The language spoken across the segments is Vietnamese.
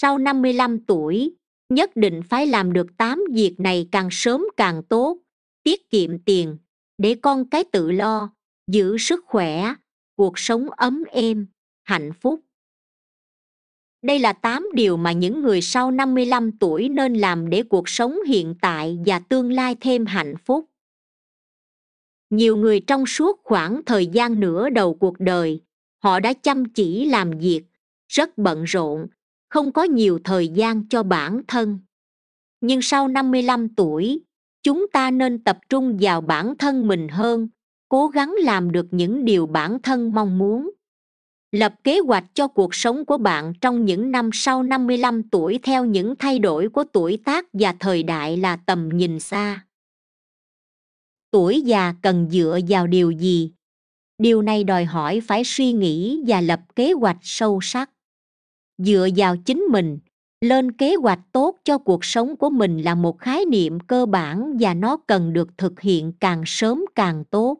sau 55 tuổi nhất định phải làm được 8 việc này càng sớm càng tốt tiết kiệm tiền để con cái tự lo giữ sức khỏe cuộc sống ấm êm hạnh phúc đây là 8 điều mà những người sau 55 tuổi nên làm để cuộc sống hiện tại và tương lai thêm hạnh phúc. Nhiều người trong suốt khoảng thời gian nửa đầu cuộc đời, họ đã chăm chỉ làm việc, rất bận rộn không có nhiều thời gian cho bản thân nhưng sau 55 tuổi chúng ta nên tập trung vào bản thân mình hơn cố gắng làm được những điều bản thân mong muốn lập kế hoạch cho cuộc sống của bạn trong những năm sau 55 tuổi theo những thay đổi của tuổi tác và thời đại là tầm nhìn xa. Tuổi già cần dựa vào điều gì? Điều này đòi hỏi phải suy nghĩ và lập kế hoạch sâu sắc dựa vào chính mình lên kế hoạch tốt cho cuộc sống của mình là một khái niệm cơ bản và nó cần được thực hiện càng sớm càng tốt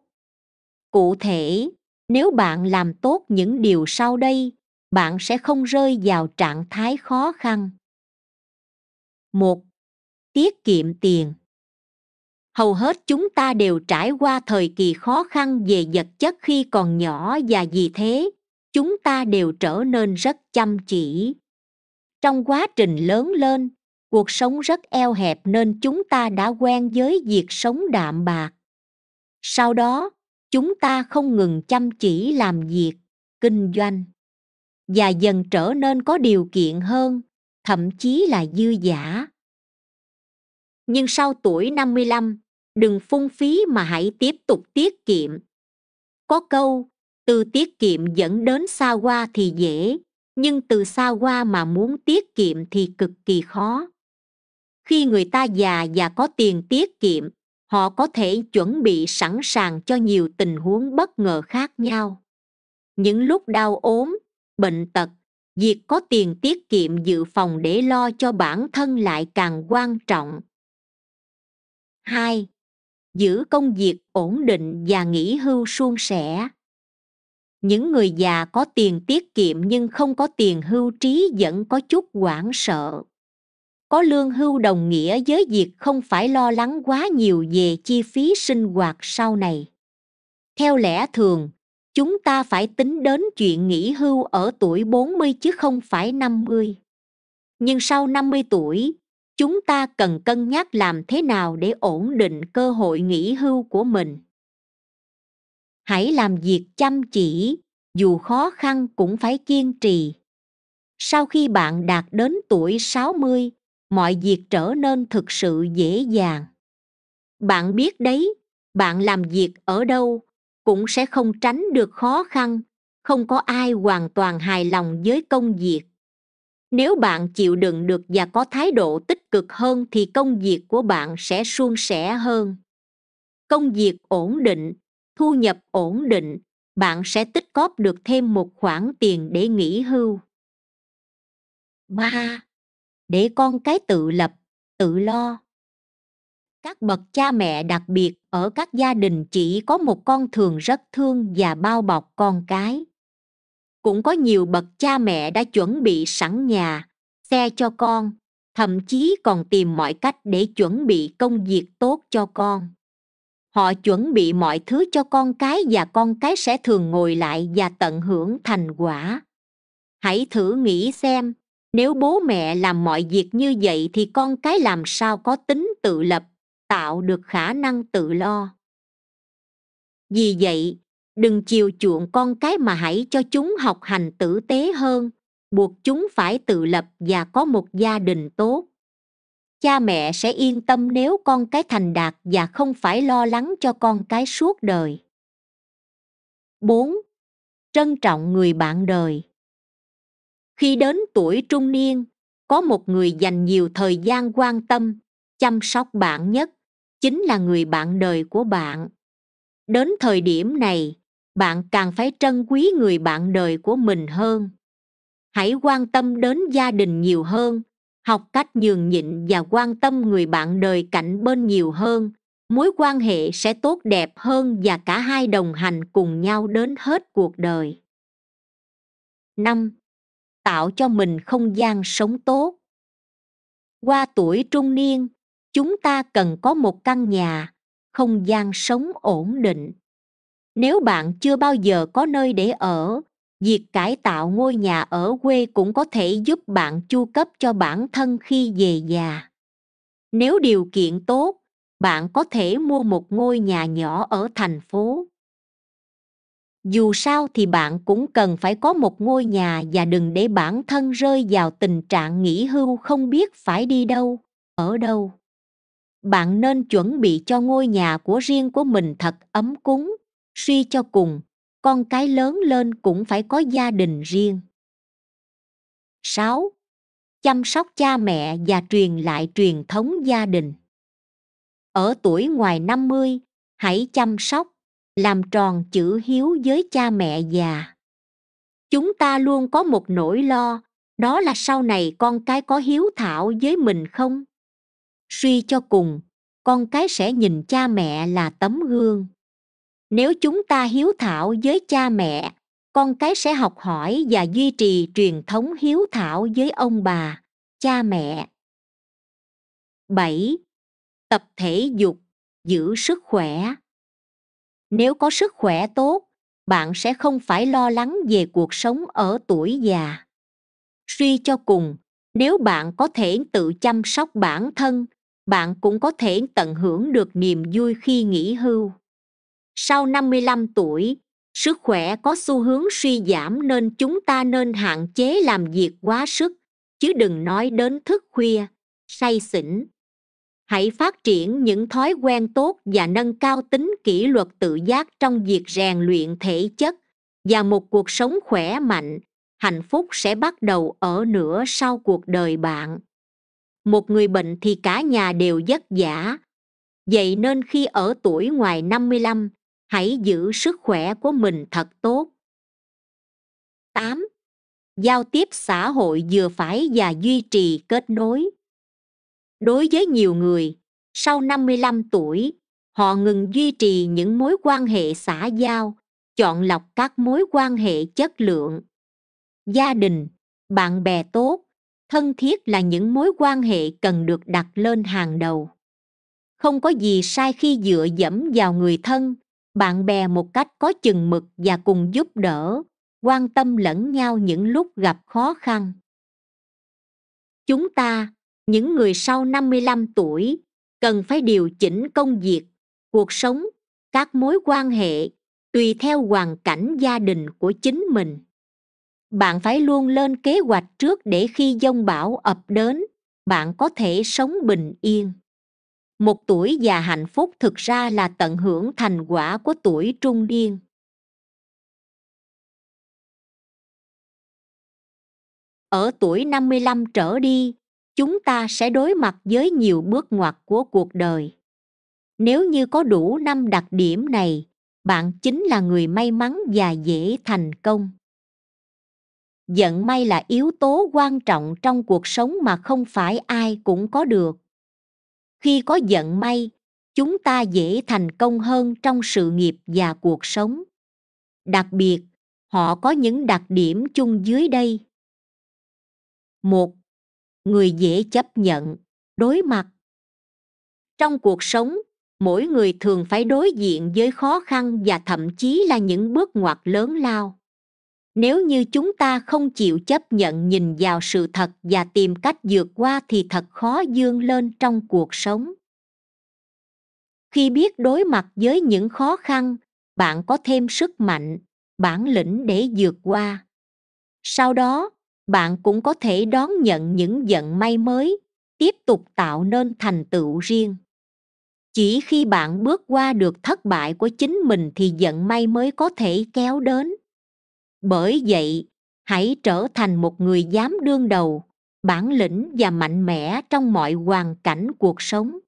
cụ thể nếu bạn làm tốt những điều sau đây bạn sẽ không rơi vào trạng thái khó khăn một tiết kiệm tiền hầu hết chúng ta đều trải qua thời kỳ khó khăn về vật chất khi còn nhỏ và vì thế chúng ta đều trở nên rất chăm chỉ trong quá trình lớn lên cuộc sống rất eo hẹp nên chúng ta đã quen với việc sống đạm bạc sau đó chúng ta không ngừng chăm chỉ làm việc kinh doanh và dần trở nên có điều kiện hơn thậm chí là dư giả nhưng sau tuổi 55, đừng phung phí mà hãy tiếp tục tiết kiệm. Có câu, từ tiết kiệm dẫn đến xa hoa thì dễ nhưng từ xa hoa mà muốn tiết kiệm thì cực kỳ khó khi người ta già và có tiền tiết kiệm họ có thể chuẩn bị sẵn sàng cho nhiều tình huống bất ngờ khác nhau những lúc đau ốm bệnh tật việc có tiền tiết kiệm dự phòng để lo cho bản thân lại càng quan trọng 2. Giữ công việc ổn định và nghỉ hưu suôn sẻ những người già có tiền tiết kiệm nhưng không có tiền hưu trí vẫn có chút hoảng sợ có lương hưu đồng nghĩa với việc không phải lo lắng quá nhiều về chi phí sinh hoạt sau này theo lẽ thường chúng ta phải tính đến chuyện nghỉ hưu ở tuổi 40 chứ không phải 50. Nhưng sau 50 tuổi, chúng ta cần cân nhắc làm thế nào để ổn định cơ hội nghỉ hưu của mình hãy làm việc chăm chỉ dù khó khăn cũng phải kiên trì. Sau khi bạn đạt đến tuổi 60, mọi việc trở nên thực sự dễ dàng. Bạn biết đấy, bạn làm việc ở đâu cũng sẽ không tránh được khó khăn, không có ai hoàn toàn hài lòng với công việc. Nếu bạn chịu đựng được và có thái độ tích cực hơn thì công việc của bạn sẽ suôn sẻ hơn. Công việc ổn định thu nhập ổn định bạn sẽ tích cóp được thêm một khoản tiền để nghỉ hưu ba Để con cái tự lập, tự lo. Các bậc cha mẹ đặc biệt ở các gia đình chỉ có một con thường rất thương và bao bọc con cái. Cũng có nhiều bậc cha mẹ đã chuẩn bị sẵn nhà, xe cho con, thậm chí còn tìm mọi cách để chuẩn bị công việc tốt cho con họ chuẩn bị mọi thứ cho con cái và con cái sẽ thường ngồi lại và tận hưởng thành quả hãy thử nghĩ xem nếu bố mẹ làm mọi việc như vậy thì con cái làm sao có tính tự lập tạo được khả năng tự lo vì vậy đừng chiều chuộng con cái mà hãy cho chúng học hành tử tế hơn buộc chúng phải tự lập và có một gia đình tốt cha mẹ sẽ yên tâm nếu con cái thành đạt và không phải lo lắng cho con cái suốt đời 4. Trân trọng người bạn đời Khi đến tuổi trung niên, có một người dành nhiều thời gian quan tâm, chăm sóc bạn nhất, chính là người bạn đời của bạn. Đến thời điểm này, bạn càng phải trân quý người bạn đời của mình hơn. Hãy quan tâm đến gia đình nhiều hơn, học cách nhường nhịn và quan tâm người bạn đời cạnh bên nhiều hơn mối quan hệ sẽ tốt đẹp hơn và cả hai đồng hành cùng nhau đến hết cuộc đời năm, Tạo cho mình không gian sống tốt Qua tuổi trung niên, chúng ta cần có một căn nhà, không gian sống ổn định. Nếu bạn chưa bao giờ có nơi để ở, việc cải tạo ngôi nhà ở quê cũng có thể giúp bạn chu cấp cho bản thân khi về già nếu điều kiện tốt bạn có thể mua một ngôi nhà nhỏ ở thành phố dù sao thì bạn cũng cần phải có một ngôi nhà và đừng để bản thân rơi vào tình trạng nghỉ hưu không biết phải đi đâu ở đâu bạn nên chuẩn bị cho ngôi nhà của riêng của mình thật ấm cúng suy cho cùng con cái lớn lên cũng phải có gia đình riêng sáu chăm sóc cha mẹ và truyền lại truyền thống gia đình ở tuổi ngoài năm mươi hãy chăm sóc, làm tròn chữ hiếu với cha mẹ già. Chúng ta luôn có một nỗi lo, đó là sau này con cái có hiếu thảo với mình không? Suy cho cùng, con cái sẽ nhìn cha mẹ là tấm gương nếu chúng ta hiếu thảo với cha mẹ con cái sẽ học hỏi và duy trì truyền thống hiếu thảo với ông bà cha mẹ 7. Tập thể dục, giữ sức khỏe. Nếu có sức khỏe tốt, bạn sẽ không phải lo lắng về cuộc sống ở tuổi già. Suy cho cùng, nếu bạn có thể tự chăm sóc bản thân, bạn cũng có thể tận hưởng được niềm vui khi nghỉ hưu sau 55 tuổi, sức khỏe có xu hướng suy giảm nên chúng ta nên hạn chế làm việc quá sức, chứ đừng nói đến thức khuya, say xỉn. Hãy phát triển những thói quen tốt và nâng cao tính kỷ luật tự giác trong việc rèn luyện thể chất và một cuộc sống khỏe mạnh, hạnh phúc sẽ bắt đầu ở nửa sau cuộc đời bạn. Một người bệnh thì cả nhà đều vất vả. Vậy nên khi ở tuổi ngoài 55, hãy giữ sức khỏe của mình thật tốt 8. Giao tiếp xã hội vừa phải và duy trì kết nối. Đối với nhiều người, sau 55 tuổi, họ ngừng duy trì những mối quan hệ xã giao, chọn lọc các mối quan hệ chất lượng. Gia đình, bạn bè tốt, thân thiết là những mối quan hệ cần được đặt lên hàng đầu. Không có gì sai khi dựa dẫm vào người thân, bạn bè một cách có chừng mực và cùng giúp đỡ quan tâm lẫn nhau những lúc gặp khó khăn chúng ta những người sau 55 tuổi cần phải điều chỉnh công việc cuộc sống các mối quan hệ tùy theo hoàn cảnh gia đình của chính mình bạn phải luôn lên kế hoạch trước để khi dông bão ập đến bạn có thể sống bình yên một tuổi già hạnh phúc thực ra là tận hưởng thành quả của tuổi trung niên ở tuổi 55 trở đi, chúng ta sẽ đối mặt với nhiều bước ngoặt của cuộc đời. Nếu như có đủ năm đặc điểm này, bạn chính là người may mắn và dễ thành công. Vận may là yếu tố quan trọng trong cuộc sống mà không phải ai cũng có được khi có vận may chúng ta dễ thành công hơn trong sự nghiệp và cuộc sống đặc biệt họ có những đặc điểm chung dưới đây một người dễ chấp nhận đối mặt trong cuộc sống mỗi người thường phải đối diện với khó khăn và thậm chí là những bước ngoặt lớn lao nếu như chúng ta không chịu chấp nhận nhìn vào sự thật và tìm cách vượt qua thì thật khó dương lên trong cuộc sống khi biết đối mặt với những khó khăn bạn có thêm sức mạnh bản lĩnh để vượt qua sau đó bạn cũng có thể đón nhận những vận may mới tiếp tục tạo nên thành tựu riêng chỉ khi bạn bước qua được thất bại của chính mình thì vận may mới có thể kéo đến bởi vậy hãy trở thành một người dám đương đầu bản lĩnh và mạnh mẽ trong mọi hoàn cảnh cuộc sống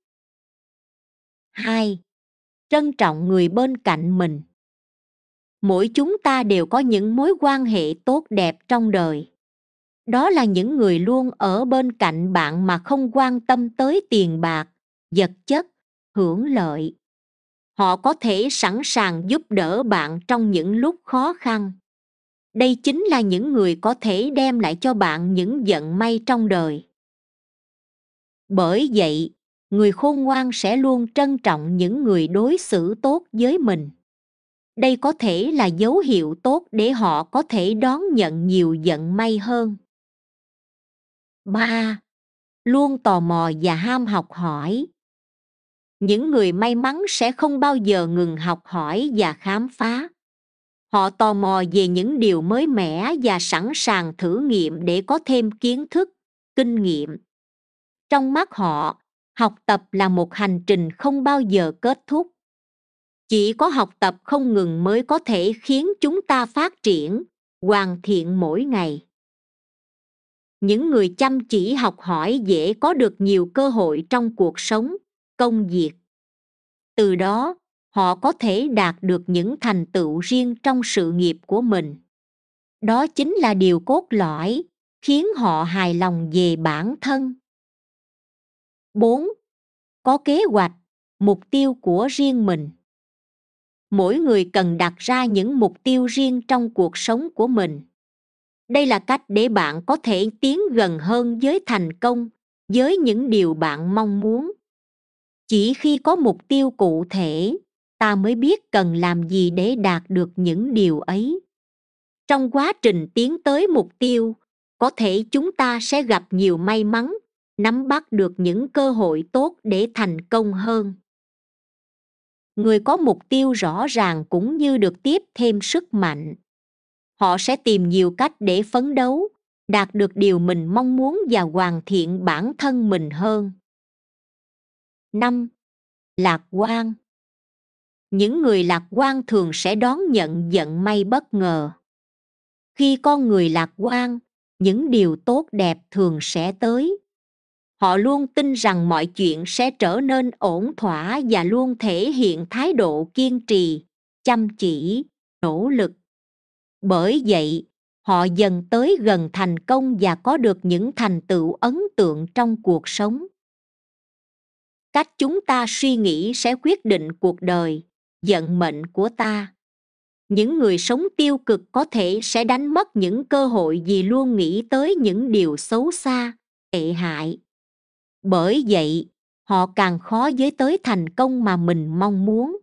hai Trân trọng người bên cạnh mình Mỗi chúng ta đều có những mối quan hệ tốt đẹp trong đời. Đó là những người luôn ở bên cạnh bạn mà không quan tâm tới tiền bạc, vật chất, hưởng lợi. Họ có thể sẵn sàng giúp đỡ bạn trong những lúc khó khăn đây chính là những người có thể đem lại cho bạn những vận may trong đời bởi vậy người khôn ngoan sẽ luôn trân trọng những người đối xử tốt với mình đây có thể là dấu hiệu tốt để họ có thể đón nhận nhiều vận may hơn ba, Luôn tò mò và ham học hỏi những người may mắn sẽ không bao giờ ngừng học hỏi và khám phá họ tò mò về những điều mới mẻ và sẵn sàng thử nghiệm để có thêm kiến thức kinh nghiệm trong mắt họ học tập là một hành trình không bao giờ kết thúc chỉ có học tập không ngừng mới có thể khiến chúng ta phát triển hoàn thiện mỗi ngày những người chăm chỉ học hỏi dễ có được nhiều cơ hội trong cuộc sống công việc từ đó họ có thể đạt được những thành tựu riêng trong sự nghiệp của mình đó chính là điều cốt lõi khiến họ hài lòng về bản thân 4. Có kế hoạch, mục tiêu của riêng mình. Mỗi người cần đặt ra những mục tiêu riêng trong cuộc sống của mình. Đây là cách để bạn có thể tiến gần hơn với thành công, với những điều bạn mong muốn. Chỉ khi có mục tiêu cụ thể, ta mới biết cần làm gì để đạt được những điều ấy trong quá trình tiến tới mục tiêu có thể chúng ta sẽ gặp nhiều may mắn nắm bắt được những cơ hội tốt để thành công hơn người có mục tiêu rõ ràng cũng như được tiếp thêm sức mạnh họ sẽ tìm nhiều cách để phấn đấu đạt được điều mình mong muốn và hoàn thiện bản thân mình hơn năm lạc quan những người lạc quan thường sẽ đón nhận vận may bất ngờ khi con người lạc quan những điều tốt đẹp thường sẽ tới họ luôn tin rằng mọi chuyện sẽ trở nên ổn thỏa và luôn thể hiện thái độ kiên trì chăm chỉ nỗ lực bởi vậy họ dần tới gần thành công và có được những thành tựu ấn tượng trong cuộc sống cách chúng ta suy nghĩ sẽ quyết định cuộc đời vận mệnh của ta những người sống tiêu cực có thể sẽ đánh mất những cơ hội vì luôn nghĩ tới những điều xấu xa tệ hại bởi vậy họ càng khó với tới thành công mà mình mong muốn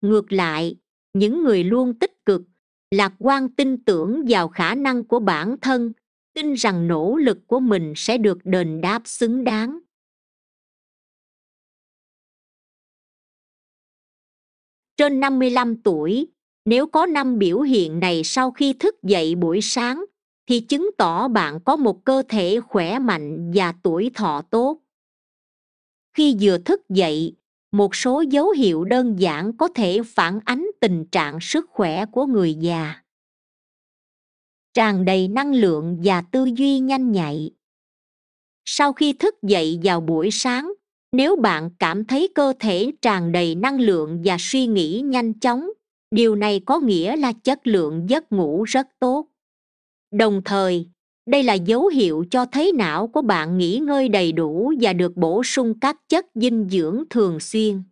ngược lại những người luôn tích cực lạc quan tin tưởng vào khả năng của bản thân tin rằng nỗ lực của mình sẽ được đền đáp xứng đáng trên 55 tuổi nếu có năm biểu hiện này sau khi thức dậy buổi sáng thì chứng tỏ bạn có một cơ thể khỏe mạnh và tuổi thọ tốt khi vừa thức dậy một số dấu hiệu đơn giản có thể phản ánh tình trạng sức khỏe của người già tràn đầy năng lượng và tư duy nhanh nhạy sau khi thức dậy vào buổi sáng nếu bạn cảm thấy cơ thể tràn đầy năng lượng và suy nghĩ nhanh chóng điều này có nghĩa là chất lượng giấc ngủ rất tốt đồng thời đây là dấu hiệu cho thấy não của bạn nghỉ ngơi đầy đủ và được bổ sung các chất dinh dưỡng thường xuyên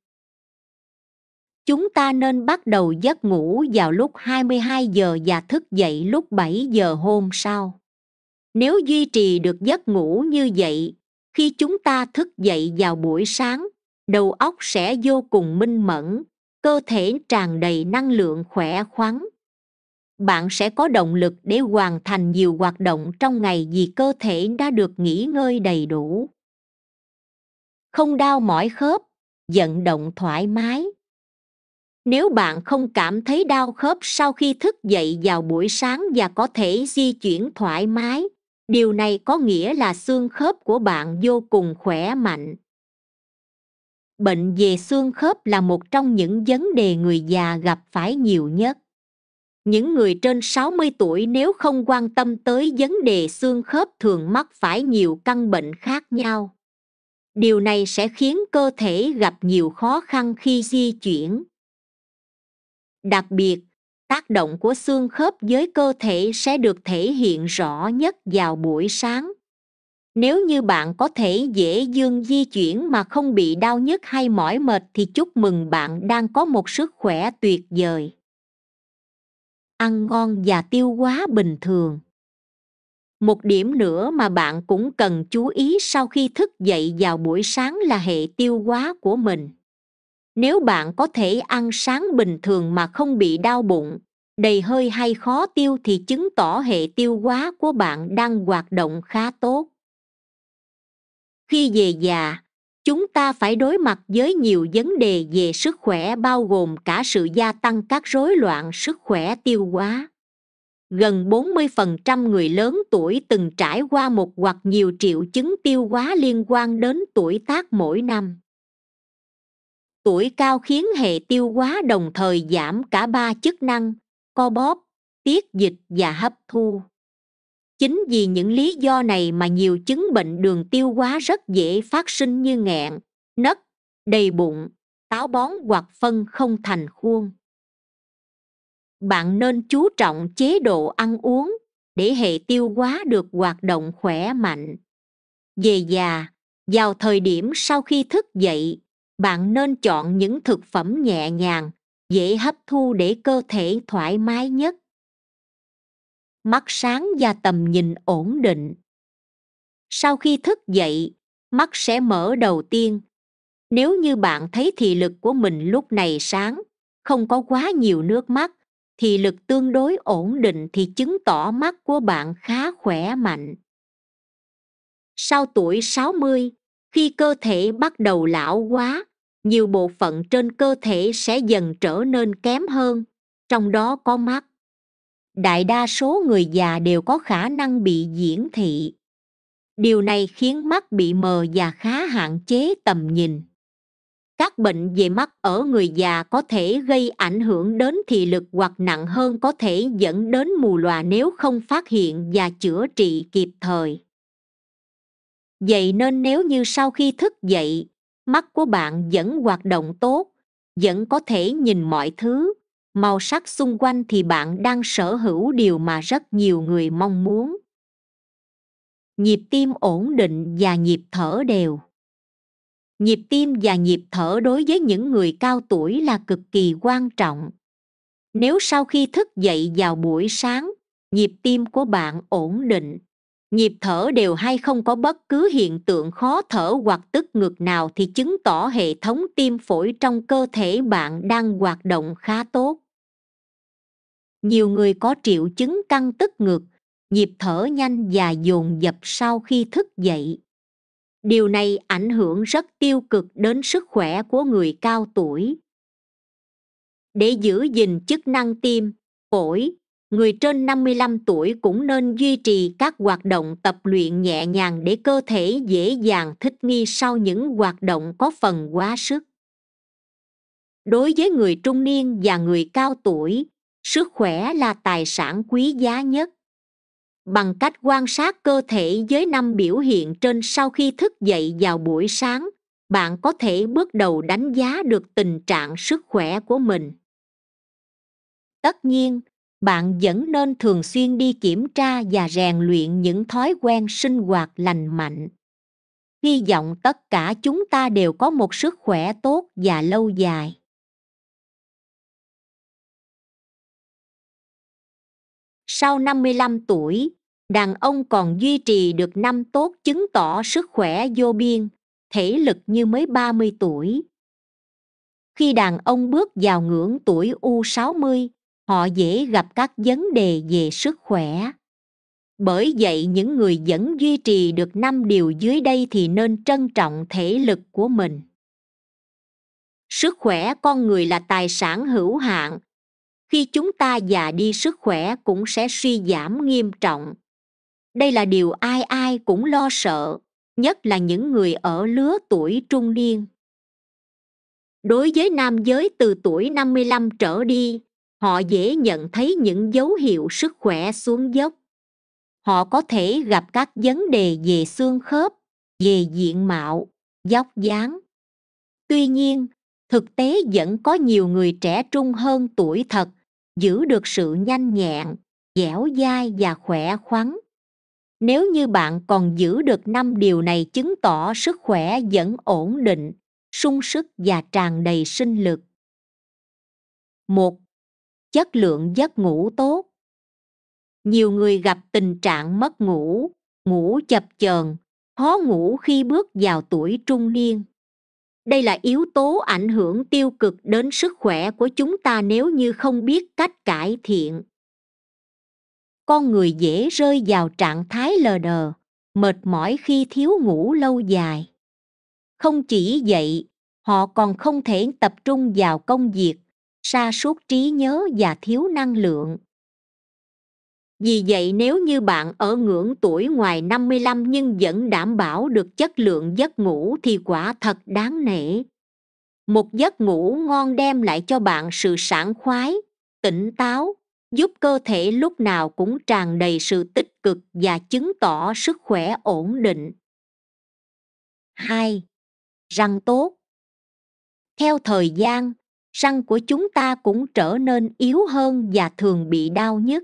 chúng ta nên bắt đầu giấc ngủ vào lúc 22 giờ và thức dậy lúc 7 giờ hôm sau. Nếu duy trì được giấc ngủ như vậy, khi chúng ta thức dậy vào buổi sáng đầu óc sẽ vô cùng minh mẫn cơ thể tràn đầy năng lượng khỏe khoắn bạn sẽ có động lực để hoàn thành nhiều hoạt động trong ngày vì cơ thể đã được nghỉ ngơi đầy đủ không đau mỏi khớp vận động thoải mái nếu bạn không cảm thấy đau khớp sau khi thức dậy vào buổi sáng và có thể di chuyển thoải mái điều này có nghĩa là xương khớp của bạn vô cùng khỏe mạnh bệnh về xương khớp là một trong những vấn đề người già gặp phải nhiều nhất những người trên 60 tuổi nếu không quan tâm tới vấn đề xương khớp thường mắc phải nhiều căn bệnh khác nhau. Điều này sẽ khiến cơ thể gặp nhiều khó khăn khi di chuyển. Đặc biệt, tác động của xương khớp với cơ thể sẽ được thể hiện rõ nhất vào buổi sáng nếu như bạn có thể dễ dương di chuyển mà không bị đau nhức hay mỏi mệt thì chúc mừng bạn đang có một sức khỏe tuyệt vời ăn ngon và tiêu hóa bình thường một điểm nữa mà bạn cũng cần chú ý sau khi thức dậy vào buổi sáng là hệ tiêu hóa của mình nếu bạn có thể ăn sáng bình thường mà không bị đau bụng đầy hơi hay khó tiêu thì chứng tỏ hệ tiêu hóa của bạn đang hoạt động khá tốt khi về già chúng ta phải đối mặt với nhiều vấn đề về sức khỏe bao gồm cả sự gia tăng các rối loạn sức khỏe tiêu hóa gần 40% người lớn tuổi từng trải qua một hoặc nhiều triệu chứng tiêu hóa liên quan đến tuổi tác mỗi năm tuổi cao khiến hệ tiêu hóa đồng thời giảm cả ba chức năng co bóp tiết dịch và hấp thu chính vì những lý do này mà nhiều chứng bệnh đường tiêu hóa rất dễ phát sinh như nghẹn nấc đầy bụng táo bón hoặc phân không thành khuôn bạn nên chú trọng chế độ ăn uống để hệ tiêu hóa được hoạt động khỏe mạnh về già vào thời điểm sau khi thức dậy bạn nên chọn những thực phẩm nhẹ nhàng dễ hấp thu để cơ thể thoải mái nhất mắt sáng và tầm nhìn ổn định sau khi thức dậy mắt sẽ mở đầu tiên nếu như bạn thấy thị lực của mình lúc này sáng không có quá nhiều nước mắt thì lực tương đối ổn định thì chứng tỏ mắt của bạn khá khỏe mạnh sau tuổi 60, khi cơ thể bắt đầu lão hóa, nhiều bộ phận trên cơ thể sẽ dần trở nên kém hơn trong đó có mắt đại đa số người già đều có khả năng bị diễn thị điều này khiến mắt bị mờ và khá hạn chế tầm nhìn các bệnh về mắt ở người già có thể gây ảnh hưởng đến thị lực hoặc nặng hơn có thể dẫn đến mù lòa nếu không phát hiện và chữa trị kịp thời vậy nên nếu như sau khi thức dậy mắt của bạn vẫn hoạt động tốt vẫn có thể nhìn mọi thứ màu sắc xung quanh thì bạn đang sở hữu điều mà rất nhiều người mong muốn nhịp tim ổn định và nhịp thở đều nhịp tim và nhịp thở đối với những người cao tuổi là cực kỳ quan trọng nếu sau khi thức dậy vào buổi sáng nhịp tim của bạn ổn định nhịp thở đều hay không có bất cứ hiện tượng khó thở hoặc tức ngực nào thì chứng tỏ hệ thống tim phổi trong cơ thể bạn đang hoạt động khá tốt nhiều người có triệu chứng căng tức ngực nhịp thở nhanh và dồn dập sau khi thức dậy điều này ảnh hưởng rất tiêu cực đến sức khỏe của người cao tuổi để giữ gìn chức năng tim phổi người trên 55 tuổi cũng nên duy trì các hoạt động tập luyện nhẹ nhàng để cơ thể dễ dàng thích nghi sau những hoạt động có phần quá sức. Đối với người trung niên và người cao tuổi, sức khỏe là tài sản quý giá nhất. Bằng cách quan sát cơ thể với năm biểu hiện trên sau khi thức dậy vào buổi sáng, bạn có thể bước đầu đánh giá được tình trạng sức khỏe của mình. Tất nhiên, bạn vẫn nên thường xuyên đi kiểm tra và rèn luyện những thói quen sinh hoạt lành mạnh hy vọng tất cả chúng ta đều có một sức khỏe tốt và lâu dài sau 55 tuổi, đàn ông còn duy trì được năm tốt chứng tỏ sức khỏe vô biên, thể lực như mới 30 tuổi. Khi đàn ông bước vào ngưỡng tuổi U60, họ dễ gặp các vấn đề về sức khỏe bởi vậy những người vẫn duy trì được năm điều dưới đây thì nên trân trọng thể lực của mình sức khỏe con người là tài sản hữu hạn khi chúng ta già đi sức khỏe cũng sẽ suy giảm nghiêm trọng đây là điều ai ai cũng lo sợ nhất là những người ở lứa tuổi trung niên đối với nam giới từ tuổi 55 trở đi họ dễ nhận thấy những dấu hiệu sức khỏe xuống dốc họ có thể gặp các vấn đề về xương khớp về diện mạo dốc dáng tuy nhiên thực tế vẫn có nhiều người trẻ trung hơn tuổi thật giữ được sự nhanh nhẹn dẻo dai và khỏe khoắn nếu như bạn còn giữ được năm điều này chứng tỏ sức khỏe vẫn ổn định sung sức và tràn đầy sinh lực một chất lượng giấc ngủ tốt nhiều người gặp tình trạng mất ngủ ngủ chập chờn khó ngủ khi bước vào tuổi trung niên đây là yếu tố ảnh hưởng tiêu cực đến sức khỏe của chúng ta nếu như không biết cách cải thiện con người dễ rơi vào trạng thái lờ đờ mệt mỏi khi thiếu ngủ lâu dài không chỉ vậy họ còn không thể tập trung vào công việc sa sút trí nhớ và thiếu năng lượng vì vậy nếu như bạn ở ngưỡng tuổi ngoài 55 nhưng vẫn đảm bảo được chất lượng giấc ngủ thì quả thật đáng nể. Một giấc ngủ ngon đem lại cho bạn sự sảng khoái, tỉnh táo, giúp cơ thể lúc nào cũng tràn đầy sự tích cực và chứng tỏ sức khỏe ổn định. 2. Răng tốt Theo thời gian, răng của chúng ta cũng trở nên yếu hơn và thường bị đau nhất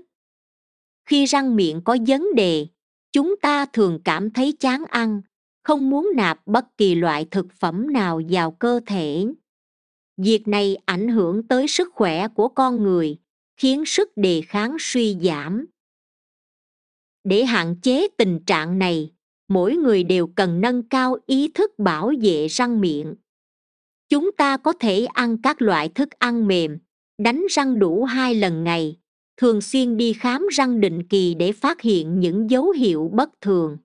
khi răng miệng có vấn đề chúng ta thường cảm thấy chán ăn không muốn nạp bất kỳ loại thực phẩm nào vào cơ thể việc này ảnh hưởng tới sức khỏe của con người khiến sức đề kháng suy giảm để hạn chế tình trạng này mỗi người đều cần nâng cao ý thức bảo vệ răng miệng chúng ta có thể ăn các loại thức ăn mềm đánh răng đủ hai lần ngày thường xuyên đi khám răng định kỳ để phát hiện những dấu hiệu bất thường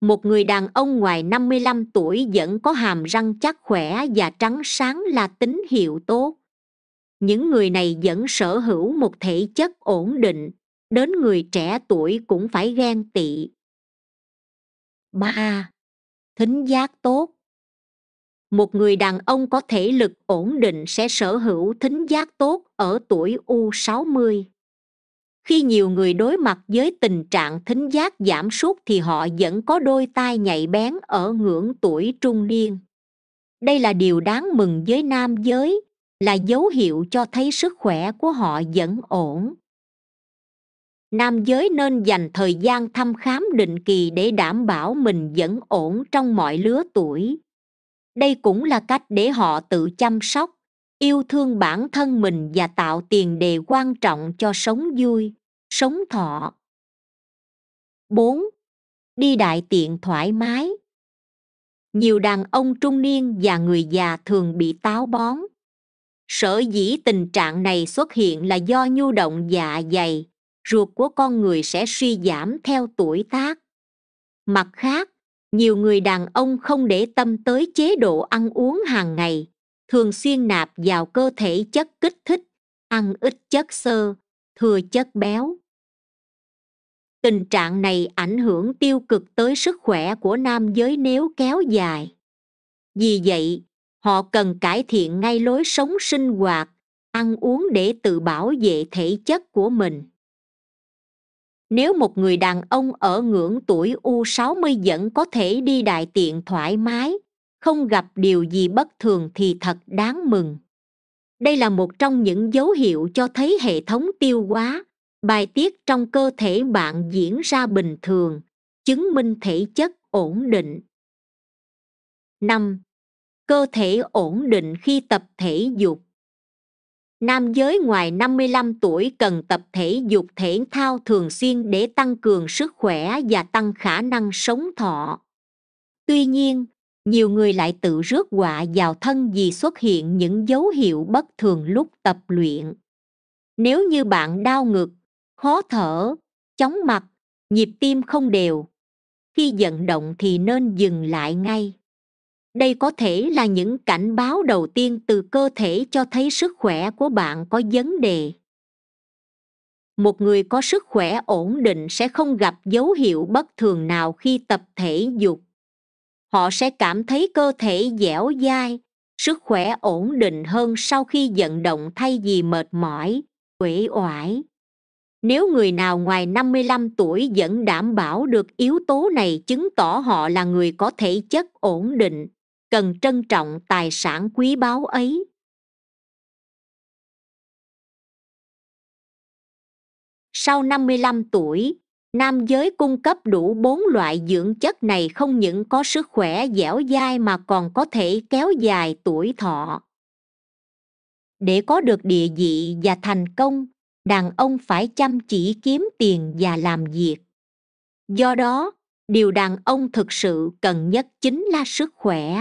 một người đàn ông ngoài 55 tuổi vẫn có hàm răng chắc khỏe và trắng sáng là tín hiệu tốt. Những người này vẫn sở hữu một thể chất ổn định, đến người trẻ tuổi cũng phải ghen tị. 3. Thính giác tốt một người đàn ông có thể lực ổn định sẽ sở hữu thính giác tốt ở tuổi U60. Khi nhiều người đối mặt với tình trạng thính giác giảm sút thì họ vẫn có đôi tai nhạy bén ở ngưỡng tuổi trung niên. Đây là điều đáng mừng với nam giới, là dấu hiệu cho thấy sức khỏe của họ vẫn ổn. Nam giới nên dành thời gian thăm khám định kỳ để đảm bảo mình vẫn ổn trong mọi lứa tuổi đây cũng là cách để họ tự chăm sóc yêu thương bản thân mình và tạo tiền đề quan trọng cho sống vui sống thọ 4. Đi đại tiện thoải mái Nhiều đàn ông trung niên và người già thường bị táo bón. Sở dĩ tình trạng này xuất hiện là do nhu động dạ dày, ruột của con người sẽ suy giảm theo tuổi tác. Mặt khác, nhiều người đàn ông không để tâm tới chế độ ăn uống hàng ngày thường xuyên nạp vào cơ thể chất kích thích ăn ít chất xơ thừa chất béo tình trạng này ảnh hưởng tiêu cực tới sức khỏe của nam giới nếu kéo dài vì vậy họ cần cải thiện ngay lối sống sinh hoạt ăn uống để tự bảo vệ thể chất của mình nếu một người đàn ông ở ngưỡng tuổi u 60 vẫn có thể đi đại tiện thoải mái không gặp điều gì bất thường thì thật đáng mừng đây là một trong những dấu hiệu cho thấy hệ thống tiêu hóa bài tiết trong cơ thể bạn diễn ra bình thường chứng minh thể chất ổn định 5. Cơ thể ổn định khi tập thể dục nam giới ngoài 55 tuổi cần tập thể dục thể thao thường xuyên để tăng cường sức khỏe và tăng khả năng sống thọ. Tuy nhiên, nhiều người lại tự rước họa vào thân vì xuất hiện những dấu hiệu bất thường lúc tập luyện. Nếu như bạn đau ngực, khó thở, chóng mặt, nhịp tim không đều, khi vận động thì nên dừng lại ngay đây có thể là những cảnh báo đầu tiên từ cơ thể cho thấy sức khỏe của bạn có vấn đề một người có sức khỏe ổn định sẽ không gặp dấu hiệu bất thường nào khi tập thể dục họ sẽ cảm thấy cơ thể dẻo dai sức khỏe ổn định hơn sau khi vận động thay vì mệt mỏi uể oải nếu người nào ngoài 55 tuổi vẫn đảm bảo được yếu tố này chứng tỏ họ là người có thể chất ổn định cần trân trọng tài sản quý báu ấy sau 55 tuổi, nam giới cung cấp đủ bốn loại dưỡng chất này không những có sức khỏe dẻo dai mà còn có thể kéo dài tuổi thọ. Để có được địa vị và thành công, đàn ông phải chăm chỉ kiếm tiền và làm việc. Do đó, điều đàn ông thực sự cần nhất chính là sức khỏe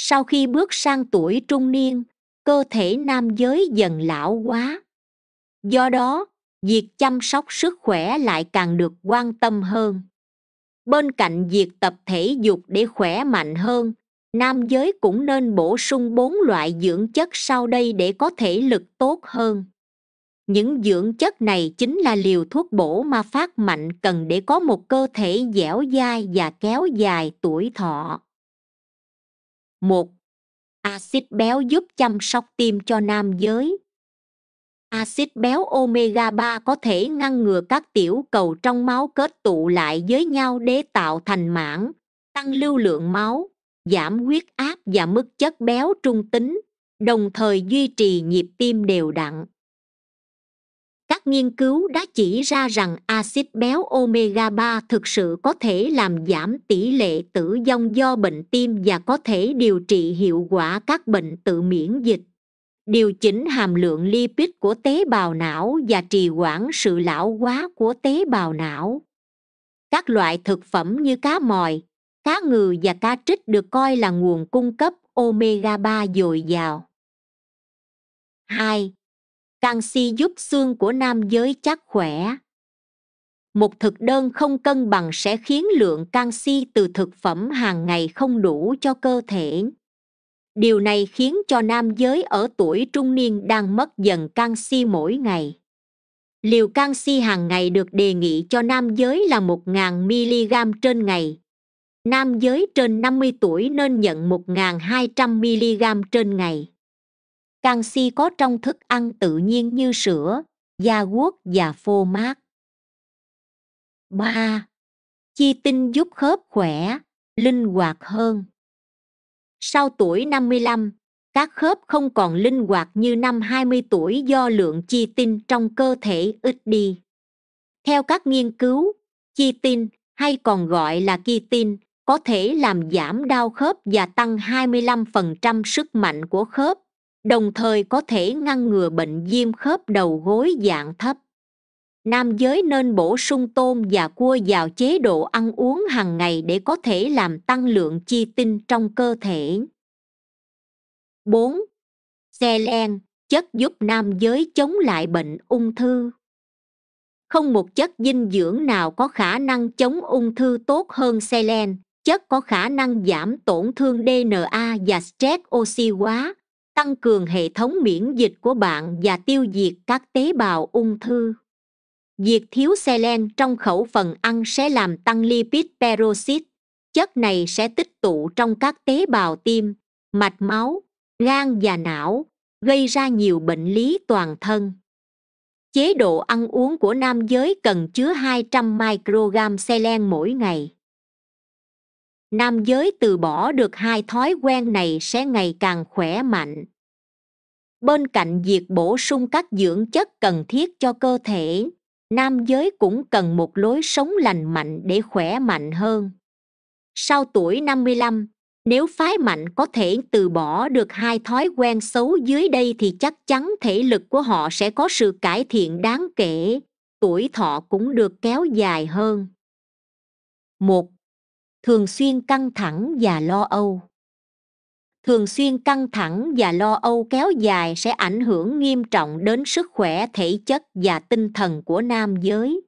sau khi bước sang tuổi trung niên cơ thể nam giới dần lão hóa do đó việc chăm sóc sức khỏe lại càng được quan tâm hơn bên cạnh việc tập thể dục để khỏe mạnh hơn nam giới cũng nên bổ sung bốn loại dưỡng chất sau đây để có thể lực tốt hơn những dưỡng chất này chính là liều thuốc bổ mà phát mạnh cần để có một cơ thể dẻo dai và kéo dài tuổi thọ một Axit béo giúp chăm sóc tim cho nam giới. Axit béo omega 3 có thể ngăn ngừa các tiểu cầu trong máu kết tụ lại với nhau để tạo thành mảng, tăng lưu lượng máu, giảm huyết áp và mức chất béo trung tính, đồng thời duy trì nhịp tim đều đặn các nghiên cứu đã chỉ ra rằng axit béo omega 3 thực sự có thể làm giảm tỷ lệ tử vong do bệnh tim và có thể điều trị hiệu quả các bệnh tự miễn dịch điều chỉnh hàm lượng lipid của tế bào não và trì hoãn sự lão hóa của tế bào não các loại thực phẩm như cá mòi cá ngừ và cá trích được coi là nguồn cung cấp omega 3 dồi dào 2 canxi giúp xương của nam giới chắc khỏe một thực đơn không cân bằng sẽ khiến lượng canxi từ thực phẩm hàng ngày không đủ cho cơ thể điều này khiến cho nam giới ở tuổi trung niên đang mất dần canxi mỗi ngày liều canxi hàng ngày được đề nghị cho nam giới là 1.000 mg trên ngày. Nam giới trên 50 tuổi nên nhận 1.200 mg trên ngày canxi có trong thức ăn tự nhiên như sữa, gia guốc và phô mát. 3. Chi tinh giúp khớp khỏe, linh hoạt hơn. Sau tuổi 55, các khớp không còn linh hoạt như năm 20 tuổi do lượng chi tinh trong cơ thể ít đi. Theo các nghiên cứu, chi tinh hay còn gọi là tinh có thể làm giảm đau khớp và tăng 25% sức mạnh của khớp đồng thời có thể ngăn ngừa bệnh viêm khớp đầu gối dạng thấp. Nam giới nên bổ sung tôm và cua vào chế độ ăn uống hàng ngày để có thể làm tăng lượng chi tinh trong cơ thể. 4. Selen, chất giúp nam giới chống lại bệnh ung thư. Không một chất dinh dưỡng nào có khả năng chống ung thư tốt hơn selen, chất có khả năng giảm tổn thương DNA và stress oxy hóa, tăng cường hệ thống miễn dịch của bạn và tiêu diệt các tế bào ung thư việc thiếu selen trong khẩu phần ăn sẽ làm tăng lipid peroxid, chất này sẽ tích tụ trong các tế bào tim mạch máu gan và não gây ra nhiều bệnh lý toàn thân chế độ ăn uống của nam giới cần chứa 200 microgram selen mỗi ngày nam giới từ bỏ được hai thói quen này sẽ ngày càng khỏe mạnh bên cạnh việc bổ sung các dưỡng chất cần thiết cho cơ thể nam giới cũng cần một lối sống lành mạnh để khỏe mạnh hơn sau tuổi 55, nếu phái mạnh có thể từ bỏ được hai thói quen xấu dưới đây thì chắc chắn thể lực của họ sẽ có sự cải thiện đáng kể tuổi thọ cũng được kéo dài hơn một thường xuyên căng thẳng và lo âu thường xuyên căng thẳng và lo âu kéo dài sẽ ảnh hưởng nghiêm trọng đến sức khỏe thể chất và tinh thần của nam giới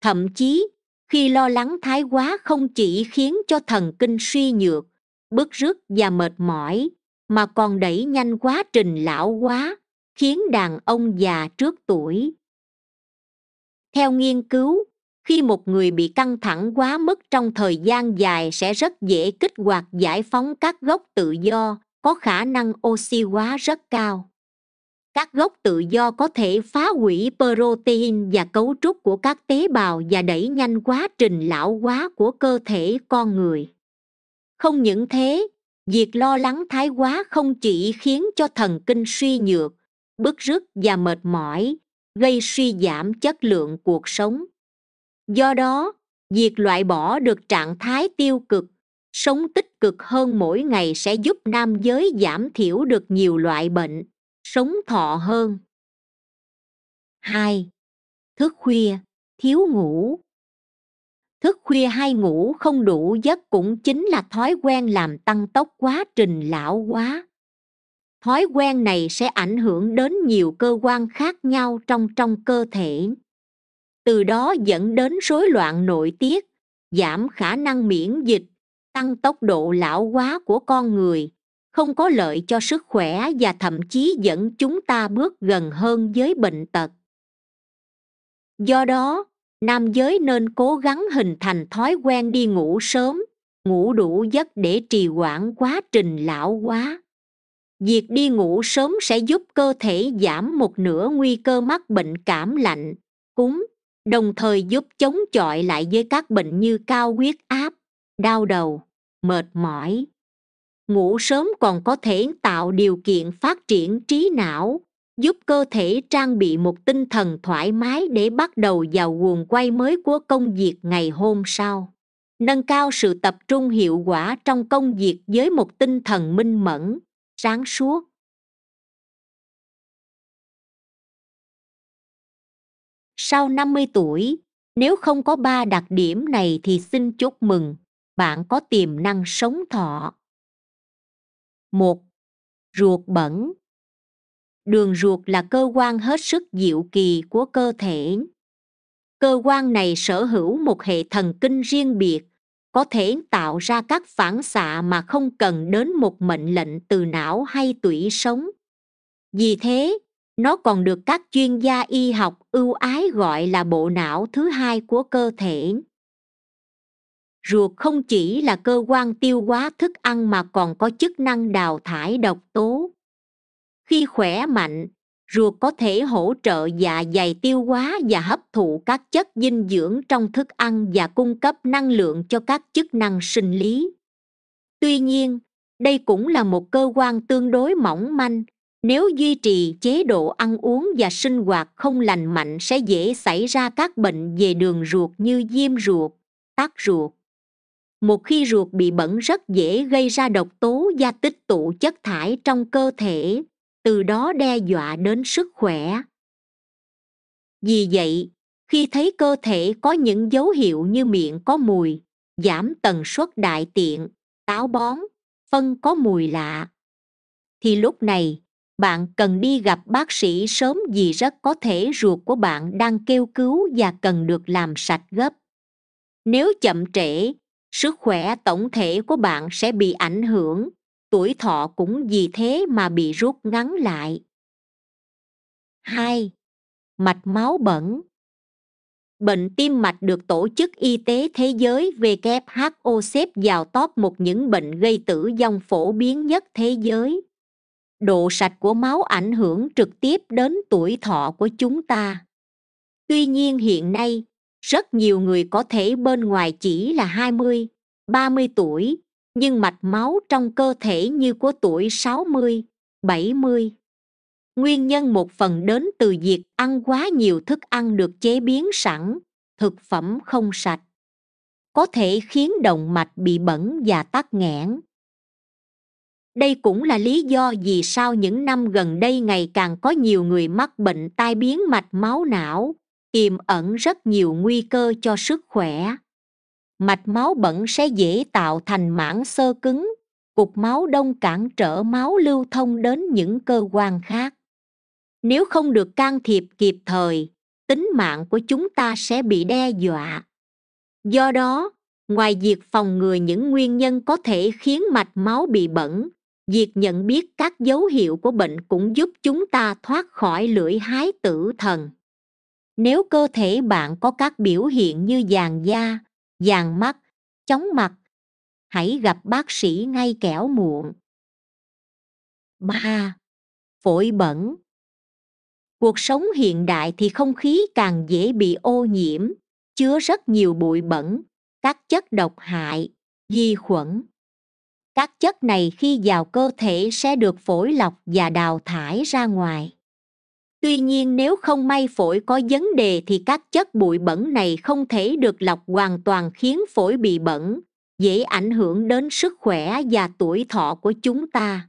thậm chí khi lo lắng thái quá không chỉ khiến cho thần kinh suy nhược bức rứt và mệt mỏi mà còn đẩy nhanh quá trình lão hóa khiến đàn ông già trước tuổi theo nghiên cứu khi một người bị căng thẳng quá mức trong thời gian dài sẽ rất dễ kích hoạt giải phóng các gốc tự do có khả năng oxy hóa rất cao các gốc tự do có thể phá hủy protein và cấu trúc của các tế bào và đẩy nhanh quá trình lão hóa của cơ thể con người không những thế việc lo lắng thái quá không chỉ khiến cho thần kinh suy nhược bức rứt và mệt mỏi gây suy giảm chất lượng cuộc sống do đó việc loại bỏ được trạng thái tiêu cực sống tích cực hơn mỗi ngày sẽ giúp nam giới giảm thiểu được nhiều loại bệnh sống thọ hơn 2. Thức khuya, thiếu ngủ Thức khuya hay ngủ không đủ giấc cũng chính là thói quen làm tăng tốc quá trình lão hóa. Thói quen này sẽ ảnh hưởng đến nhiều cơ quan khác nhau trong trong cơ thể từ đó dẫn đến rối loạn nội tiết giảm khả năng miễn dịch tăng tốc độ lão hóa của con người không có lợi cho sức khỏe và thậm chí dẫn chúng ta bước gần hơn với bệnh tật do đó nam giới nên cố gắng hình thành thói quen đi ngủ sớm ngủ đủ giấc để trì hoãn quá trình lão hóa việc đi ngủ sớm sẽ giúp cơ thể giảm một nửa nguy cơ mắc bệnh cảm lạnh cúm đồng thời giúp chống chọi lại với các bệnh như cao huyết áp đau đầu mệt mỏi ngủ sớm còn có thể tạo điều kiện phát triển trí não giúp cơ thể trang bị một tinh thần thoải mái để bắt đầu vào guồng quay mới của công việc ngày hôm sau nâng cao sự tập trung hiệu quả trong công việc với một tinh thần minh mẫn sáng suốt sau 50 tuổi, nếu không có ba đặc điểm này thì xin chúc mừng, bạn có tiềm năng sống thọ. 1. Ruột bẩn Đường ruột là cơ quan hết sức diệu kỳ của cơ thể. Cơ quan này sở hữu một hệ thần kinh riêng biệt, có thể tạo ra các phản xạ mà không cần đến một mệnh lệnh từ não hay tủy sống. Vì thế, nó còn được các chuyên gia y học ưu ái gọi là bộ não thứ hai của cơ thể ruột không chỉ là cơ quan tiêu hóa thức ăn mà còn có chức năng đào thải độc tố khi khỏe mạnh ruột có thể hỗ trợ dạ dày tiêu hóa và hấp thụ các chất dinh dưỡng trong thức ăn và cung cấp năng lượng cho các chức năng sinh lý tuy nhiên đây cũng là một cơ quan tương đối mỏng manh nếu duy trì chế độ ăn uống và sinh hoạt không lành mạnh sẽ dễ xảy ra các bệnh về đường ruột như viêm ruột tắc ruột một khi ruột bị bẩn rất dễ gây ra độc tố và tích tụ chất thải trong cơ thể từ đó đe dọa đến sức khỏe vì vậy khi thấy cơ thể có những dấu hiệu như miệng có mùi giảm tần suất đại tiện táo bón phân có mùi lạ thì lúc này bạn cần đi gặp bác sĩ sớm vì rất có thể ruột của bạn đang kêu cứu và cần được làm sạch gấp nếu chậm trễ sức khỏe tổng thể của bạn sẽ bị ảnh hưởng tuổi thọ cũng vì thế mà bị rút ngắn lại hai Mạch máu bẩn Bệnh tim mạch được Tổ chức Y tế Thế giới WHO xếp vào top một những bệnh gây tử vong phổ biến nhất thế giới độ sạch của máu ảnh hưởng trực tiếp đến tuổi thọ của chúng ta tuy nhiên hiện nay rất nhiều người có thể bên ngoài chỉ là 20, 30 tuổi, nhưng mạch máu trong cơ thể như của tuổi 60, 70. Nguyên nhân một phần đến từ việc ăn quá nhiều thức ăn được chế biến sẵn, thực phẩm không sạch. Có thể khiến động mạch bị bẩn và tắc nghẽn đây cũng là lý do vì sao những năm gần đây ngày càng có nhiều người mắc bệnh tai biến mạch máu não tiềm ẩn rất nhiều nguy cơ cho sức khỏe mạch máu bẩn sẽ dễ tạo thành mảng sơ cứng cục máu đông cản trở máu lưu thông đến những cơ quan khác nếu không được can thiệp kịp thời tính mạng của chúng ta sẽ bị đe dọa do đó ngoài việc phòng ngừa những nguyên nhân có thể khiến mạch máu bị bẩn việc nhận biết các dấu hiệu của bệnh cũng giúp chúng ta thoát khỏi lưỡi hái tử thần nếu cơ thể bạn có các biểu hiện như vàng da vàng mắt chóng mặt hãy gặp bác sĩ ngay kẻo muộn 3. Phổi bẩn Cuộc sống hiện đại thì không khí càng dễ bị ô nhiễm, chứa rất nhiều bụi bẩn, các chất độc hại, vi khuẩn các chất này khi vào cơ thể sẽ được phổi lọc và đào thải ra ngoài tuy nhiên nếu không may phổi có vấn đề thì các chất bụi bẩn này không thể được lọc hoàn toàn khiến phổi bị bẩn dễ ảnh hưởng đến sức khỏe và tuổi thọ của chúng ta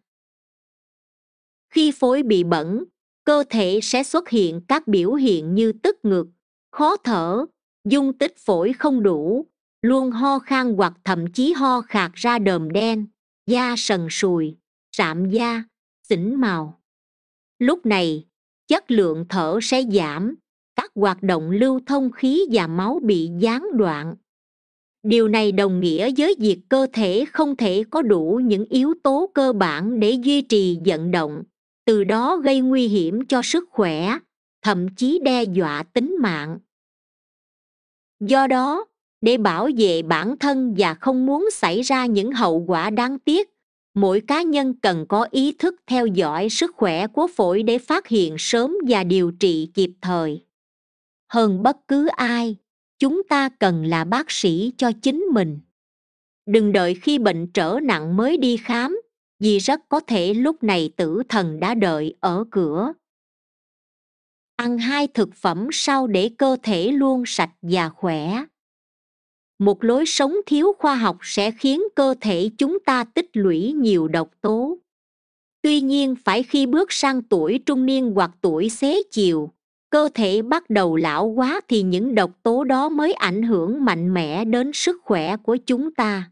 khi phổi bị bẩn cơ thể sẽ xuất hiện các biểu hiện như tức ngực khó thở dung tích phổi không đủ luôn ho khan hoặc thậm chí ho khạc ra đờm đen da sần sùi sạm da xỉn màu lúc này chất lượng thở sẽ giảm các hoạt động lưu thông khí và máu bị gián đoạn điều này đồng nghĩa với việc cơ thể không thể có đủ những yếu tố cơ bản để duy trì vận động từ đó gây nguy hiểm cho sức khỏe thậm chí đe dọa tính mạng do đó để bảo vệ bản thân và không muốn xảy ra những hậu quả đáng tiếc mỗi cá nhân cần có ý thức theo dõi sức khỏe của phổi để phát hiện sớm và điều trị kịp thời hơn bất cứ ai chúng ta cần là bác sĩ cho chính mình đừng đợi khi bệnh trở nặng mới đi khám vì rất có thể lúc này tử thần đã đợi ở cửa ăn hai thực phẩm sau để cơ thể luôn sạch và khỏe một lối sống thiếu khoa học sẽ khiến cơ thể chúng ta tích lũy nhiều độc tố tuy nhiên phải khi bước sang tuổi trung niên hoặc tuổi xế chiều cơ thể bắt đầu lão quá thì những độc tố đó mới ảnh hưởng mạnh mẽ đến sức khỏe của chúng ta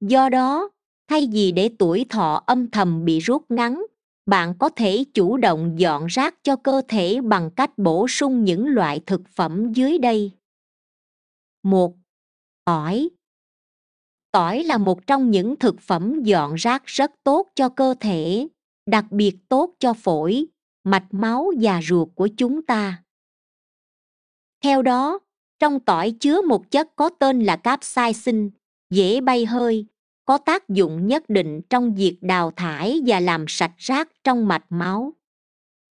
do đó thay vì để tuổi thọ âm thầm bị rút ngắn bạn có thể chủ động dọn rác cho cơ thể bằng cách bổ sung những loại thực phẩm dưới đây một tỏi tỏi là một trong những thực phẩm dọn rác rất tốt cho cơ thể đặc biệt tốt cho phổi mạch máu và ruột của chúng ta theo đó trong tỏi chứa một chất có tên là capsaicin dễ bay hơi có tác dụng nhất định trong việc đào thải và làm sạch rác trong mạch máu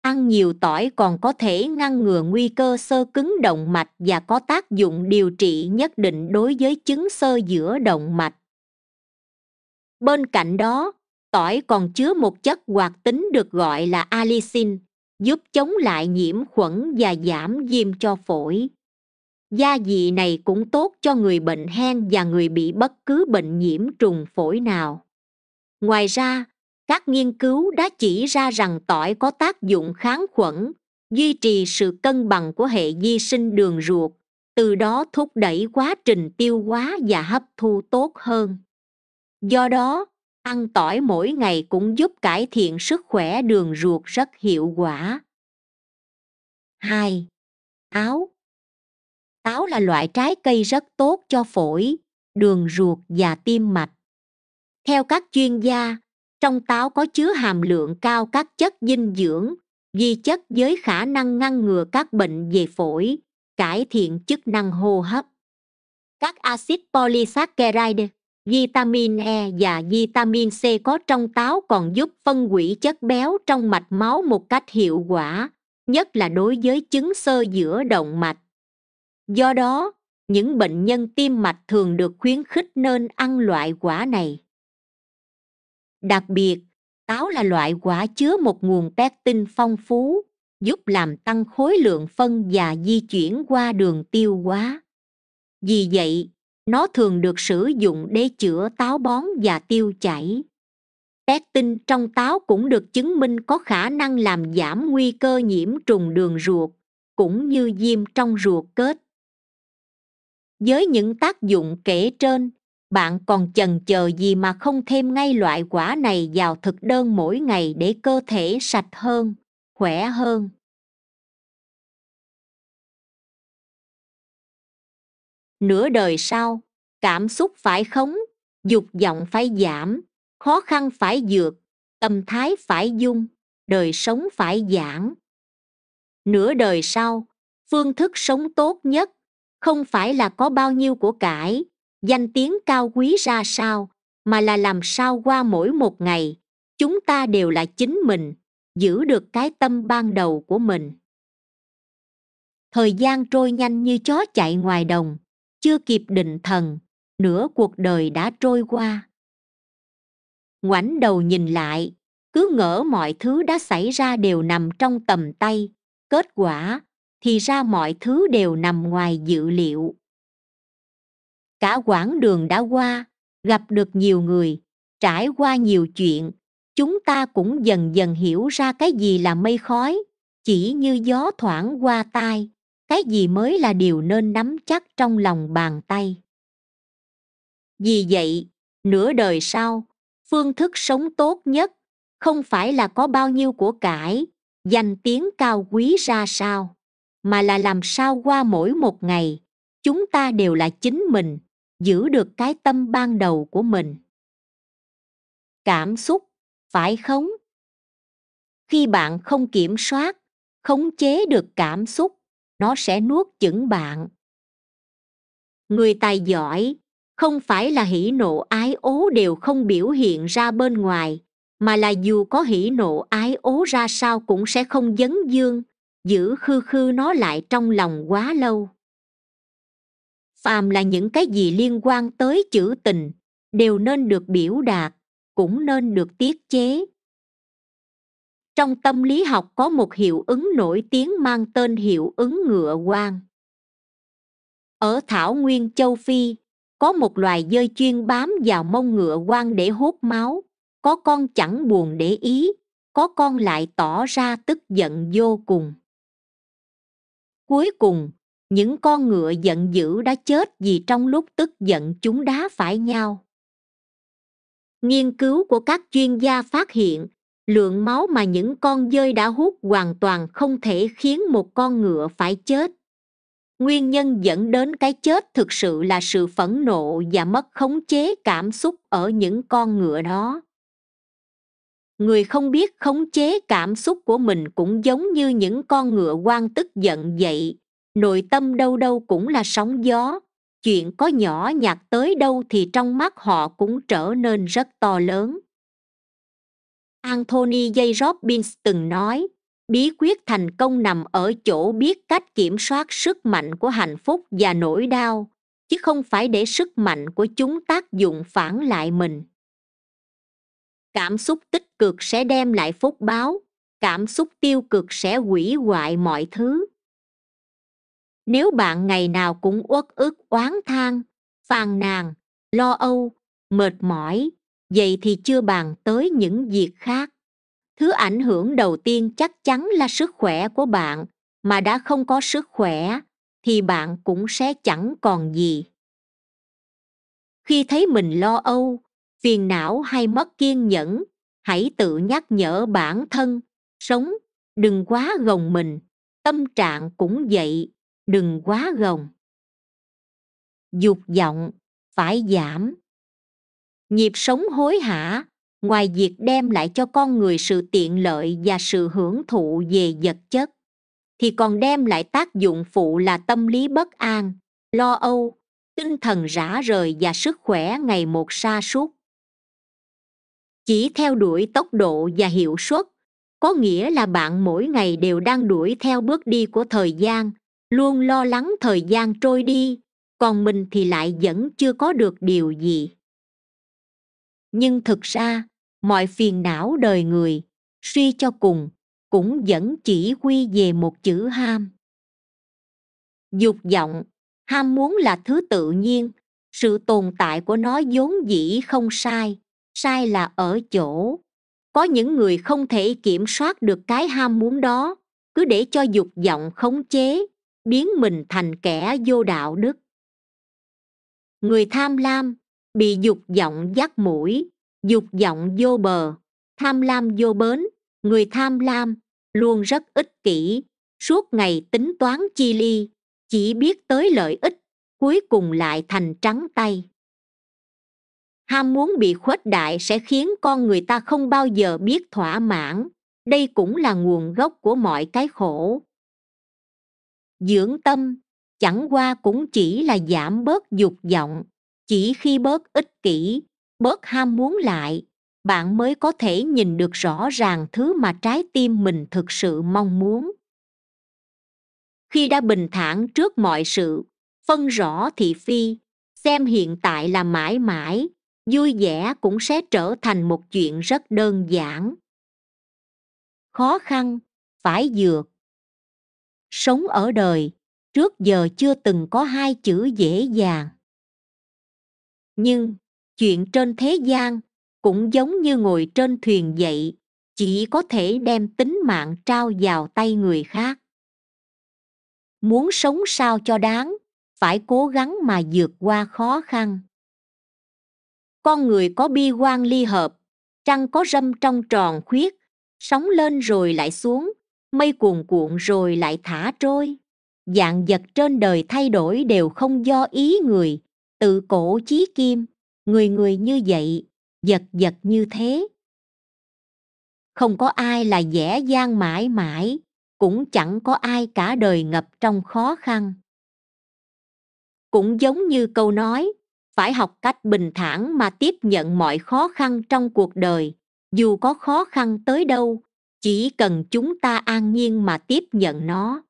Ăn nhiều tỏi còn có thể ngăn ngừa nguy cơ sơ cứng động mạch và có tác dụng điều trị nhất định đối với chứng sơ giữa động mạch. Bên cạnh đó, tỏi còn chứa một chất hoạt tính được gọi là allicin, giúp chống lại nhiễm khuẩn và giảm viêm cho phổi. Gia vị này cũng tốt cho người bệnh hen và người bị bất cứ bệnh nhiễm trùng phổi nào. Ngoài ra, các nghiên cứu đã chỉ ra rằng tỏi có tác dụng kháng khuẩn duy trì sự cân bằng của hệ vi sinh đường ruột từ đó thúc đẩy quá trình tiêu hóa và hấp thu tốt hơn do đó ăn tỏi mỗi ngày cũng giúp cải thiện sức khỏe đường ruột rất hiệu quả 2. Táo Táo là loại trái cây rất tốt cho phổi, đường ruột và tim mạch. Theo các chuyên gia, trong táo có chứa hàm lượng cao các chất dinh dưỡng vi chất với khả năng ngăn ngừa các bệnh về phổi cải thiện chức năng hô hấp các axit polysaccharide vitamin e và vitamin c có trong táo còn giúp phân hủy chất béo trong mạch máu một cách hiệu quả nhất là đối với chứng sơ giữa động mạch do đó những bệnh nhân tim mạch thường được khuyến khích nên ăn loại quả này Đặc biệt, táo là loại quả chứa một nguồn pectin phong phú, giúp làm tăng khối lượng phân và di chuyển qua đường tiêu hóa. Vì vậy, nó thường được sử dụng để chữa táo bón và tiêu chảy. Pectin trong táo cũng được chứng minh có khả năng làm giảm nguy cơ nhiễm trùng đường ruột, cũng như viêm trong ruột kết. Với những tác dụng kể trên, bạn còn chần chờ gì mà không thêm ngay loại quả này vào thực đơn mỗi ngày để cơ thể sạch hơn khỏe hơn nửa đời sau cảm xúc phải khống dục vọng phải giảm khó khăn phải dược tâm thái phải dung đời sống phải giãn nửa đời sau phương thức sống tốt nhất không phải là có bao nhiêu của cải danh tiếng cao quý ra sao mà là làm sao qua mỗi một ngày chúng ta đều là chính mình giữ được cái tâm ban đầu của mình thời gian trôi nhanh như chó chạy ngoài đồng chưa kịp định thần nửa cuộc đời đã trôi qua ngoảnh đầu nhìn lại cứ ngỡ mọi thứ đã xảy ra đều nằm trong tầm tay kết quả thì ra mọi thứ đều nằm ngoài dự liệu cả quãng đường đã qua gặp được nhiều người trải qua nhiều chuyện chúng ta cũng dần dần hiểu ra cái gì là mây khói chỉ như gió thoảng qua tai cái gì mới là điều nên nắm chắc trong lòng bàn tay vì vậy nửa đời sau phương thức sống tốt nhất không phải là có bao nhiêu của cải danh tiếng cao quý ra sao mà là làm sao qua mỗi một ngày chúng ta đều là chính mình giữ được cái tâm ban đầu của mình cảm xúc phải không khi bạn không kiểm soát khống chế được cảm xúc nó sẽ nuốt chửng bạn người tài giỏi không phải là hỉ nộ ái ố đều không biểu hiện ra bên ngoài mà là dù có hỉ nộ ái ố ra sao cũng sẽ không dấn dương giữ khư khư nó lại trong lòng quá lâu phàm là những cái gì liên quan tới chữ tình đều nên được biểu đạt cũng nên được tiết chế trong tâm lý học có một hiệu ứng nổi tiếng mang tên hiệu ứng ngựa quan ở thảo nguyên châu phi có một loài dơi chuyên bám vào mông ngựa quan để hút máu có con chẳng buồn để ý có con lại tỏ ra tức giận vô cùng cuối cùng những con ngựa giận dữ đã chết vì trong lúc tức giận chúng đá phải nhau nghiên cứu của các chuyên gia phát hiện lượng máu mà những con dơi đã hút hoàn toàn không thể khiến một con ngựa phải chết nguyên nhân dẫn đến cái chết thực sự là sự phẫn nộ và mất khống chế cảm xúc ở những con ngựa đó người không biết khống chế cảm xúc của mình cũng giống như những con ngựa quan tức giận vậy nội tâm đâu đâu cũng là sóng gió chuyện có nhỏ nhặt tới đâu thì trong mắt họ cũng trở nên rất to lớn anthony j robbins từng nói bí quyết thành công nằm ở chỗ biết cách kiểm soát sức mạnh của hạnh phúc và nỗi đau chứ không phải để sức mạnh của chúng tác dụng phản lại mình cảm xúc tích cực sẽ đem lại phúc báo cảm xúc tiêu cực sẽ hủy hoại mọi thứ nếu bạn ngày nào cũng uất ức oán than phàn nàn lo âu mệt mỏi vậy thì chưa bàn tới những việc khác thứ ảnh hưởng đầu tiên chắc chắn là sức khỏe của bạn mà đã không có sức khỏe thì bạn cũng sẽ chẳng còn gì khi thấy mình lo âu phiền não hay mất kiên nhẫn hãy tự nhắc nhở bản thân sống đừng quá gồng mình tâm trạng cũng vậy đừng quá gồng dục vọng phải giảm nhịp sống hối hả ngoài việc đem lại cho con người sự tiện lợi và sự hưởng thụ về vật chất thì còn đem lại tác dụng phụ là tâm lý bất an lo âu tinh thần rã rời và sức khỏe ngày một sa sút chỉ theo đuổi tốc độ và hiệu suất có nghĩa là bạn mỗi ngày đều đang đuổi theo bước đi của thời gian luôn lo lắng thời gian trôi đi còn mình thì lại vẫn chưa có được điều gì nhưng thực ra mọi phiền não đời người suy cho cùng cũng vẫn chỉ quy về một chữ ham dục vọng ham muốn là thứ tự nhiên sự tồn tại của nó vốn dĩ không sai sai là ở chỗ có những người không thể kiểm soát được cái ham muốn đó cứ để cho dục vọng khống chế biến mình thành kẻ vô đạo đức người tham lam bị dục vọng dắt mũi dục vọng vô bờ tham lam vô bến người tham lam luôn rất ích kỷ suốt ngày tính toán chi ly chỉ biết tới lợi ích cuối cùng lại thành trắng tay ham muốn bị khuếch đại sẽ khiến con người ta không bao giờ biết thỏa mãn đây cũng là nguồn gốc của mọi cái khổ dưỡng tâm chẳng qua cũng chỉ là giảm bớt dục vọng chỉ khi bớt ích kỷ bớt ham muốn lại bạn mới có thể nhìn được rõ ràng thứ mà trái tim mình thực sự mong muốn khi đã bình thản trước mọi sự phân rõ thị phi xem hiện tại là mãi mãi vui vẻ cũng sẽ trở thành một chuyện rất đơn giản khó khăn phải dược sống ở đời trước giờ chưa từng có hai chữ dễ dàng nhưng chuyện trên thế gian cũng giống như ngồi trên thuyền dậy chỉ có thể đem tính mạng trao vào tay người khác muốn sống sao cho đáng phải cố gắng mà vượt qua khó khăn con người có bi quan ly hợp trăng có râm trong tròn khuyết sóng lên rồi lại xuống mây cuồn cuộn rồi lại thả trôi dạng vật trên đời thay đổi đều không do ý người tự cổ chí kim người người như vậy vật vật như thế không có ai là dễ gian mãi mãi cũng chẳng có ai cả đời ngập trong khó khăn cũng giống như câu nói phải học cách bình thản mà tiếp nhận mọi khó khăn trong cuộc đời dù có khó khăn tới đâu chỉ cần chúng ta an nhiên mà tiếp nhận nó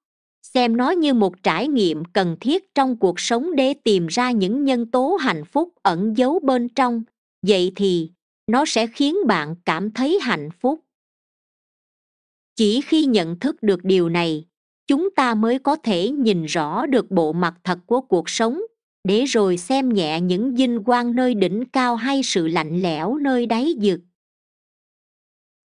xem nó như một trải nghiệm cần thiết trong cuộc sống để tìm ra những nhân tố hạnh phúc ẩn giấu bên trong vậy thì nó sẽ khiến bạn cảm thấy hạnh phúc chỉ khi nhận thức được điều này chúng ta mới có thể nhìn rõ được bộ mặt thật của cuộc sống để rồi xem nhẹ những vinh quang nơi đỉnh cao hay sự lạnh lẽo nơi đáy vực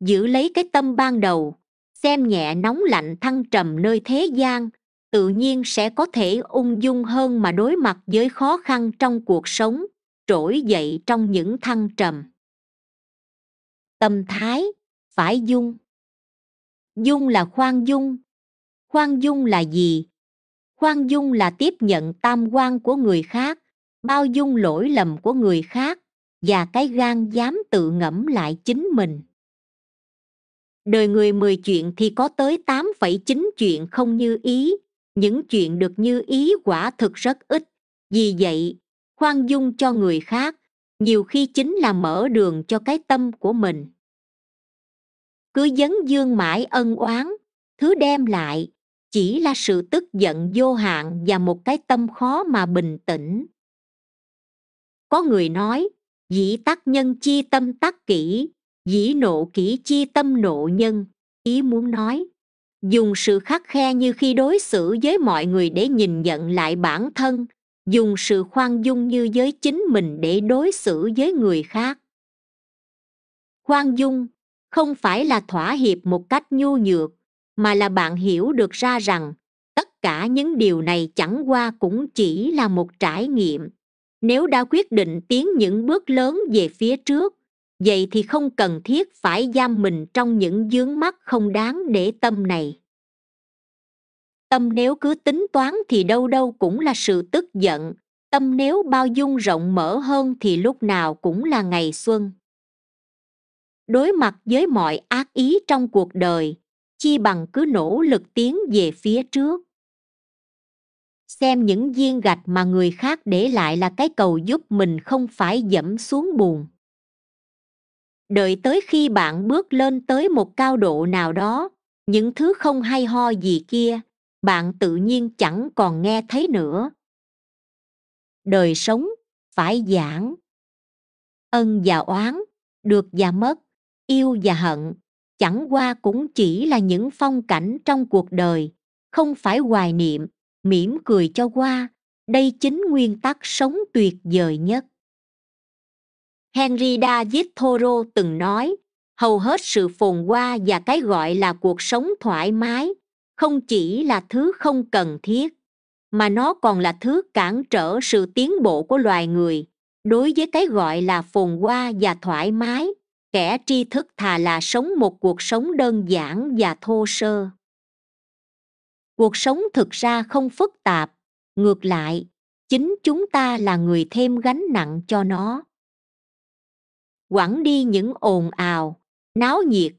giữ lấy cái tâm ban đầu xem nhẹ nóng lạnh thăng trầm nơi thế gian tự nhiên sẽ có thể ung dung hơn mà đối mặt với khó khăn trong cuộc sống trỗi dậy trong những thăng trầm tâm thái phải dung dung là khoan dung khoan dung là gì khoan dung là tiếp nhận tam quan của người khác bao dung lỗi lầm của người khác và cái gan dám tự ngẫm lại chính mình đời người mười chuyện thì có tới tám phẩy chín chuyện không như ý, những chuyện được như ý quả thực rất ít. Vì vậy, khoan dung cho người khác, nhiều khi chính là mở đường cho cái tâm của mình. Cứ dấn dương mãi ân oán, thứ đem lại chỉ là sự tức giận vô hạn và một cái tâm khó mà bình tĩnh. Có người nói, dĩ tắc nhân chi tâm tác kỹ, dĩ nộ kỹ chi tâm nộ nhân ý muốn nói dùng sự khắc khe như khi đối xử với mọi người để nhìn nhận lại bản thân dùng sự khoan dung như với chính mình để đối xử với người khác khoan dung không phải là thỏa hiệp một cách nhu nhược mà là bạn hiểu được ra rằng tất cả những điều này chẳng qua cũng chỉ là một trải nghiệm nếu đã quyết định tiến những bước lớn về phía trước vậy thì không cần thiết phải giam mình trong những dướng mắt không đáng để tâm này tâm nếu cứ tính toán thì đâu đâu cũng là sự tức giận tâm nếu bao dung rộng mở hơn thì lúc nào cũng là ngày xuân đối mặt với mọi ác ý trong cuộc đời chi bằng cứ nỗ lực tiến về phía trước xem những viên gạch mà người khác để lại là cái cầu giúp mình không phải dẫm xuống buồn đợi tới khi bạn bước lên tới một cao độ nào đó những thứ không hay ho gì kia bạn tự nhiên chẳng còn nghe thấy nữa đời sống phải giảng ân và oán được và mất yêu và hận chẳng qua cũng chỉ là những phong cảnh trong cuộc đời không phải hoài niệm mỉm cười cho qua đây chính nguyên tắc sống tuyệt vời nhất henry david thoreau từng nói hầu hết sự phồn hoa và cái gọi là cuộc sống thoải mái không chỉ là thứ không cần thiết mà nó còn là thứ cản trở sự tiến bộ của loài người đối với cái gọi là phồn hoa và thoải mái kẻ tri thức thà là sống một cuộc sống đơn giản và thô sơ cuộc sống thực ra không phức tạp ngược lại chính chúng ta là người thêm gánh nặng cho nó quẳng đi những ồn ào náo nhiệt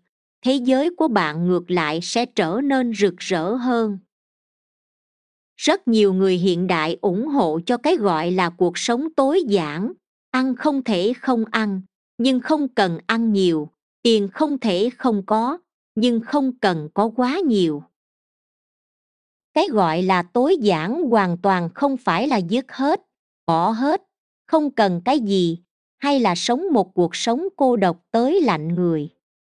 thế giới của bạn ngược lại sẽ trở nên rực rỡ hơn rất nhiều người hiện đại ủng hộ cho cái gọi là cuộc sống tối giản ăn không thể không ăn nhưng không cần ăn nhiều tiền không thể không có nhưng không cần có quá nhiều cái gọi là tối giản hoàn toàn không phải là dứt hết bỏ hết không cần cái gì hay là sống một cuộc sống cô độc tới lạnh người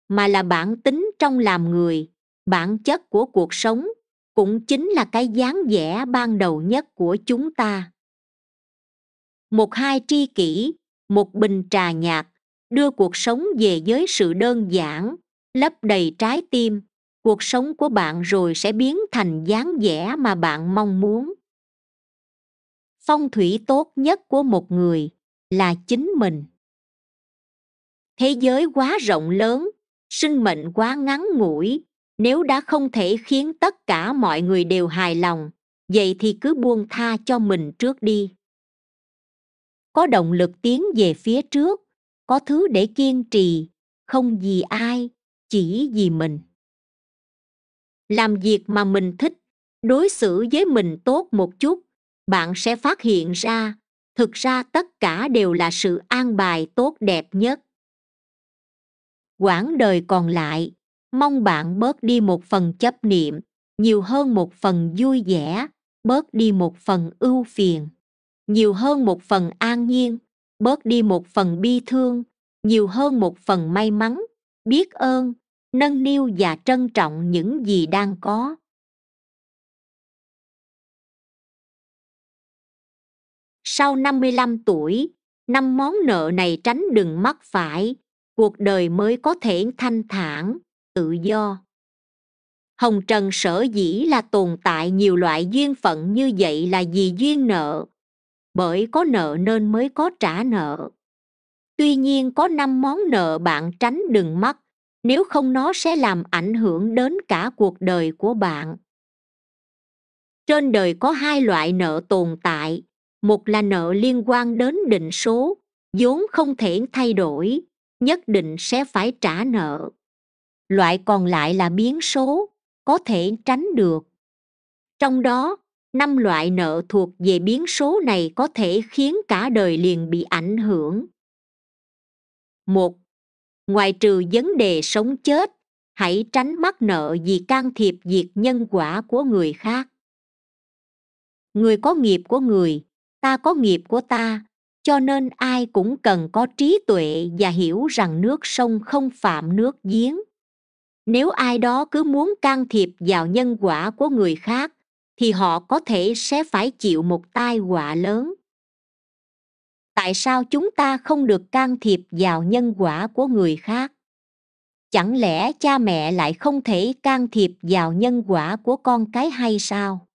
mà là bản tính trong làm người bản chất của cuộc sống cũng chính là cái dáng vẻ ban đầu nhất của chúng ta một hai tri kỷ một bình trà nhạt đưa cuộc sống về với sự đơn giản lấp đầy trái tim cuộc sống của bạn rồi sẽ biến thành dáng vẻ mà bạn mong muốn phong thủy tốt nhất của một người là chính mình thế giới quá rộng lớn sinh mệnh quá ngắn ngủi nếu đã không thể khiến tất cả mọi người đều hài lòng vậy thì cứ buông tha cho mình trước đi có động lực tiến về phía trước có thứ để kiên trì không vì ai chỉ vì mình làm việc mà mình thích đối xử với mình tốt một chút bạn sẽ phát hiện ra thực ra tất cả đều là sự an bài tốt đẹp nhất quãng đời còn lại mong bạn bớt đi một phần chấp niệm nhiều hơn một phần vui vẻ bớt đi một phần ưu phiền nhiều hơn một phần an nhiên bớt đi một phần bi thương nhiều hơn một phần may mắn biết ơn nâng niu và trân trọng những gì đang có sau 55 tuổi, năm món nợ này tránh đừng mắc phải, cuộc đời mới có thể thanh thản, tự do. Hồng Trần sở dĩ là tồn tại nhiều loại duyên phận như vậy là vì duyên nợ, bởi có nợ nên mới có trả nợ. Tuy nhiên có năm món nợ bạn tránh đừng mắc, nếu không nó sẽ làm ảnh hưởng đến cả cuộc đời của bạn. Trên đời có hai loại nợ tồn tại, một là nợ liên quan đến định số vốn không thể thay đổi nhất định sẽ phải trả nợ loại còn lại là biến số có thể tránh được trong đó năm loại nợ thuộc về biến số này có thể khiến cả đời liền bị ảnh hưởng một ngoài trừ vấn đề sống chết hãy tránh mắc nợ vì can thiệp việc nhân quả của người khác người có nghiệp của người ta có nghiệp của ta cho nên ai cũng cần có trí tuệ và hiểu rằng nước sông không phạm nước giếng nếu ai đó cứ muốn can thiệp vào nhân quả của người khác thì họ có thể sẽ phải chịu một tai họa lớn tại sao chúng ta không được can thiệp vào nhân quả của người khác chẳng lẽ cha mẹ lại không thể can thiệp vào nhân quả của con cái hay sao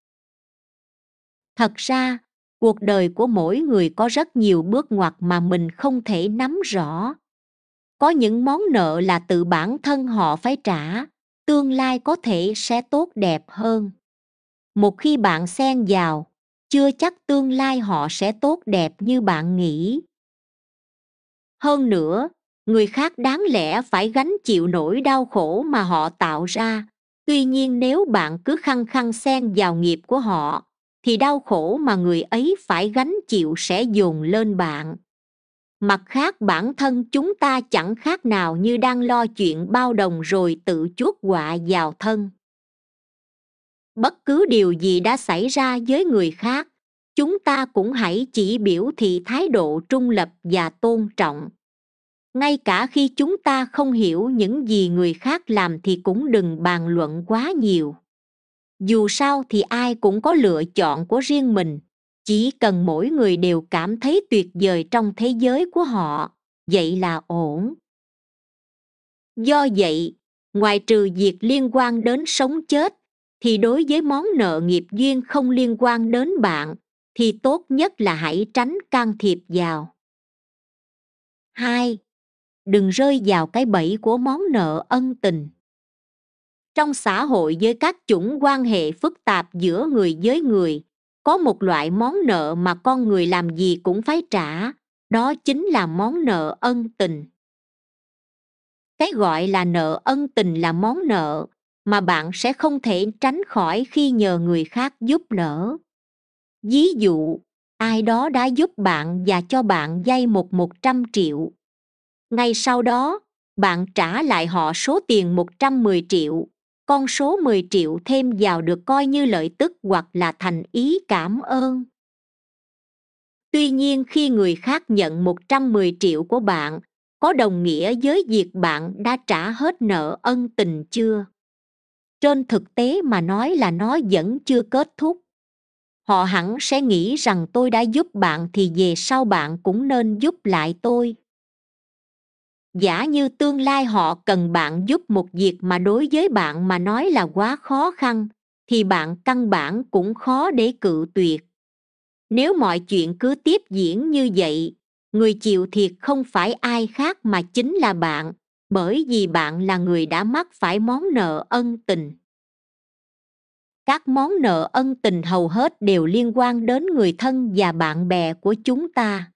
thật ra cuộc đời của mỗi người có rất nhiều bước ngoặt mà mình không thể nắm rõ có những món nợ là tự bản thân họ phải trả tương lai có thể sẽ tốt đẹp hơn một khi bạn xen vào chưa chắc tương lai họ sẽ tốt đẹp như bạn nghĩ hơn nữa người khác đáng lẽ phải gánh chịu nỗi đau khổ mà họ tạo ra tuy nhiên nếu bạn cứ khăng khăng xen vào nghiệp của họ thì đau khổ mà người ấy phải gánh chịu sẽ dồn lên bạn mặt khác bản thân chúng ta chẳng khác nào như đang lo chuyện bao đồng rồi tự chuốc họa vào thân bất cứ điều gì đã xảy ra với người khác chúng ta cũng hãy chỉ biểu thị thái độ trung lập và tôn trọng ngay cả khi chúng ta không hiểu những gì người khác làm thì cũng đừng bàn luận quá nhiều dù sao thì ai cũng có lựa chọn của riêng mình chỉ cần mỗi người đều cảm thấy tuyệt vời trong thế giới của họ vậy là ổn do vậy ngoài trừ việc liên quan đến sống chết thì đối với món nợ nghiệp duyên không liên quan đến bạn thì tốt nhất là hãy tránh can thiệp vào hai đừng rơi vào cái bẫy của món nợ ân tình trong xã hội với các chủng quan hệ phức tạp giữa người với người có một loại món nợ mà con người làm gì cũng phải trả đó chính là món nợ ân tình cái gọi là nợ ân tình là món nợ mà bạn sẽ không thể tránh khỏi khi nhờ người khác giúp đỡ ví dụ ai đó đã giúp bạn và cho bạn vay một một trăm triệu ngay sau đó bạn trả lại họ số tiền 110 triệu con số 10 triệu thêm vào được coi như lợi tức hoặc là thành ý cảm ơn. Tuy nhiên khi người khác nhận 110 triệu của bạn, có đồng nghĩa với việc bạn đã trả hết nợ ân tình chưa? Trên thực tế mà nói là nó vẫn chưa kết thúc. Họ hẳn sẽ nghĩ rằng tôi đã giúp bạn thì về sau bạn cũng nên giúp lại tôi giả như tương lai họ cần bạn giúp một việc mà đối với bạn mà nói là quá khó khăn thì bạn căn bản cũng khó để cự tuyệt nếu mọi chuyện cứ tiếp diễn như vậy người chịu thiệt không phải ai khác mà chính là bạn bởi vì bạn là người đã mắc phải món nợ ân tình các món nợ ân tình hầu hết đều liên quan đến người thân và bạn bè của chúng ta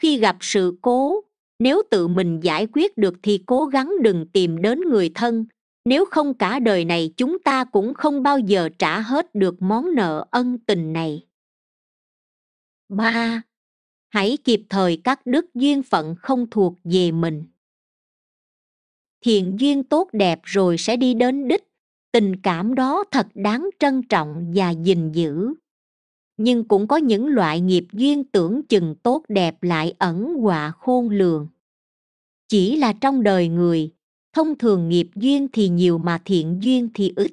khi gặp sự cố nếu tự mình giải quyết được thì cố gắng đừng tìm đến người thân nếu không cả đời này chúng ta cũng không bao giờ trả hết được món nợ ân tình này ba hãy kịp thời cắt đứt duyên phận không thuộc về mình thiện duyên tốt đẹp rồi sẽ đi đến đích tình cảm đó thật đáng trân trọng và gìn giữ nhưng cũng có những loại nghiệp duyên tưởng chừng tốt đẹp lại ẩn họa khôn lường chỉ là trong đời người thông thường nghiệp duyên thì nhiều mà thiện duyên thì ít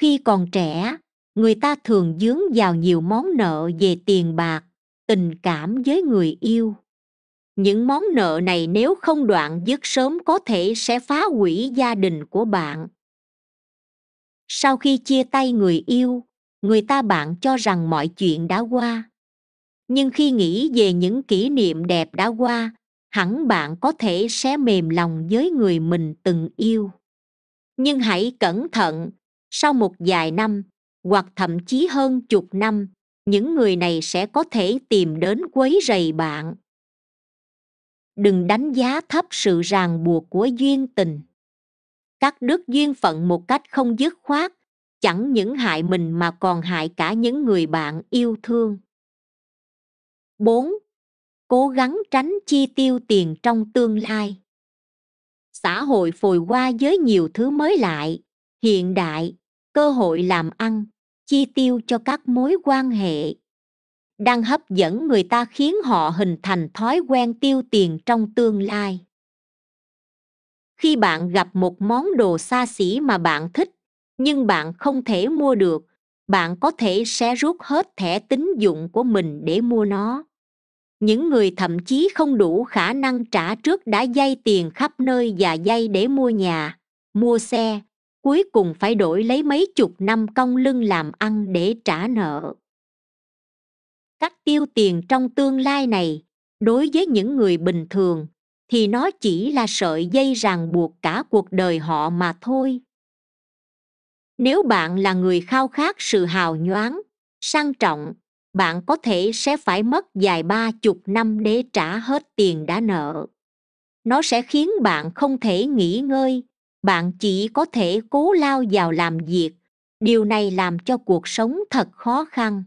khi còn trẻ người ta thường dướng vào nhiều món nợ về tiền bạc tình cảm với người yêu những món nợ này nếu không đoạn dứt sớm có thể sẽ phá hủy gia đình của bạn sau khi chia tay người yêu người ta bạn cho rằng mọi chuyện đã qua nhưng khi nghĩ về những kỷ niệm đẹp đã qua hẳn bạn có thể sẽ mềm lòng với người mình từng yêu nhưng hãy cẩn thận sau một vài năm hoặc thậm chí hơn chục năm những người này sẽ có thể tìm đến quấy rầy bạn đừng đánh giá thấp sự ràng buộc của duyên tình cắt đứt duyên phận một cách không dứt khoát chẳng những hại mình mà còn hại cả những người bạn yêu thương 4. Cố gắng tránh chi tiêu tiền trong tương lai Xã hội phồi qua với nhiều thứ mới lại, hiện đại, cơ hội làm ăn, chi tiêu cho các mối quan hệ đang hấp dẫn người ta khiến họ hình thành thói quen tiêu tiền trong tương lai khi bạn gặp một món đồ xa xỉ mà bạn thích nhưng bạn không thể mua được bạn có thể sẽ rút hết thẻ tín dụng của mình để mua nó những người thậm chí không đủ khả năng trả trước đã dây tiền khắp nơi và dây để mua nhà mua xe cuối cùng phải đổi lấy mấy chục năm cong lưng làm ăn để trả nợ các tiêu tiền trong tương lai này đối với những người bình thường thì nó chỉ là sợi dây ràng buộc cả cuộc đời họ mà thôi nếu bạn là người khao khát sự hào nhoáng sang trọng bạn có thể sẽ phải mất dài ba chục năm để trả hết tiền đã nợ nó sẽ khiến bạn không thể nghỉ ngơi bạn chỉ có thể cố lao vào làm việc điều này làm cho cuộc sống thật khó khăn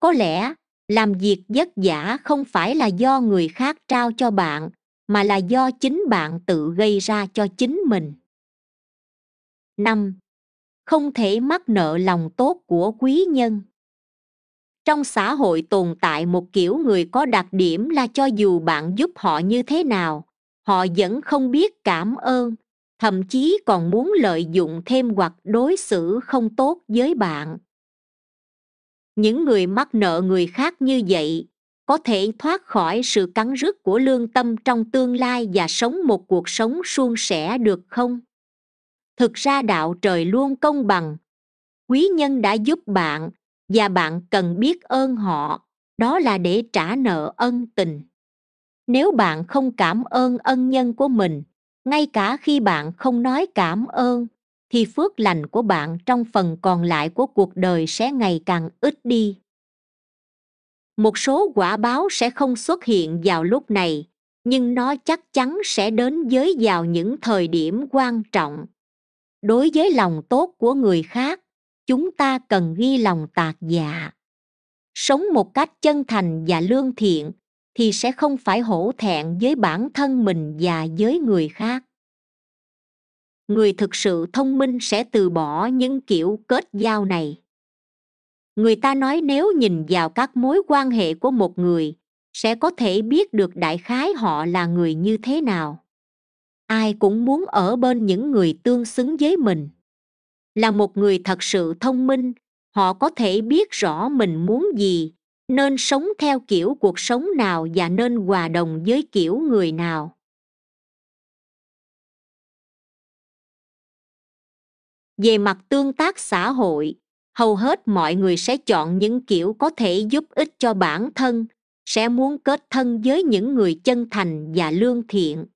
có lẽ làm việc vất vả không phải là do người khác trao cho bạn mà là do chính bạn tự gây ra cho chính mình 5. Không thể mắc nợ lòng tốt của quý nhân trong xã hội tồn tại một kiểu người có đặc điểm là cho dù bạn giúp họ như thế nào họ vẫn không biết cảm ơn thậm chí còn muốn lợi dụng thêm hoặc đối xử không tốt với bạn những người mắc nợ người khác như vậy có thể thoát khỏi sự cắn rứt của lương tâm trong tương lai và sống một cuộc sống suôn sẻ được không thực ra đạo trời luôn công bằng quý nhân đã giúp bạn và bạn cần biết ơn họ đó là để trả nợ ân tình nếu bạn không cảm ơn ân nhân của mình ngay cả khi bạn không nói cảm ơn thì phước lành của bạn trong phần còn lại của cuộc đời sẽ ngày càng ít đi một số quả báo sẽ không xuất hiện vào lúc này nhưng nó chắc chắn sẽ đến giới vào những thời điểm quan trọng đối với lòng tốt của người khác chúng ta cần ghi lòng tạc dạ sống một cách chân thành và lương thiện thì sẽ không phải hổ thẹn với bản thân mình và với người khác người thực sự thông minh sẽ từ bỏ những kiểu kết giao này người ta nói nếu nhìn vào các mối quan hệ của một người sẽ có thể biết được đại khái họ là người như thế nào ai cũng muốn ở bên những người tương xứng với mình là một người thật sự thông minh họ có thể biết rõ mình muốn gì nên sống theo kiểu cuộc sống nào và nên hòa đồng với kiểu người nào về mặt tương tác xã hội hầu hết mọi người sẽ chọn những kiểu có thể giúp ích cho bản thân sẽ muốn kết thân với những người chân thành và lương thiện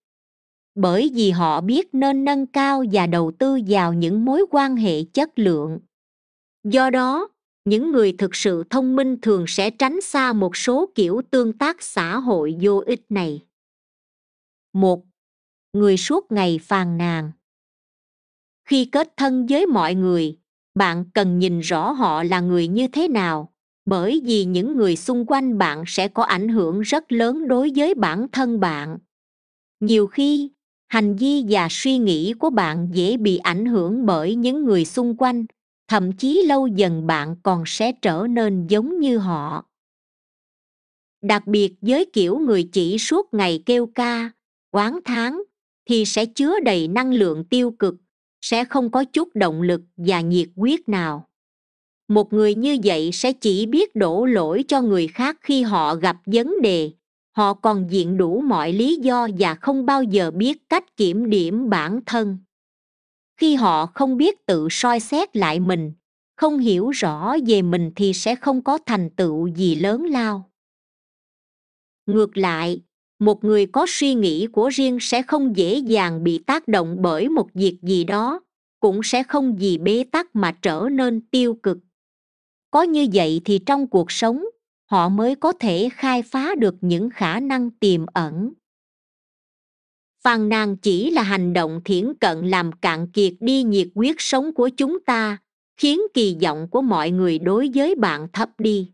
bởi vì họ biết nên nâng cao và đầu tư vào những mối quan hệ chất lượng do đó những người thực sự thông minh thường sẽ tránh xa một số kiểu tương tác xã hội vô ích này một người suốt ngày phàn nàn khi kết thân với mọi người bạn cần nhìn rõ họ là người như thế nào bởi vì những người xung quanh bạn sẽ có ảnh hưởng rất lớn đối với bản thân bạn nhiều khi hành vi và suy nghĩ của bạn dễ bị ảnh hưởng bởi những người xung quanh thậm chí lâu dần bạn còn sẽ trở nên giống như họ đặc biệt với kiểu người chỉ suốt ngày kêu ca oán thán thì sẽ chứa đầy năng lượng tiêu cực sẽ không có chút động lực và nhiệt huyết nào một người như vậy sẽ chỉ biết đổ lỗi cho người khác khi họ gặp vấn đề họ còn diện đủ mọi lý do và không bao giờ biết cách kiểm điểm bản thân khi họ không biết tự soi xét lại mình không hiểu rõ về mình thì sẽ không có thành tựu gì lớn lao ngược lại một người có suy nghĩ của riêng sẽ không dễ dàng bị tác động bởi một việc gì đó cũng sẽ không vì bế tắc mà trở nên tiêu cực có như vậy thì trong cuộc sống họ mới có thể khai phá được những khả năng tiềm ẩn phàn nàn chỉ là hành động thiển cận làm cạn kiệt đi nhiệt huyết sống của chúng ta khiến kỳ vọng của mọi người đối với bạn thấp đi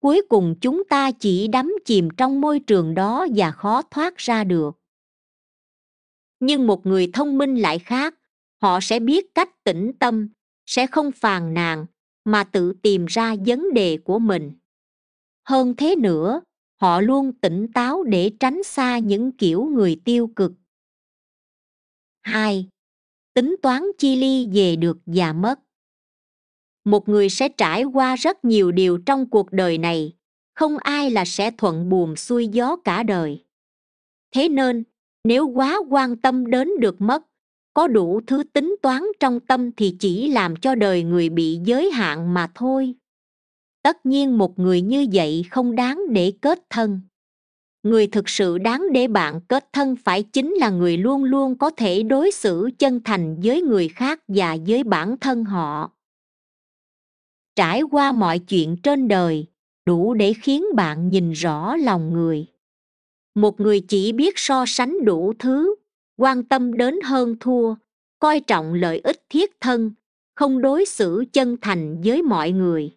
cuối cùng chúng ta chỉ đắm chìm trong môi trường đó và khó thoát ra được nhưng một người thông minh lại khác họ sẽ biết cách tĩnh tâm sẽ không phàn nàn mà tự tìm ra vấn đề của mình hơn thế nữa họ luôn tỉnh táo để tránh xa những kiểu người tiêu cực hai Tính toán chi ly về được và mất một người sẽ trải qua rất nhiều điều trong cuộc đời này không ai là sẽ thuận buồm xuôi gió cả đời thế nên nếu quá quan tâm đến được mất có đủ thứ tính toán trong tâm thì chỉ làm cho đời người bị giới hạn mà thôi tất nhiên một người như vậy không đáng để kết thân người thực sự đáng để bạn kết thân phải chính là người luôn luôn có thể đối xử chân thành với người khác và với bản thân họ trải qua mọi chuyện trên đời đủ để khiến bạn nhìn rõ lòng người một người chỉ biết so sánh đủ thứ quan tâm đến hơn thua coi trọng lợi ích thiết thân không đối xử chân thành với mọi người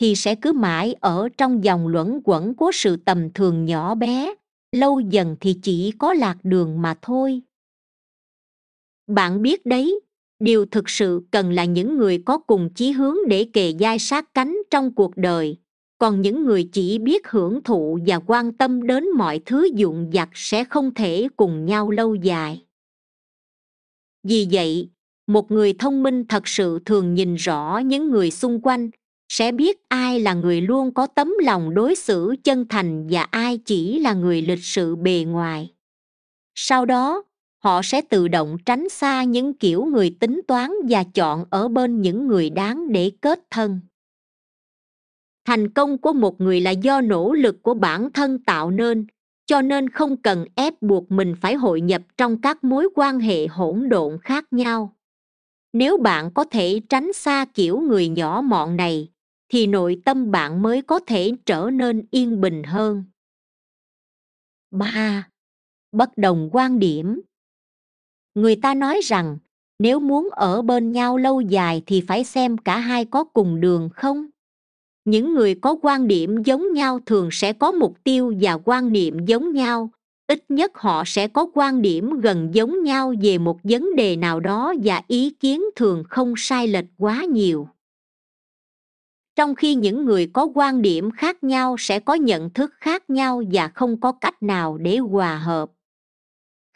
thì sẽ cứ mãi ở trong dòng luẩn quẩn của sự tầm thường nhỏ bé lâu dần thì chỉ có lạc đường mà thôi bạn biết đấy điều thực sự cần là những người có cùng chí hướng để kề dai sát cánh trong cuộc đời còn những người chỉ biết hưởng thụ và quan tâm đến mọi thứ dụng vặt sẽ không thể cùng nhau lâu dài vì vậy một người thông minh thật sự thường nhìn rõ những người xung quanh sẽ biết ai là người luôn có tấm lòng đối xử chân thành và ai chỉ là người lịch sự bề ngoài sau đó họ sẽ tự động tránh xa những kiểu người tính toán và chọn ở bên những người đáng để kết thân thành công của một người là do nỗ lực của bản thân tạo nên cho nên không cần ép buộc mình phải hội nhập trong các mối quan hệ hỗn độn khác nhau nếu bạn có thể tránh xa kiểu người nhỏ mọn này thì nội tâm bạn mới có thể trở nên yên bình hơn. 3. Bất đồng quan điểm Người ta nói rằng nếu muốn ở bên nhau lâu dài thì phải xem cả hai có cùng đường không những người có quan điểm giống nhau thường sẽ có mục tiêu và quan niệm giống nhau ít nhất họ sẽ có quan điểm gần giống nhau về một vấn đề nào đó và ý kiến thường không sai lệch quá nhiều trong khi những người có quan điểm khác nhau sẽ có nhận thức khác nhau và không có cách nào để hòa hợp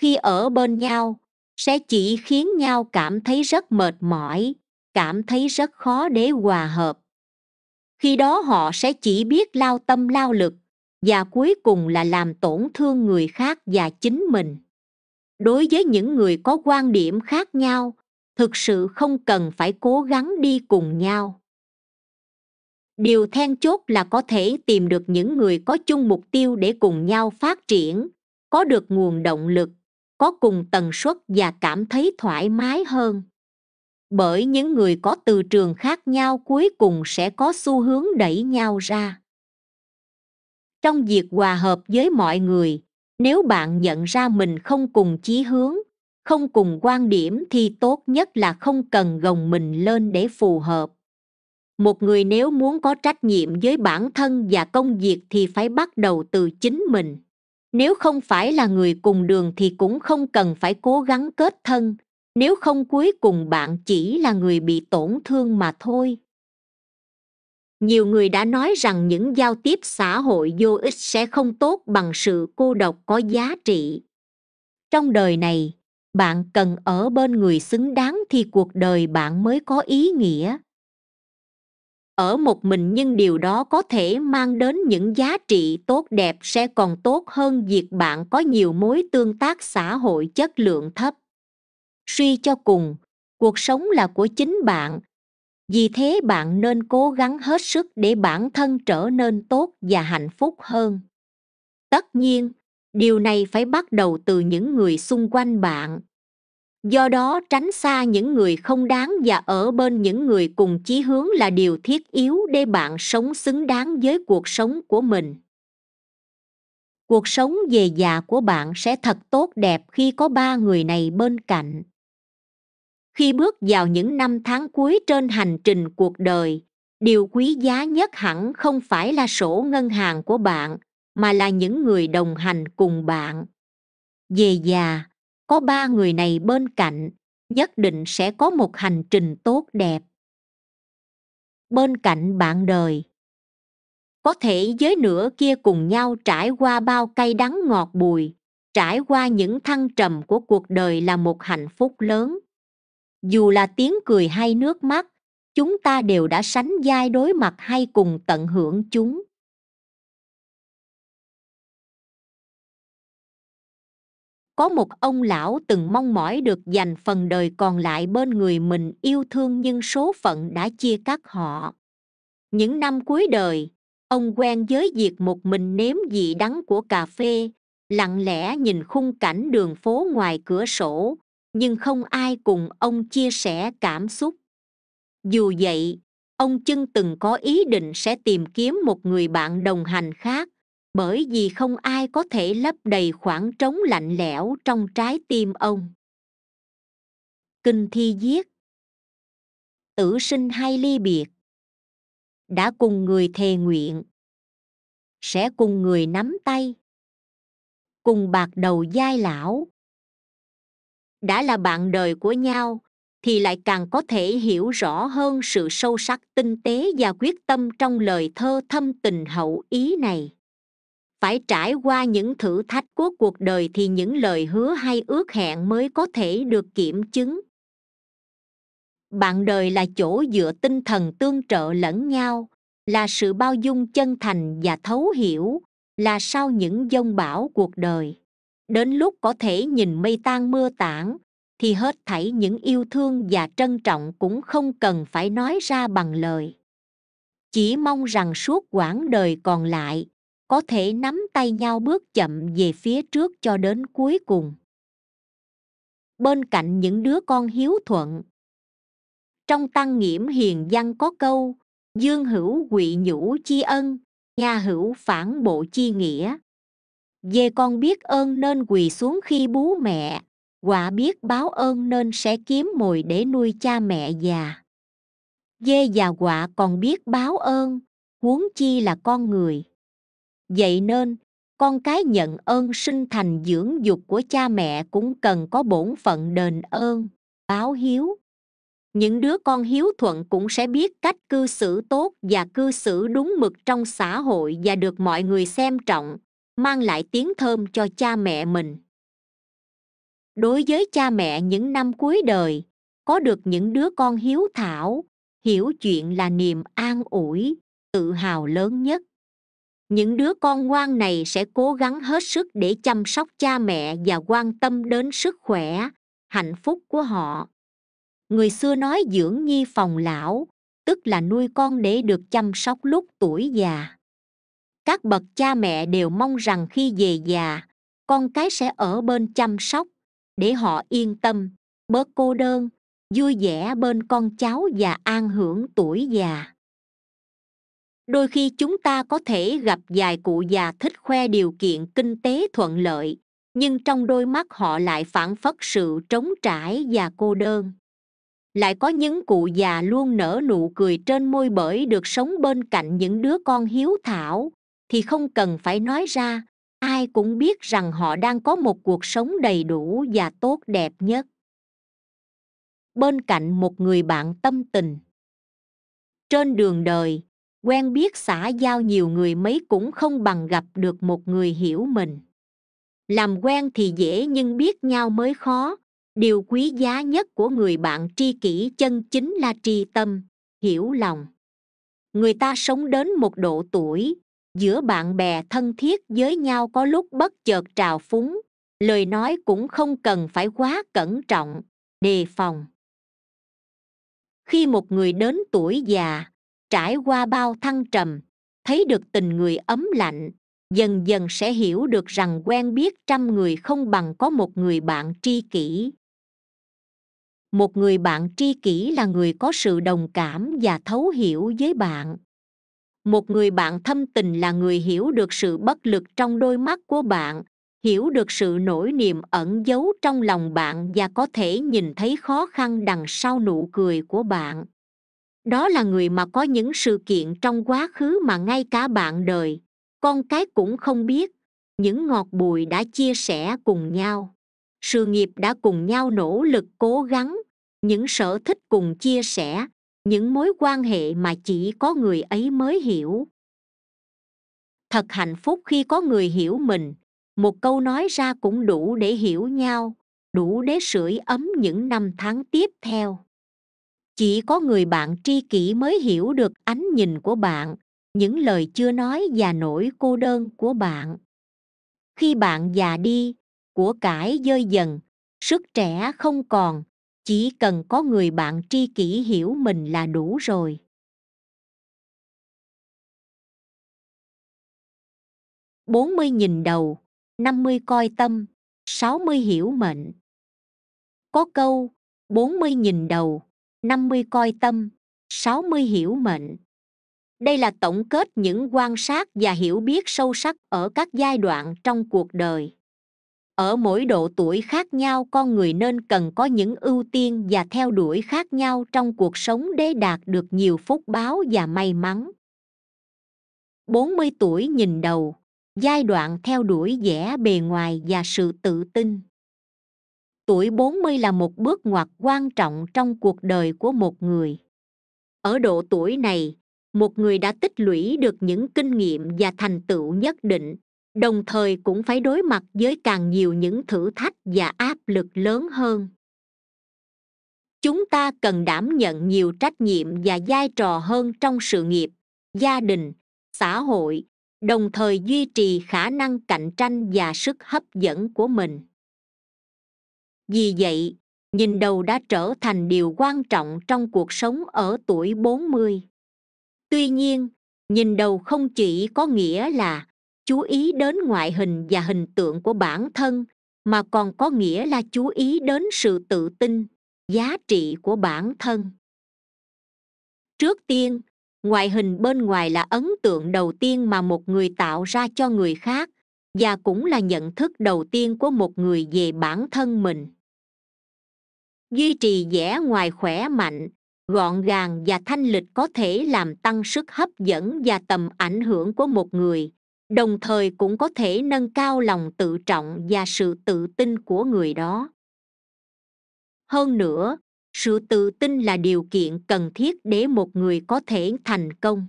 khi ở bên nhau sẽ chỉ khiến nhau cảm thấy rất mệt mỏi cảm thấy rất khó để hòa hợp khi đó họ sẽ chỉ biết lao tâm lao lực và cuối cùng là làm tổn thương người khác và chính mình đối với những người có quan điểm khác nhau thực sự không cần phải cố gắng đi cùng nhau điều then chốt là có thể tìm được những người có chung mục tiêu để cùng nhau phát triển có được nguồn động lực có cùng tần suất và cảm thấy thoải mái hơn bởi những người có từ trường khác nhau cuối cùng sẽ có xu hướng đẩy nhau ra trong việc hòa hợp với mọi người nếu bạn nhận ra mình không cùng chí hướng không cùng quan điểm thì tốt nhất là không cần gồng mình lên để phù hợp một người nếu muốn có trách nhiệm với bản thân và công việc thì phải bắt đầu từ chính mình nếu không phải là người cùng đường thì cũng không cần phải cố gắng kết thân nếu không cuối cùng bạn chỉ là người bị tổn thương mà thôi nhiều người đã nói rằng những giao tiếp xã hội vô ích sẽ không tốt bằng sự cô độc có giá trị trong đời này bạn cần ở bên người xứng đáng thì cuộc đời bạn mới có ý nghĩa ở một mình nhưng điều đó có thể mang đến những giá trị tốt đẹp sẽ còn tốt hơn việc bạn có nhiều mối tương tác xã hội chất lượng thấp suy cho cùng cuộc sống là của chính bạn vì thế bạn nên cố gắng hết sức để bản thân trở nên tốt và hạnh phúc hơn tất nhiên điều này phải bắt đầu từ những người xung quanh bạn do đó tránh xa những người không đáng và ở bên những người cùng chí hướng là điều thiết yếu để bạn sống xứng đáng với cuộc sống của mình cuộc sống về già của bạn sẽ thật tốt đẹp khi có ba người này bên cạnh khi bước vào những năm tháng cuối trên hành trình cuộc đời điều quý giá nhất hẳn không phải là sổ ngân hàng của bạn mà là những người đồng hành cùng bạn về già có ba người này bên cạnh nhất định sẽ có một hành trình tốt đẹp bên cạnh bạn đời có thể giới nửa kia cùng nhau trải qua bao cay đắng ngọt bùi trải qua những thăng trầm của cuộc đời là một hạnh phúc lớn dù là tiếng cười hay nước mắt chúng ta đều đã sánh vai đối mặt hay cùng tận hưởng chúng có một ông lão từng mong mỏi được dành phần đời còn lại bên người mình yêu thương nhưng số phận đã chia cắt họ những năm cuối đời ông quen với việc một mình nếm vị đắng của cà phê lặng lẽ nhìn khung cảnh đường phố ngoài cửa sổ nhưng không ai cùng ông chia sẻ cảm xúc dù vậy ông chân từng có ý định sẽ tìm kiếm một người bạn đồng hành khác bởi vì không ai có thể lấp đầy khoảng trống lạnh lẽo trong trái tim ông kinh thi viết tử sinh hay ly biệt đã cùng người thề nguyện sẽ cùng người nắm tay cùng bạc đầu giai lão đã là bạn đời của nhau thì lại càng có thể hiểu rõ hơn sự sâu sắc tinh tế và quyết tâm trong lời thơ thâm tình hậu ý này phải trải qua những thử thách của cuộc đời thì những lời hứa hay ước hẹn mới có thể được kiểm chứng bạn đời là chỗ dựa tinh thần tương trợ lẫn nhau là sự bao dung chân thành và thấu hiểu là sau những dông bão cuộc đời đến lúc có thể nhìn mây tan mưa tản thì hết thảy những yêu thương và trân trọng cũng không cần phải nói ra bằng lời chỉ mong rằng suốt quãng đời còn lại có thể nắm tay nhau bước chậm về phía trước cho đến cuối cùng bên cạnh những đứa con hiếu thuận trong tăng nghiễm hiền văn có câu dương hữu quỵ nhũ chi ân nhà hữu phản bộ chi nghĩa về con biết ơn nên quỳ xuống khi bú mẹ quả biết báo ơn nên sẽ kiếm mồi để nuôi cha mẹ già dê và quả còn biết báo ơn huống chi là con người vậy nên con cái nhận ơn sinh thành dưỡng dục của cha mẹ cũng cần có bổn phận đền ơn báo hiếu những đứa con hiếu thuận cũng sẽ biết cách cư xử tốt và cư xử đúng mực trong xã hội và được mọi người xem trọng mang lại tiếng thơm cho cha mẹ mình đối với cha mẹ những năm cuối đời có được những đứa con hiếu thảo hiểu chuyện là niềm an ủi tự hào lớn nhất những đứa con ngoan này sẽ cố gắng hết sức để chăm sóc cha mẹ và quan tâm đến sức khỏe hạnh phúc của họ người xưa nói dưỡng nhi phòng lão tức là nuôi con để được chăm sóc lúc tuổi già các bậc cha mẹ đều mong rằng khi về già con cái sẽ ở bên chăm sóc để họ yên tâm bớt cô đơn vui vẻ bên con cháu và an hưởng tuổi già đôi khi chúng ta có thể gặp vài cụ già thích khoe điều kiện kinh tế thuận lợi nhưng trong đôi mắt họ lại phản phất sự trống trải và cô đơn lại có những cụ già luôn nở nụ cười trên môi bởi được sống bên cạnh những đứa con hiếu thảo thì không cần phải nói ra ai cũng biết rằng họ đang có một cuộc sống đầy đủ và tốt đẹp nhất bên cạnh một người bạn tâm tình trên đường đời quen biết xã giao nhiều người mấy cũng không bằng gặp được một người hiểu mình làm quen thì dễ nhưng biết nhau mới khó điều quý giá nhất của người bạn tri kỷ chân chính là tri tâm hiểu lòng người ta sống đến một độ tuổi giữa bạn bè thân thiết với nhau có lúc bất chợt trào phúng lời nói cũng không cần phải quá cẩn trọng đề phòng khi một người đến tuổi già trải qua bao thăng trầm thấy được tình người ấm lạnh dần dần sẽ hiểu được rằng quen biết trăm người không bằng có một người bạn tri kỷ một người bạn tri kỷ là người có sự đồng cảm và thấu hiểu với bạn một người bạn thâm tình là người hiểu được sự bất lực trong đôi mắt của bạn hiểu được sự nỗi niềm ẩn giấu trong lòng bạn và có thể nhìn thấy khó khăn đằng sau nụ cười của bạn đó là người mà có những sự kiện trong quá khứ mà ngay cả bạn đời con cái cũng không biết những ngọt bùi đã chia sẻ cùng nhau sự nghiệp đã cùng nhau nỗ lực cố gắng những sở thích cùng chia sẻ những mối quan hệ mà chỉ có người ấy mới hiểu thật hạnh phúc khi có người hiểu mình một câu nói ra cũng đủ để hiểu nhau đủ để sưởi ấm những năm tháng tiếp theo chỉ có người bạn tri kỷ mới hiểu được ánh nhìn của bạn những lời chưa nói và nỗi cô đơn của bạn khi bạn già đi của cải dơi dần sức trẻ không còn chỉ cần có người bạn tri kỷ hiểu mình là đủ rồi bốn mươi nhìn đầu năm mươi coi tâm sáu mươi hiểu mệnh có câu bốn mươi nhìn đầu 50 coi tâm, 60 hiểu mệnh. Đây là tổng kết những quan sát và hiểu biết sâu sắc ở các giai đoạn trong cuộc đời. Ở mỗi độ tuổi khác nhau con người nên cần có những ưu tiên và theo đuổi khác nhau trong cuộc sống để đạt được nhiều phúc báo và may mắn. 40 tuổi nhìn đầu, giai đoạn theo đuổi vẻ bề ngoài và sự tự tin tuổi 40 là một bước ngoặt quan trọng trong cuộc đời của một người. Ở độ tuổi này, một người đã tích lũy được những kinh nghiệm và thành tựu nhất định, đồng thời cũng phải đối mặt với càng nhiều những thử thách và áp lực lớn hơn. Chúng ta cần đảm nhận nhiều trách nhiệm và vai trò hơn trong sự nghiệp, gia đình, xã hội, đồng thời duy trì khả năng cạnh tranh và sức hấp dẫn của mình vì vậy nhìn đầu đã trở thành điều quan trọng trong cuộc sống ở tuổi bốn mươi. Tuy nhiên, nhìn đầu không chỉ có nghĩa là chú ý đến ngoại hình và hình tượng của bản thân, mà còn có nghĩa là chú ý đến sự tự tin, giá trị của bản thân. Trước tiên, ngoại hình bên ngoài là ấn tượng đầu tiên mà một người tạo ra cho người khác và cũng là nhận thức đầu tiên của một người về bản thân mình duy trì vẻ ngoài khỏe mạnh gọn gàng và thanh lịch có thể làm tăng sức hấp dẫn và tầm ảnh hưởng của một người đồng thời cũng có thể nâng cao lòng tự trọng và sự tự tin của người đó hơn nữa sự tự tin là điều kiện cần thiết để một người có thể thành công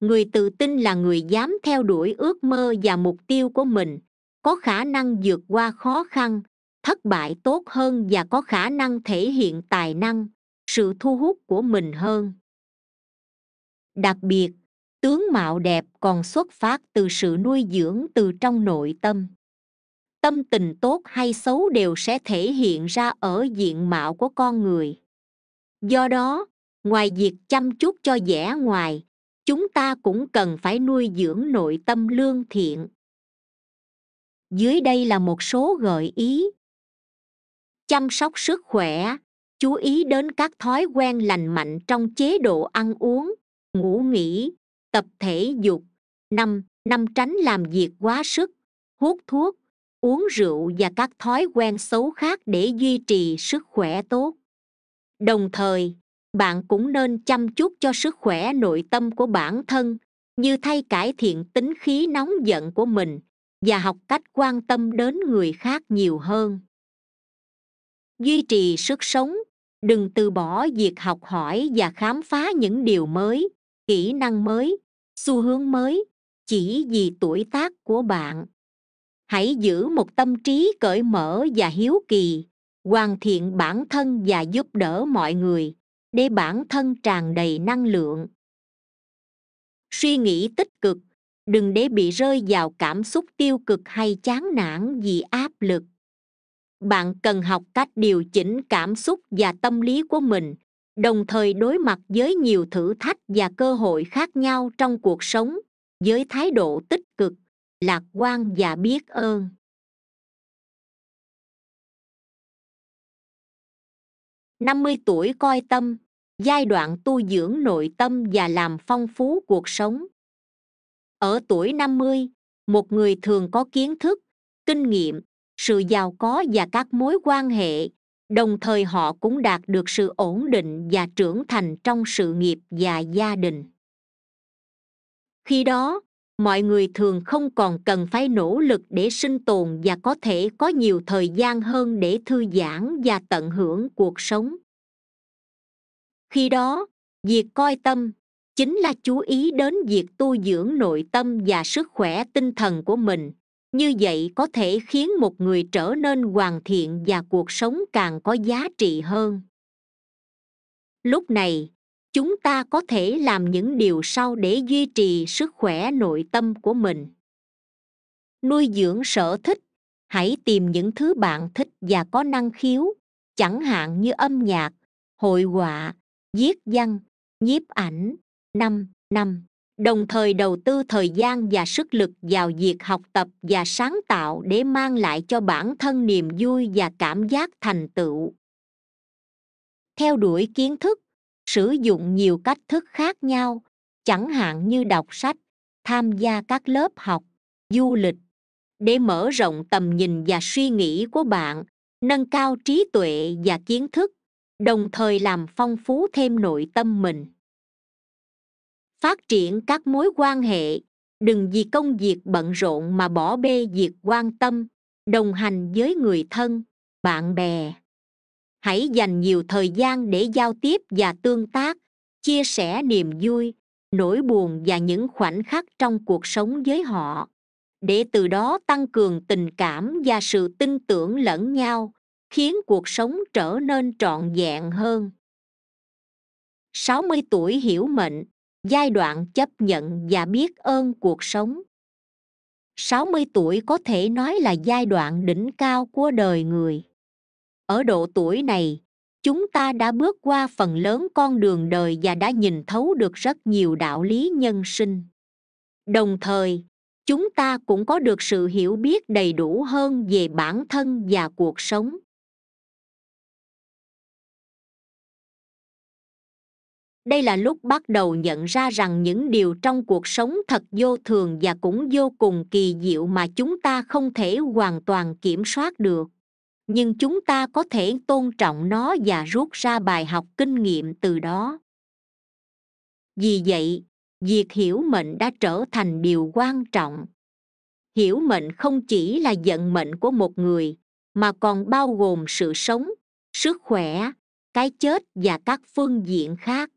người tự tin là người dám theo đuổi ước mơ và mục tiêu của mình có khả năng vượt qua khó khăn thất bại tốt hơn và có khả năng thể hiện tài năng sự thu hút của mình hơn đặc biệt tướng mạo đẹp còn xuất phát từ sự nuôi dưỡng từ trong nội tâm tâm tình tốt hay xấu đều sẽ thể hiện ra ở diện mạo của con người do đó ngoài việc chăm chút cho vẻ ngoài chúng ta cũng cần phải nuôi dưỡng nội tâm lương thiện dưới đây là một số gợi ý chăm sóc sức khỏe chú ý đến các thói quen lành mạnh trong chế độ ăn uống ngủ nghỉ tập thể dục năm năm tránh làm việc quá sức hút thuốc uống rượu và các thói quen xấu khác để duy trì sức khỏe tốt đồng thời bạn cũng nên chăm chút cho sức khỏe nội tâm của bản thân như thay cải thiện tính khí nóng giận của mình và học cách quan tâm đến người khác nhiều hơn duy trì sức sống đừng từ bỏ việc học hỏi và khám phá những điều mới kỹ năng mới xu hướng mới chỉ vì tuổi tác của bạn hãy giữ một tâm trí cởi mở và hiếu kỳ hoàn thiện bản thân và giúp đỡ mọi người để bản thân tràn đầy năng lượng suy nghĩ tích cực đừng để bị rơi vào cảm xúc tiêu cực hay chán nản vì áp lực bạn cần học cách điều chỉnh cảm xúc và tâm lý của mình đồng thời đối mặt với nhiều thử thách và cơ hội khác nhau trong cuộc sống với thái độ tích cực lạc quan và biết ơn năm mươi tuổi coi tâm giai đoạn tu dưỡng nội tâm và làm phong phú cuộc sống ở tuổi năm mươi một người thường có kiến thức, kinh nghiệm sự giàu có và các mối quan hệ đồng thời họ cũng đạt được sự ổn định và trưởng thành trong sự nghiệp và gia đình khi đó mọi người thường không còn cần phải nỗ lực để sinh tồn và có thể có nhiều thời gian hơn để thư giãn và tận hưởng cuộc sống khi đó việc coi tâm chính là chú ý đến việc tu dưỡng nội tâm và sức khỏe tinh thần của mình như vậy có thể khiến một người trở nên hoàn thiện và cuộc sống càng có giá trị hơn lúc này chúng ta có thể làm những điều sau để duy trì sức khỏe nội tâm của mình nuôi dưỡng sở thích hãy tìm những thứ bạn thích và có năng khiếu chẳng hạn như âm nhạc hội họa viết văn nhiếp ảnh năm năm đồng thời đầu tư thời gian và sức lực vào việc học tập và sáng tạo để mang lại cho bản thân niềm vui và cảm giác thành tựu theo đuổi kiến thức sử dụng nhiều cách thức khác nhau chẳng hạn như đọc sách tham gia các lớp học du lịch để mở rộng tầm nhìn và suy nghĩ của bạn nâng cao trí tuệ và kiến thức đồng thời làm phong phú thêm nội tâm mình phát triển các mối quan hệ đừng vì công việc bận rộn mà bỏ bê việc quan tâm đồng hành với người thân bạn bè hãy dành nhiều thời gian để giao tiếp và tương tác chia sẻ niềm vui nỗi buồn và những khoảnh khắc trong cuộc sống với họ để từ đó tăng cường tình cảm và sự tin tưởng lẫn nhau khiến cuộc sống trở nên trọn vẹn hơn 60 tuổi hiểu mệnh giai đoạn chấp nhận và biết ơn cuộc sống sáu mươi tuổi có thể nói là giai đoạn đỉnh cao của đời người ở độ tuổi này chúng ta đã bước qua phần lớn con đường đời và đã nhìn thấu được rất nhiều đạo lý nhân sinh đồng thời chúng ta cũng có được sự hiểu biết đầy đủ hơn về bản thân và cuộc sống đây là lúc bắt đầu nhận ra rằng những điều trong cuộc sống thật vô thường và cũng vô cùng kỳ diệu mà chúng ta không thể hoàn toàn kiểm soát được nhưng chúng ta có thể tôn trọng nó và rút ra bài học kinh nghiệm từ đó vì vậy việc hiểu mệnh đã trở thành điều quan trọng hiểu mệnh không chỉ là vận mệnh của một người mà còn bao gồm sự sống sức khỏe cái chết và các phương diện khác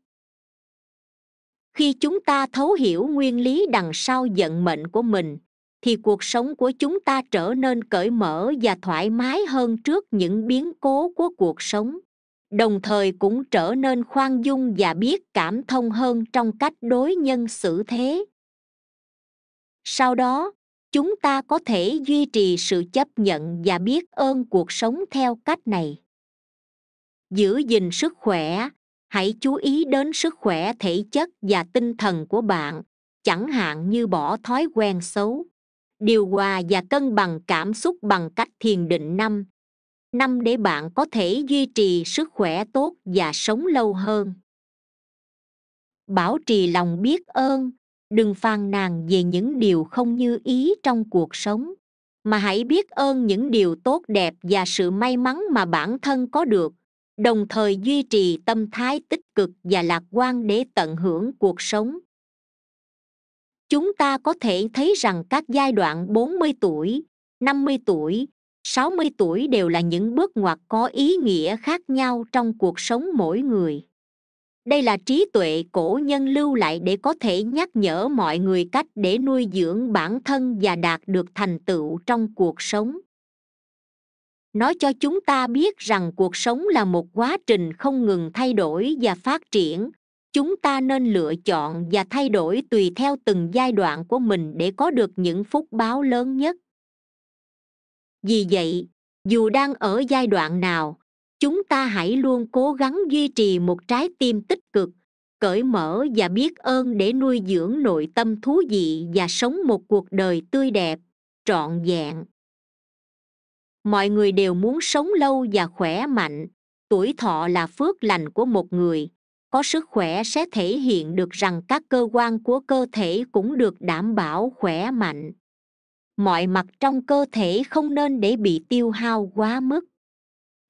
khi chúng ta thấu hiểu nguyên lý đằng sau vận mệnh của mình thì cuộc sống của chúng ta trở nên cởi mở và thoải mái hơn trước những biến cố của cuộc sống đồng thời cũng trở nên khoan dung và biết cảm thông hơn trong cách đối nhân xử thế sau đó chúng ta có thể duy trì sự chấp nhận và biết ơn cuộc sống theo cách này giữ gìn sức khỏe hãy chú ý đến sức khỏe thể chất và tinh thần của bạn chẳng hạn như bỏ thói quen xấu điều hòa và cân bằng cảm xúc bằng cách thiền định năm năm để bạn có thể duy trì sức khỏe tốt và sống lâu hơn bảo trì lòng biết ơn đừng phàn nàn về những điều không như ý trong cuộc sống mà hãy biết ơn những điều tốt đẹp và sự may mắn mà bản thân có được đồng thời duy trì tâm thái tích cực và lạc quan để tận hưởng cuộc sống chúng ta có thể thấy rằng các giai đoạn 40 tuổi, 50 tuổi, 60 tuổi đều là những bước ngoặt có ý nghĩa khác nhau trong cuộc sống mỗi người. Đây là trí tuệ cổ nhân lưu lại để có thể nhắc nhở mọi người cách để nuôi dưỡng bản thân và đạt được thành tựu trong cuộc sống nói cho chúng ta biết rằng cuộc sống là một quá trình không ngừng thay đổi và phát triển chúng ta nên lựa chọn và thay đổi tùy theo từng giai đoạn của mình để có được những phúc báo lớn nhất vì vậy dù đang ở giai đoạn nào chúng ta hãy luôn cố gắng duy trì một trái tim tích cực cởi mở và biết ơn để nuôi dưỡng nội tâm thú vị và sống một cuộc đời tươi đẹp trọn vẹn mọi người đều muốn sống lâu và khỏe mạnh tuổi thọ là phước lành của một người có sức khỏe sẽ thể hiện được rằng các cơ quan của cơ thể cũng được đảm bảo khỏe mạnh mọi mặt trong cơ thể không nên để bị tiêu hao quá mức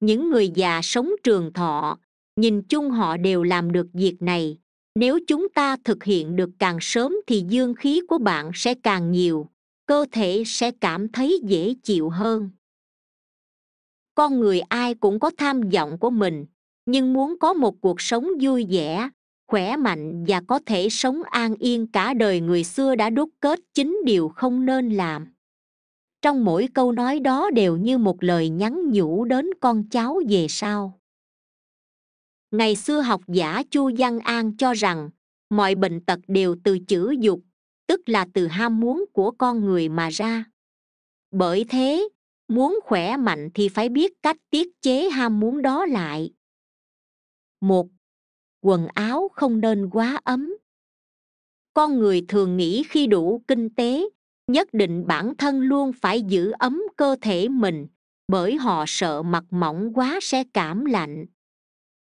những người già sống trường thọ nhìn chung họ đều làm được việc này nếu chúng ta thực hiện được càng sớm thì dương khí của bạn sẽ càng nhiều cơ thể sẽ cảm thấy dễ chịu hơn con người ai cũng có tham vọng của mình nhưng muốn có một cuộc sống vui vẻ khỏe mạnh và có thể sống an yên cả đời người xưa đã đúc kết chính điều không nên làm trong mỗi câu nói đó đều như một lời nhắn nhủ đến con cháu về sau ngày xưa học giả chu văn an cho rằng mọi bệnh tật đều từ chữ dục tức là từ ham muốn của con người mà ra bởi thế muốn khỏe mạnh thì phải biết cách tiết chế ham muốn đó lại một quần áo không nên quá ấm con người thường nghĩ khi đủ kinh tế nhất định bản thân luôn phải giữ ấm cơ thể mình bởi họ sợ mặt mỏng quá sẽ cảm lạnh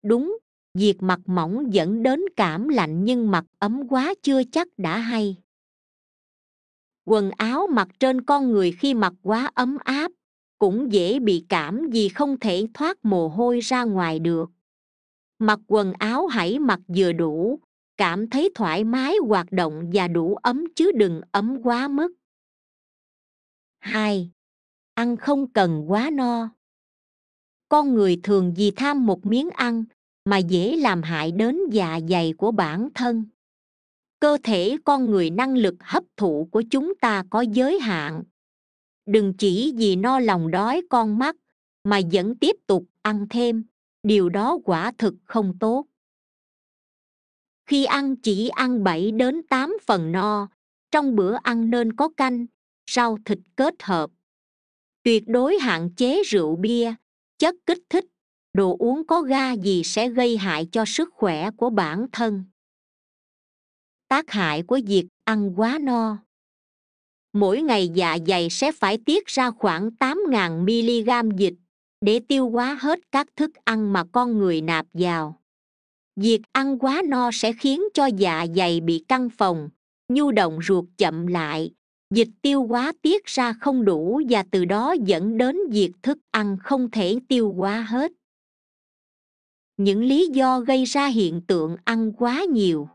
đúng việc mặt mỏng dẫn đến cảm lạnh nhưng mặt ấm quá chưa chắc đã hay quần áo mặc trên con người khi mặc quá ấm áp cũng dễ bị cảm vì không thể thoát mồ hôi ra ngoài được mặc quần áo hãy mặc vừa đủ cảm thấy thoải mái hoạt động và đủ ấm chứ đừng ấm quá mức Hai, Ăn không cần quá no Con người thường vì tham một miếng ăn mà dễ làm hại đến dạ dày của bản thân. Cơ thể con người năng lực hấp thụ của chúng ta có giới hạn, đừng chỉ vì no lòng đói con mắt mà vẫn tiếp tục ăn thêm điều đó quả thực không tốt khi ăn chỉ ăn 7 đến 8 phần no trong bữa ăn nên có canh rau thịt kết hợp tuyệt đối hạn chế rượu bia chất kích thích đồ uống có ga gì sẽ gây hại cho sức khỏe của bản thân tác hại của việc ăn quá no mỗi ngày dạ dày sẽ phải tiết ra khoảng 8.000 mg dịch để tiêu hóa hết các thức ăn mà con người nạp vào. Việc ăn quá no sẽ khiến cho dạ dày bị căng phồng, nhu động ruột chậm lại, dịch tiêu hóa tiết ra không đủ và từ đó dẫn đến việc thức ăn không thể tiêu hóa hết. Những lý do gây ra hiện tượng ăn quá nhiều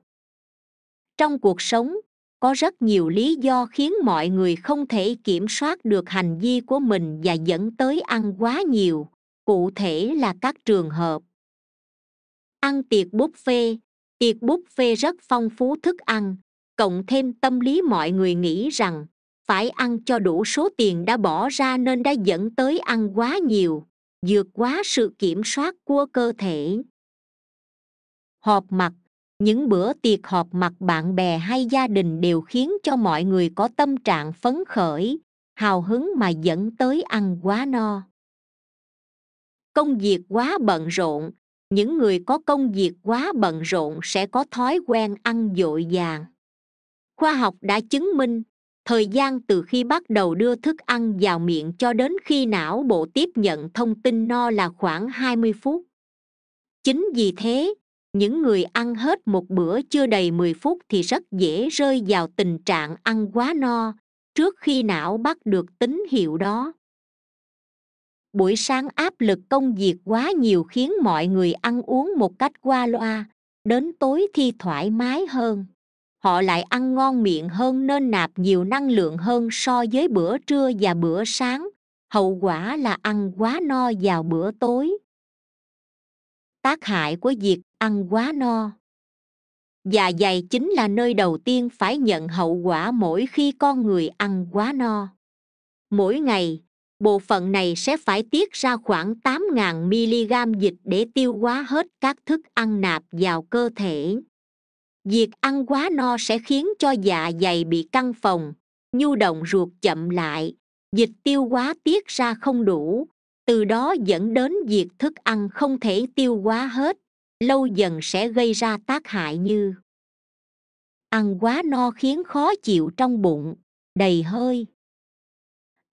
Trong cuộc sống, có rất nhiều lý do khiến mọi người không thể kiểm soát được hành vi của mình và dẫn tới ăn quá nhiều cụ thể là các trường hợp ăn tiệc buffet tiệc buffet rất phong phú thức ăn cộng thêm tâm lý mọi người nghĩ rằng phải ăn cho đủ số tiền đã bỏ ra nên đã dẫn tới ăn quá nhiều vượt quá sự kiểm soát của cơ thể họp mặt những bữa tiệc họp mặt bạn bè hay gia đình đều khiến cho mọi người có tâm trạng phấn khởi hào hứng mà dẫn tới ăn quá no công việc quá bận rộn những người có công việc quá bận rộn sẽ có thói quen ăn dội vàng khoa học đã chứng minh thời gian từ khi bắt đầu đưa thức ăn vào miệng cho đến khi não bộ tiếp nhận thông tin no là khoảng 20 phút chính vì thế những người ăn hết một bữa chưa đầy 10 phút thì rất dễ rơi vào tình trạng ăn quá no trước khi não bắt được tín hiệu đó buổi sáng áp lực công việc quá nhiều khiến mọi người ăn uống một cách qua loa đến tối thì thoải mái hơn họ lại ăn ngon miệng hơn nên nạp nhiều năng lượng hơn so với bữa trưa và bữa sáng hậu quả là ăn quá no vào bữa tối tác hại của việc ăn quá no dạ dày chính là nơi đầu tiên phải nhận hậu quả mỗi khi con người ăn quá no mỗi ngày bộ phận này sẽ phải tiết ra khoảng 8.000 mg dịch để tiêu hóa hết các thức ăn nạp vào cơ thể. Việc ăn quá no sẽ khiến cho dạ dày bị căng phồng, nhu động ruột chậm lại, dịch tiêu hóa tiết ra không đủ, từ đó dẫn đến việc thức ăn không thể tiêu hóa hết lâu dần sẽ gây ra tác hại như ăn quá no khiến khó chịu trong bụng đầy hơi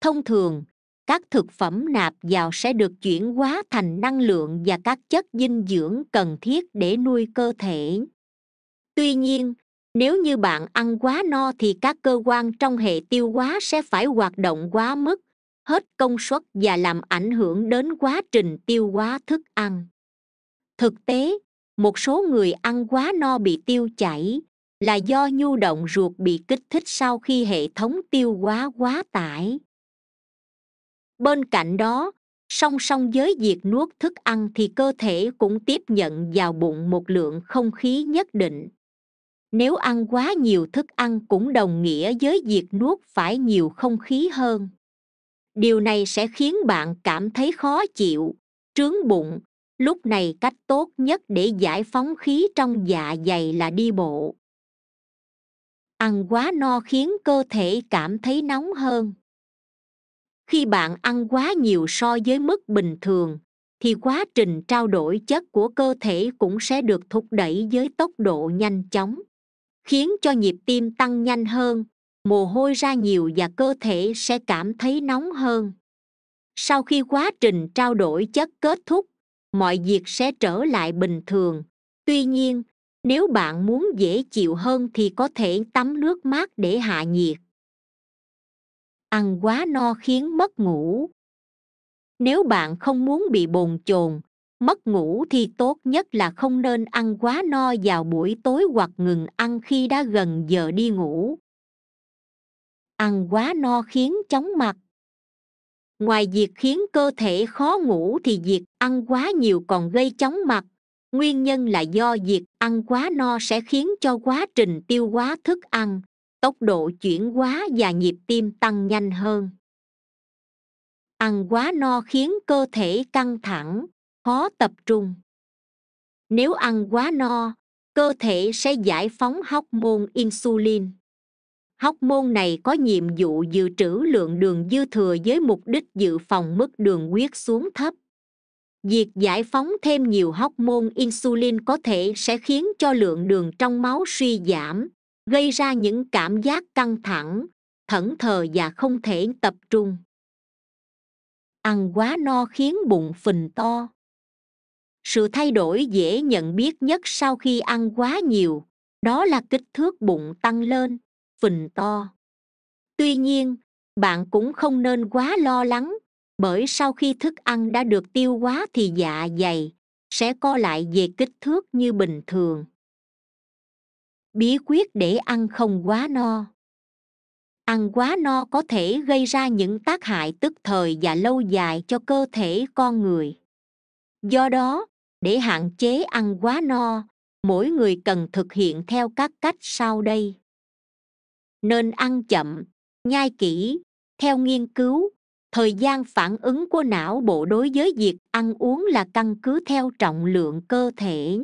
thông thường các thực phẩm nạp vào sẽ được chuyển hóa thành năng lượng và các chất dinh dưỡng cần thiết để nuôi cơ thể tuy nhiên nếu như bạn ăn quá no thì các cơ quan trong hệ tiêu hóa sẽ phải hoạt động quá mức hết công suất và làm ảnh hưởng đến quá trình tiêu hóa thức ăn thực tế một số người ăn quá no bị tiêu chảy là do nhu động ruột bị kích thích sau khi hệ thống tiêu hóa quá tải bên cạnh đó song song với việc nuốt thức ăn thì cơ thể cũng tiếp nhận vào bụng một lượng không khí nhất định nếu ăn quá nhiều thức ăn cũng đồng nghĩa với việc nuốt phải nhiều không khí hơn điều này sẽ khiến bạn cảm thấy khó chịu trướng bụng lúc này cách tốt nhất để giải phóng khí trong dạ dày là đi bộ ăn quá no khiến cơ thể cảm thấy nóng hơn khi bạn ăn quá nhiều so với mức bình thường thì quá trình trao đổi chất của cơ thể cũng sẽ được thúc đẩy với tốc độ nhanh chóng khiến cho nhịp tim tăng nhanh hơn mồ hôi ra nhiều và cơ thể sẽ cảm thấy nóng hơn sau khi quá trình trao đổi chất kết thúc mọi việc sẽ trở lại bình thường tuy nhiên nếu bạn muốn dễ chịu hơn thì có thể tắm nước mát để hạ nhiệt ăn quá no khiến mất ngủ nếu bạn không muốn bị bồn chồn mất ngủ thì tốt nhất là không nên ăn quá no vào buổi tối hoặc ngừng ăn khi đã gần giờ đi ngủ ăn quá no khiến chóng mặt ngoài việc khiến cơ thể khó ngủ thì việc ăn quá nhiều còn gây chóng mặt nguyên nhân là do việc ăn quá no sẽ khiến cho quá trình tiêu hóa thức ăn tốc độ chuyển hóa và nhịp tim tăng nhanh hơn ăn quá no khiến cơ thể căng thẳng khó tập trung nếu ăn quá no cơ thể sẽ giải phóng hóc môn insulin hóc môn này có nhiệm vụ dự trữ lượng đường dư thừa với mục đích dự phòng mức đường huyết xuống thấp việc giải phóng thêm nhiều hóc môn insulin có thể sẽ khiến cho lượng đường trong máu suy giảm gây ra những cảm giác căng thẳng thẫn thờ và không thể tập trung ăn quá no khiến bụng phình to sự thay đổi dễ nhận biết nhất sau khi ăn quá nhiều đó là kích thước bụng tăng lên phình to tuy nhiên bạn cũng không nên quá lo lắng bởi sau khi thức ăn đã được tiêu hóa thì dạ dày sẽ co lại về kích thước như bình thường bí quyết để ăn không quá no ăn quá no có thể gây ra những tác hại tức thời và lâu dài cho cơ thể con người do đó để hạn chế ăn quá no mỗi người cần thực hiện theo các cách sau đây nên ăn chậm nhai kỹ theo nghiên cứu thời gian phản ứng của não bộ đối với việc ăn uống là căn cứ theo trọng lượng cơ thể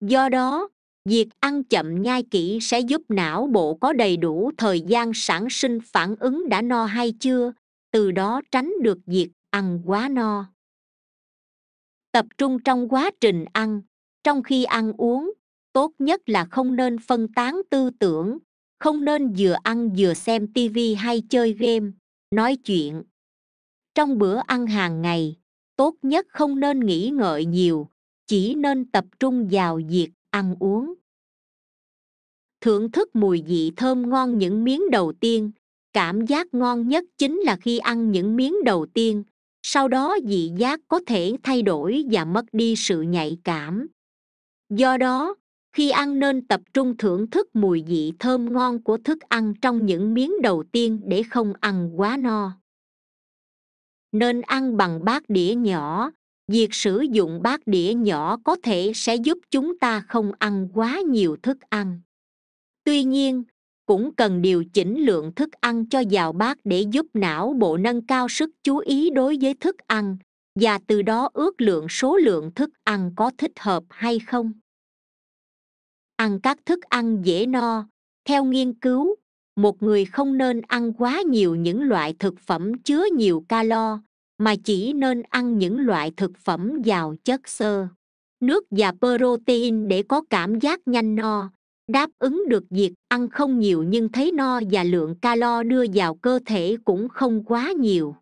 do đó việc ăn chậm nhai kỹ sẽ giúp não bộ có đầy đủ thời gian sản sinh phản ứng đã no hay chưa từ đó tránh được việc ăn quá no tập trung trong quá trình ăn trong khi ăn uống tốt nhất là không nên phân tán tư tưởng không nên vừa ăn vừa xem TV hay chơi game nói chuyện trong bữa ăn hàng ngày tốt nhất không nên nghĩ ngợi nhiều chỉ nên tập trung vào việc ăn uống thưởng thức mùi vị thơm ngon những miếng đầu tiên cảm giác ngon nhất chính là khi ăn những miếng đầu tiên sau đó vị giác có thể thay đổi và mất đi sự nhạy cảm do đó khi ăn nên tập trung thưởng thức mùi vị thơm ngon của thức ăn trong những miếng đầu tiên để không ăn quá no nên ăn bằng bát đĩa nhỏ việc sử dụng bát đĩa nhỏ có thể sẽ giúp chúng ta không ăn quá nhiều thức ăn tuy nhiên cũng cần điều chỉnh lượng thức ăn cho vào bát để giúp não bộ nâng cao sức chú ý đối với thức ăn và từ đó ước lượng số lượng thức ăn có thích hợp hay không ăn các thức ăn dễ no theo nghiên cứu một người không nên ăn quá nhiều những loại thực phẩm chứa nhiều calo mà chỉ nên ăn những loại thực phẩm giàu chất xơ nước và protein để có cảm giác nhanh no đáp ứng được việc ăn không nhiều nhưng thấy no và lượng calo đưa vào cơ thể cũng không quá nhiều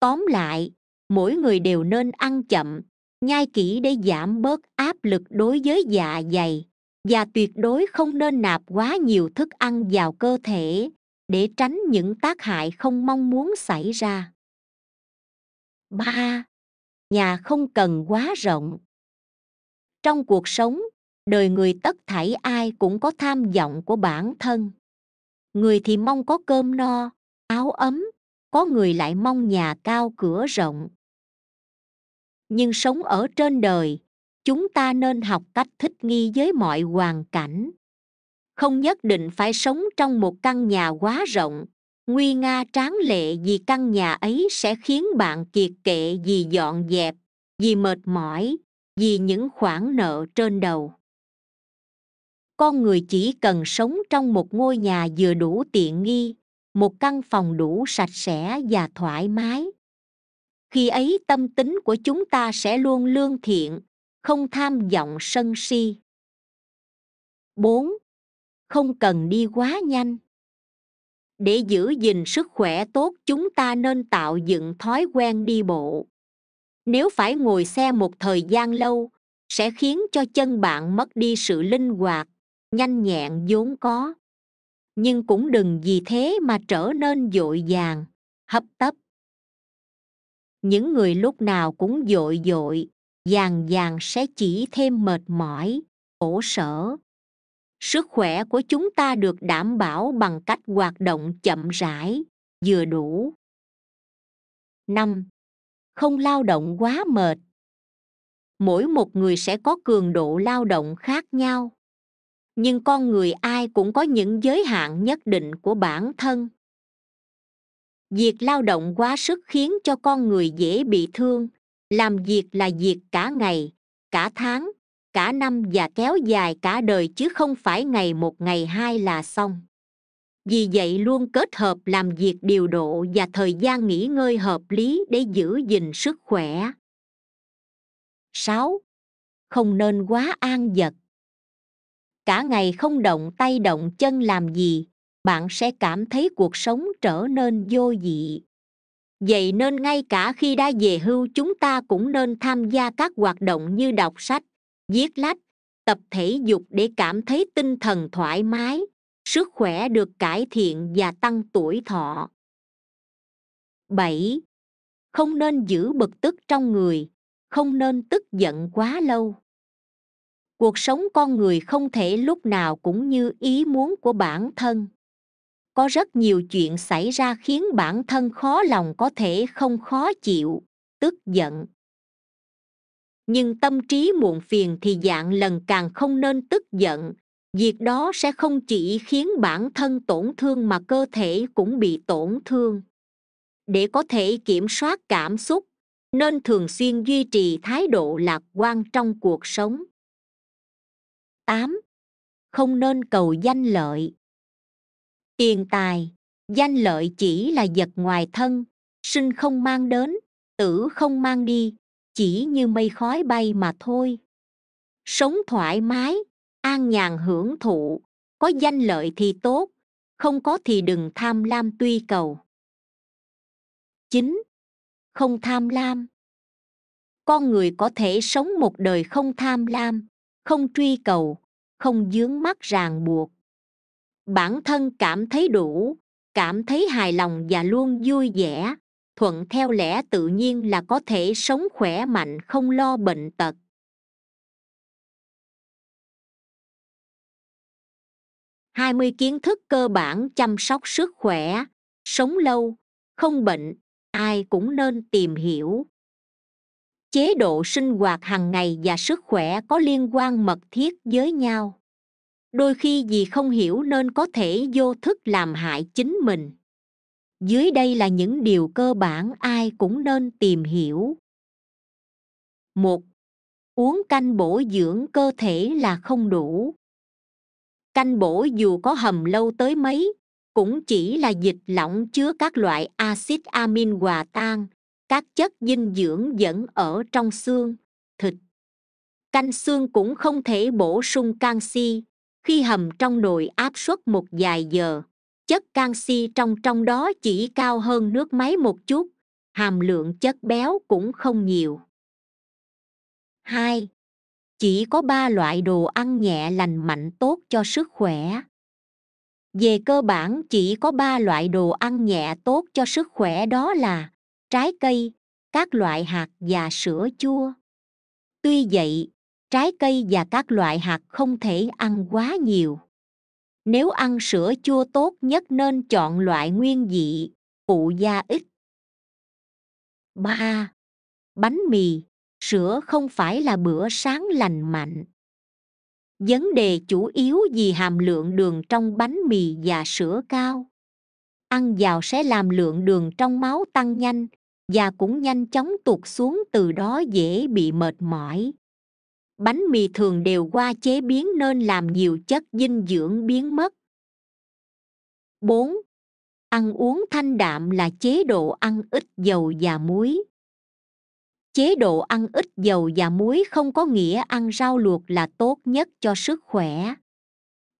tóm lại mỗi người đều nên ăn chậm nhai kỹ để giảm bớt áp lực đối với dạ dày và tuyệt đối không nên nạp quá nhiều thức ăn vào cơ thể để tránh những tác hại không mong muốn xảy ra 3. Nhà không cần quá rộng Trong cuộc sống, đời người tất thảy ai cũng có tham vọng của bản thân. Người thì mong có cơm no, áo ấm, có người lại mong nhà cao cửa rộng, nhưng sống ở trên đời chúng ta nên học cách thích nghi với mọi hoàn cảnh không nhất định phải sống trong một căn nhà quá rộng nguy nga tráng lệ vì căn nhà ấy sẽ khiến bạn kiệt kệ vì dọn dẹp vì mệt mỏi vì những khoản nợ trên đầu con người chỉ cần sống trong một ngôi nhà vừa đủ tiện nghi một căn phòng đủ sạch sẽ và thoải mái khi ấy tâm tính của chúng ta sẽ luôn lương thiện không tham vọng sân si 4. Không cần đi quá nhanh Để giữ gìn sức khỏe tốt chúng ta nên tạo dựng thói quen đi bộ. Nếu phải ngồi xe một thời gian lâu, sẽ khiến cho chân bạn mất đi sự linh hoạt, nhanh nhẹn vốn có. Nhưng cũng đừng vì thế mà trở nên vội vàng, hấp tấp những người lúc nào cũng dội dội, dàn dàn sẽ chỉ thêm mệt mỏi, khổ sở. Sức khỏe của chúng ta được đảm bảo bằng cách hoạt động chậm rãi, vừa đủ. Năm, Không lao động quá mệt. Mỗi một người sẽ có cường độ lao động khác nhau. Nhưng con người ai cũng có những giới hạn nhất định của bản thân việc lao động quá sức khiến cho con người dễ bị thương làm việc là việc cả ngày cả tháng cả năm và kéo dài cả đời chứ không phải ngày một ngày hai là xong vì vậy luôn kết hợp làm việc điều độ và thời gian nghỉ ngơi hợp lý để giữ gìn sức khỏe 6. Không nên quá an vật Cả ngày không động tay động chân làm gì, bạn sẽ cảm thấy cuộc sống trở nên vô dị vậy nên ngay cả khi đã về hưu chúng ta cũng nên tham gia các hoạt động như đọc sách viết lách tập thể dục để cảm thấy tinh thần thoải mái sức khỏe được cải thiện và tăng tuổi thọ 7. Không nên giữ bực tức trong người, không nên tức giận quá lâu. Cuộc sống con người không thể lúc nào cũng như ý muốn của bản thân có rất nhiều chuyện xảy ra khiến bản thân khó lòng có thể không khó chịu tức giận nhưng tâm trí muộn phiền thì dạng lần càng không nên tức giận việc đó sẽ không chỉ khiến bản thân tổn thương mà cơ thể cũng bị tổn thương để có thể kiểm soát cảm xúc nên thường xuyên duy trì thái độ lạc quan trong cuộc sống 8. Không nên cầu danh lợi tiền tài danh lợi chỉ là vật ngoài thân sinh không mang đến tử không mang đi chỉ như mây khói bay mà thôi sống thoải mái an nhàn hưởng thụ có danh lợi thì tốt không có thì đừng tham lam tuy cầu chín không tham lam con người có thể sống một đời không tham lam không truy cầu không dướng mắt ràng buộc bản thân cảm thấy đủ cảm thấy hài lòng và luôn vui vẻ thuận theo lẽ tự nhiên là có thể sống khỏe mạnh không lo bệnh tật hai mươi kiến thức cơ bản chăm sóc sức khỏe sống lâu không bệnh ai cũng nên tìm hiểu chế độ sinh hoạt hàng ngày và sức khỏe có liên quan mật thiết với nhau đôi khi vì không hiểu nên có thể vô thức làm hại chính mình dưới đây là những điều cơ bản ai cũng nên tìm hiểu một uống canh bổ dưỡng cơ thể là không đủ canh bổ dù có hầm lâu tới mấy cũng chỉ là dịch lỏng chứa các loại axit amin hòa tan các chất dinh dưỡng vẫn ở trong xương thịt canh xương cũng không thể bổ sung canxi khi hầm trong nồi áp suất một vài giờ chất canxi trong trong đó chỉ cao hơn nước máy một chút hàm lượng chất béo cũng không nhiều Hai, Chỉ có ba loại đồ ăn nhẹ lành mạnh tốt cho sức khỏe. Về cơ bản chỉ có ba loại đồ ăn nhẹ tốt cho sức khỏe đó là trái cây, các loại hạt và sữa chua. Tuy vậy, trái cây và các loại hạt không thể ăn quá nhiều nếu ăn sữa chua tốt nhất nên chọn loại nguyên vị phụ gia ít ba, Bánh mì, sữa không phải là bữa sáng lành mạnh. Vấn đề chủ yếu vì hàm lượng đường trong bánh mì và sữa cao. Ăn vào sẽ làm lượng đường trong máu tăng nhanh và cũng nhanh chóng tụt xuống từ đó dễ bị mệt mỏi, bánh mì thường đều qua chế biến nên làm nhiều chất dinh dưỡng biến mất 4. Ăn uống thanh đạm là chế độ ăn ít dầu và muối. Chế độ ăn ít dầu và muối không có nghĩa ăn rau luộc là tốt nhất cho sức khỏe.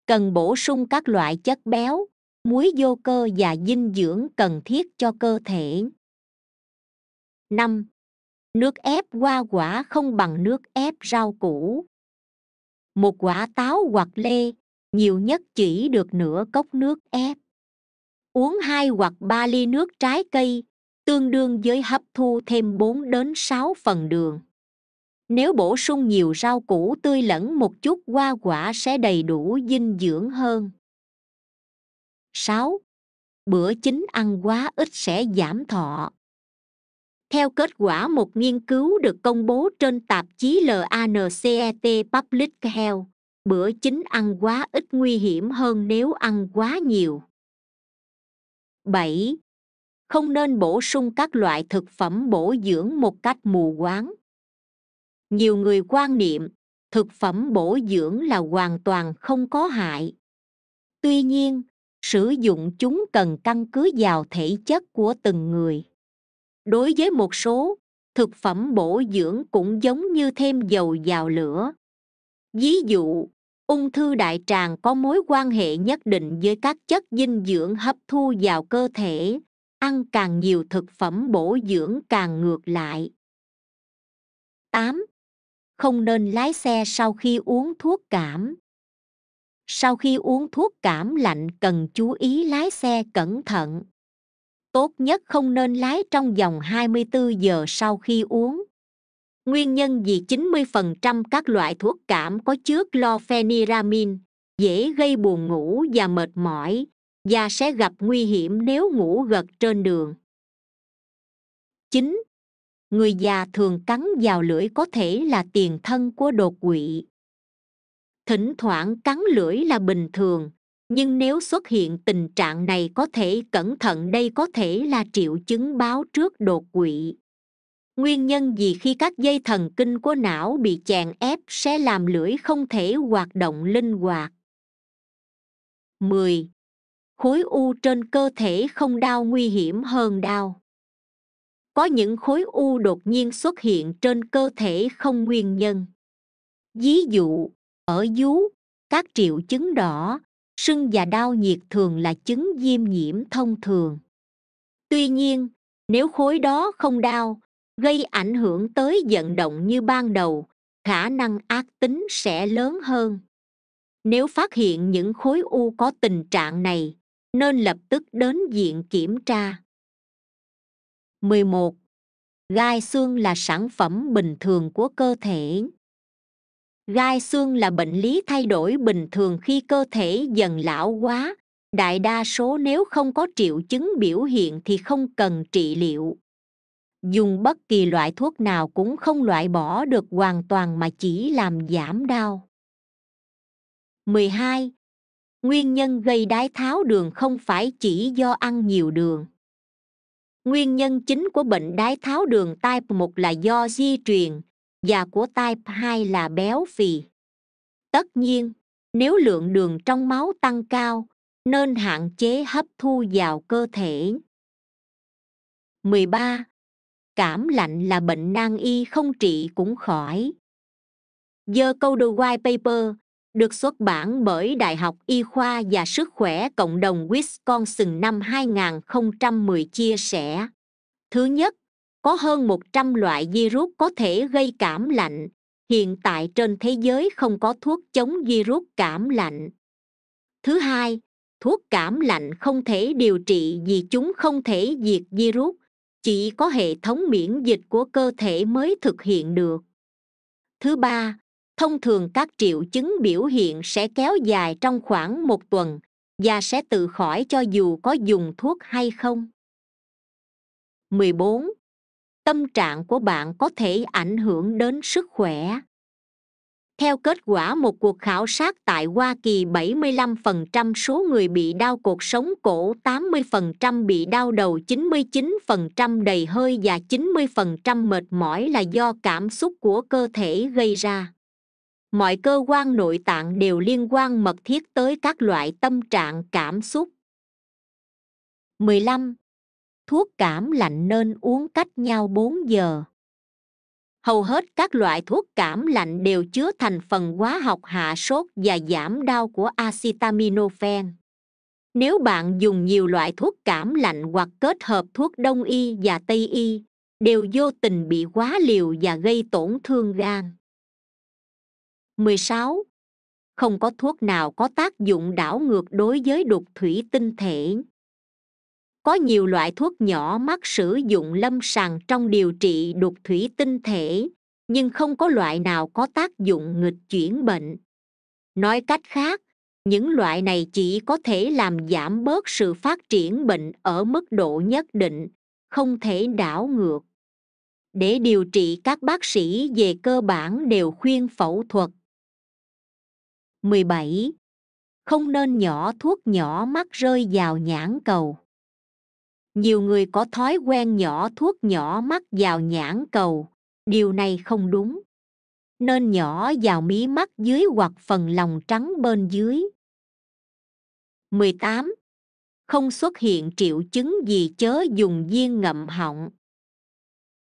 Cần bổ sung các loại chất béo, muối vô cơ và dinh dưỡng cần thiết cho cơ thể. 5 nước ép hoa quả không bằng nước ép rau củ một quả táo hoặc lê nhiều nhất chỉ được nửa cốc nước ép uống hai hoặc ba ly nước trái cây tương đương với hấp thu thêm bốn đến sáu phần đường. Nếu bổ sung nhiều rau củ tươi lẫn một chút hoa quả sẽ đầy đủ dinh dưỡng hơn. 6. Bữa chính ăn quá ít sẽ giảm thọ theo kết quả một nghiên cứu được công bố trên tạp chí lancet public health bữa chính ăn quá ít nguy hiểm hơn nếu ăn quá nhiều 7. Không nên bổ sung các loại thực phẩm bổ dưỡng một cách mù quáng. Nhiều người quan niệm thực phẩm bổ dưỡng là hoàn toàn không có hại. Tuy nhiên, sử dụng chúng cần căn cứ vào thể chất của từng người đối với một số thực phẩm bổ dưỡng cũng giống như thêm dầu vào lửa ví dụ ung thư đại tràng có mối quan hệ nhất định với các chất dinh dưỡng hấp thu vào cơ thể ăn càng nhiều thực phẩm bổ dưỡng càng ngược lại 8. Không nên lái xe sau khi uống thuốc cảm Sau khi uống thuốc cảm lạnh cần chú ý lái xe cẩn thận tốt nhất không nên lái trong vòng 24 giờ sau khi uống. Nguyên nhân vì 90% các loại thuốc cảm có chứa chlorpheniramine, dễ gây buồn ngủ và mệt mỏi, và sẽ gặp nguy hiểm nếu ngủ gật trên đường. 9. Người già thường cắn vào lưỡi có thể là tiền thân của đột quỵ. Thỉnh thoảng cắn lưỡi là bình thường, nhưng nếu xuất hiện tình trạng này có thể cẩn thận đây có thể là triệu chứng báo trước đột quỵ nguyên nhân gì khi các dây thần kinh của não bị chèn ép sẽ làm lưỡi không thể hoạt động linh hoạt 10. khối u trên cơ thể không đau nguy hiểm hơn đau có những khối u đột nhiên xuất hiện trên cơ thể không nguyên nhân ví dụ ở vú các triệu chứng đỏ sưng và đau nhiệt thường là chứng viêm nhiễm thông thường tuy nhiên nếu khối đó không đau gây ảnh hưởng tới vận động như ban đầu khả năng ác tính sẽ lớn hơn nếu phát hiện những khối u có tình trạng này nên lập tức đến viện kiểm tra 11. Gai xương là sản phẩm bình thường của cơ thể gai xương là bệnh lý thay đổi bình thường khi cơ thể dần lão quá đại đa số nếu không có triệu chứng biểu hiện thì không cần trị liệu dùng bất kỳ loại thuốc nào cũng không loại bỏ được hoàn toàn mà chỉ làm giảm đau 12. Nguyên nhân gây đái tháo đường không phải chỉ do ăn nhiều đường. Nguyên nhân chính của bệnh đái tháo đường type 1 là do di truyền, và của type 2 là béo phì tất nhiên nếu lượng đường trong máu tăng cao nên hạn chế hấp thu vào cơ thể 13. Cảm lạnh là bệnh nan y không trị cũng khỏi. The white Paper được xuất bản bởi Đại học Y khoa và Sức khỏe Cộng đồng Wisconsin năm 2010 chia sẻ. Thứ nhất, có hơn 100 loại virus có thể gây cảm lạnh. Hiện tại trên thế giới không có thuốc chống virus cảm lạnh. Thứ hai, thuốc cảm lạnh không thể điều trị vì chúng không thể diệt virus, chỉ có hệ thống miễn dịch của cơ thể mới thực hiện được. Thứ ba, thông thường các triệu chứng biểu hiện sẽ kéo dài trong khoảng một tuần và sẽ tự khỏi cho dù có dùng thuốc hay không. 14 tâm trạng của bạn có thể ảnh hưởng đến sức khỏe. Theo kết quả một cuộc khảo sát tại Hoa Kỳ, 75% số người bị đau cuộc sống cổ, 80% bị đau đầu, 99% đầy hơi và 90% mệt mỏi là do cảm xúc của cơ thể gây ra. Mọi cơ quan nội tạng đều liên quan mật thiết tới các loại tâm trạng cảm xúc. 15 thuốc cảm lạnh nên uống cách nhau 4 giờ. Hầu hết các loại thuốc cảm lạnh đều chứa thành phần hóa học hạ sốt và giảm đau của acetaminophen. Nếu bạn dùng nhiều loại thuốc cảm lạnh hoặc kết hợp thuốc đông y và tây y, đều vô tình bị quá liều và gây tổn thương gan. 16. Không có thuốc nào có tác dụng đảo ngược đối với đục thủy tinh thể có nhiều loại thuốc nhỏ mắt sử dụng lâm sàng trong điều trị đục thủy tinh thể nhưng không có loại nào có tác dụng nghịch chuyển bệnh nói cách khác những loại này chỉ có thể làm giảm bớt sự phát triển bệnh ở mức độ nhất định không thể đảo ngược để điều trị các bác sĩ về cơ bản đều khuyên phẫu thuật 17. Không nên nhỏ thuốc nhỏ mắt rơi vào nhãn cầu nhiều người có thói quen nhỏ thuốc nhỏ mắt vào nhãn cầu điều này không đúng nên nhỏ vào mí mắt dưới hoặc phần lòng trắng bên dưới 18. Không xuất hiện triệu chứng gì chớ dùng viên ngậm họng.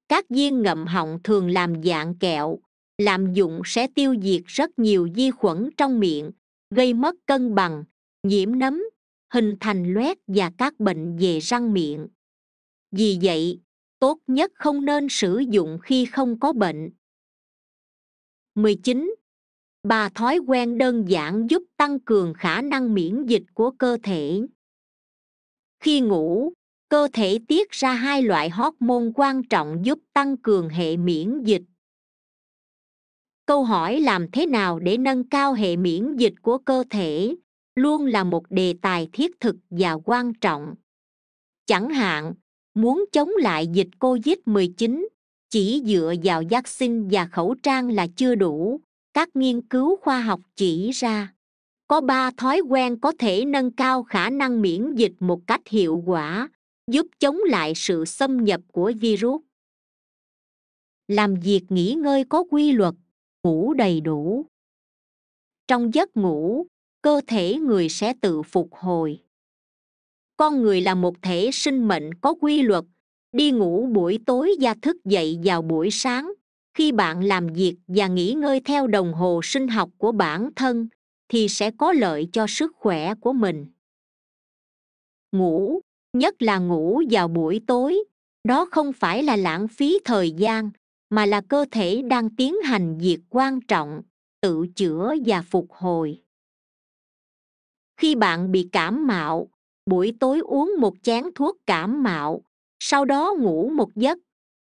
Các viên ngậm họng thường làm dạng kẹo, làm dụng sẽ tiêu diệt rất nhiều vi khuẩn trong miệng, gây mất cân bằng, nhiễm nấm, hình thành loét và các bệnh về răng miệng vì vậy tốt nhất không nên sử dụng khi không có bệnh 19. Ba thói quen đơn giản giúp tăng cường khả năng miễn dịch của cơ thể. Khi ngủ, cơ thể tiết ra hai loại hormone quan trọng giúp tăng cường hệ miễn dịch. Câu hỏi làm thế nào để nâng cao hệ miễn dịch của cơ thể? luôn là một đề tài thiết thực và quan trọng chẳng hạn muốn chống lại dịch covid 19 chỉ dựa vào vaccine và khẩu trang là chưa đủ các nghiên cứu khoa học chỉ ra có ba thói quen có thể nâng cao khả năng miễn dịch một cách hiệu quả giúp chống lại sự xâm nhập của virus làm việc nghỉ ngơi có quy luật ngủ đầy đủ trong giấc ngủ cơ thể người sẽ tự phục hồi con người là một thể sinh mệnh có quy luật đi ngủ buổi tối và thức dậy vào buổi sáng khi bạn làm việc và nghỉ ngơi theo đồng hồ sinh học của bản thân thì sẽ có lợi cho sức khỏe của mình ngủ nhất là ngủ vào buổi tối đó không phải là lãng phí thời gian mà là cơ thể đang tiến hành việc quan trọng tự chữa và phục hồi khi bạn bị cảm mạo buổi tối uống một chén thuốc cảm mạo sau đó ngủ một giấc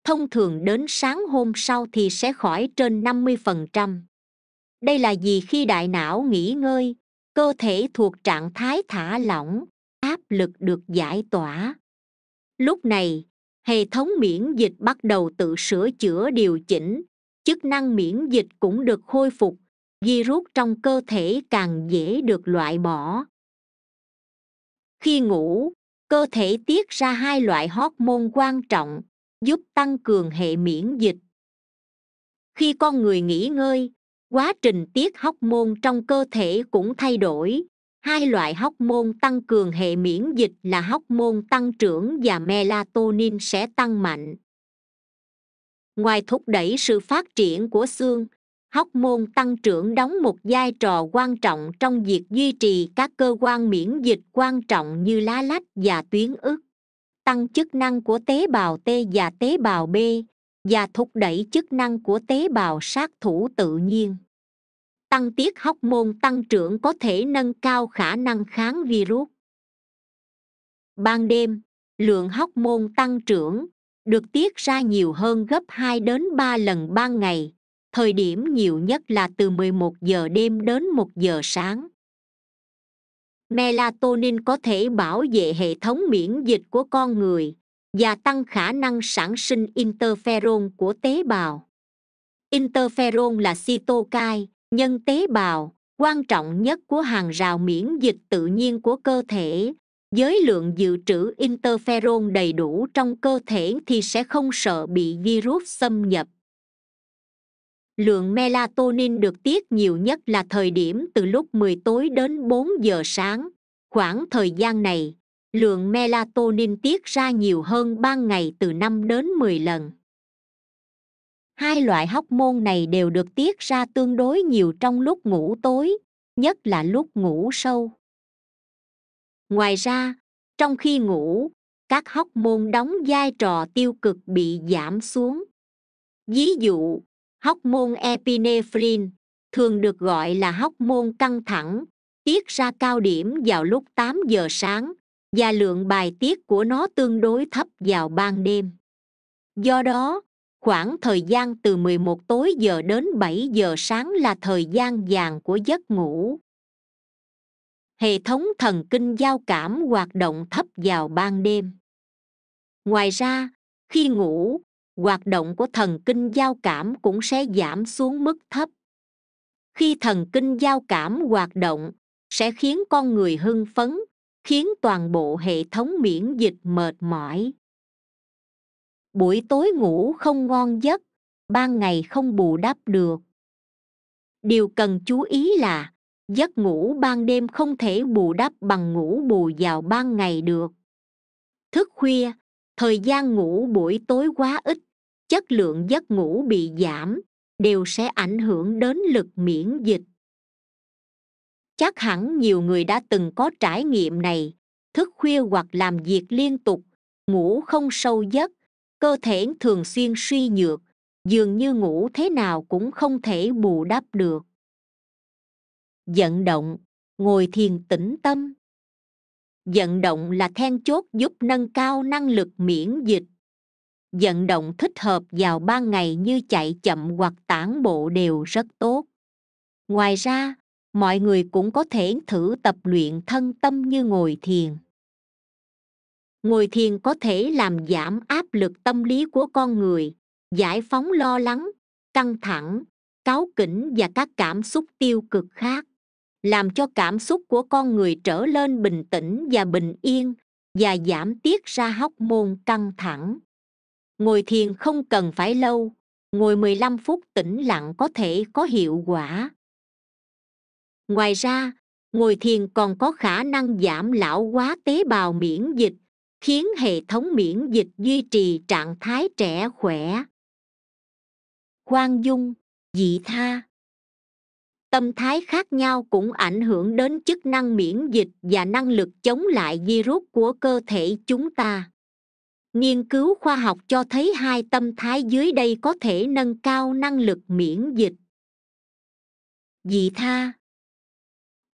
thông thường đến sáng hôm sau thì sẽ khỏi trên 50%. Đây là vì khi đại não nghỉ ngơi, cơ thể thuộc trạng thái thả lỏng, áp lực được giải tỏa. Lúc này, hệ thống miễn dịch bắt đầu tự sửa chữa điều chỉnh, chức năng miễn dịch cũng được khôi phục virus trong cơ thể càng dễ được loại bỏ khi ngủ cơ thể tiết ra hai loại môn quan trọng giúp tăng cường hệ miễn dịch khi con người nghỉ ngơi quá trình tiết môn trong cơ thể cũng thay đổi hai loại môn tăng cường hệ miễn dịch là môn tăng trưởng và melatonin sẽ tăng mạnh ngoài thúc đẩy sự phát triển của xương hóc môn tăng trưởng đóng một vai trò quan trọng trong việc duy trì các cơ quan miễn dịch quan trọng như lá lách và tuyến ức tăng chức năng của tế bào t và tế bào b và thúc đẩy chức năng của tế bào sát thủ tự nhiên tăng tiết hóc môn tăng trưởng có thể nâng cao khả năng kháng virus ban đêm lượng hóc môn tăng trưởng được tiết ra nhiều hơn gấp 2 đến 3 lần ban ngày thời điểm nhiều nhất là từ 11 giờ đêm đến 1 giờ sáng melatonin có thể bảo vệ hệ thống miễn dịch của con người và tăng khả năng sản sinh interferon của tế bào interferon là cytokine nhân tế bào quan trọng nhất của hàng rào miễn dịch tự nhiên của cơ thể với lượng dự trữ interferon đầy đủ trong cơ thể thì sẽ không sợ bị virus xâm nhập lượng melatonin được tiết nhiều nhất là thời điểm từ lúc 10 tối đến 4 giờ sáng khoảng thời gian này lượng melatonin tiết ra nhiều hơn ban ngày từ 5 đến 10 lần hai loại hóc môn này đều được tiết ra tương đối nhiều trong lúc ngủ tối nhất là lúc ngủ sâu ngoài ra trong khi ngủ các hóc môn đóng vai trò tiêu cực bị giảm xuống ví dụ hóc môn epinephrine thường được gọi là hóc môn căng thẳng tiết ra cao điểm vào lúc tám giờ sáng và lượng bài tiết của nó tương đối thấp vào ban đêm do đó khoảng thời gian từ 11 tối giờ đến 7 giờ sáng là thời gian vàng của giấc ngủ hệ thống thần kinh giao cảm hoạt động thấp vào ban đêm ngoài ra khi ngủ hoạt động của thần kinh giao cảm cũng sẽ giảm xuống mức thấp khi thần kinh giao cảm hoạt động sẽ khiến con người hưng phấn khiến toàn bộ hệ thống miễn dịch mệt mỏi buổi tối ngủ không ngon giấc ban ngày không bù đắp được điều cần chú ý là giấc ngủ ban đêm không thể bù đắp bằng ngủ bù vào ban ngày được thức khuya thời gian ngủ buổi tối quá ít chất lượng giấc ngủ bị giảm đều sẽ ảnh hưởng đến lực miễn dịch chắc hẳn nhiều người đã từng có trải nghiệm này thức khuya hoặc làm việc liên tục ngủ không sâu giấc cơ thể thường xuyên suy nhược dường như ngủ thế nào cũng không thể bù đắp được vận động ngồi thiền tĩnh tâm vận động là then chốt giúp nâng cao năng lực miễn dịch vận động thích hợp vào ban ngày như chạy chậm hoặc tản bộ đều rất tốt ngoài ra mọi người cũng có thể thử tập luyện thân tâm như ngồi thiền ngồi thiền có thể làm giảm áp lực tâm lý của con người giải phóng lo lắng căng thẳng cáu kỉnh và các cảm xúc tiêu cực khác làm cho cảm xúc của con người trở lên bình tĩnh và bình yên và giảm tiết ra hóc môn căng thẳng ngồi thiền không cần phải lâu ngồi 15 phút tĩnh lặng có thể có hiệu quả ngoài ra ngồi thiền còn có khả năng giảm lão hóa tế bào miễn dịch khiến hệ thống miễn dịch duy trì trạng thái trẻ khỏe Quang dung dị tha tâm thái khác nhau cũng ảnh hưởng đến chức năng miễn dịch và năng lực chống lại virus của cơ thể chúng ta nghiên cứu khoa học cho thấy hai tâm thái dưới đây có thể nâng cao năng lực miễn dịch dị tha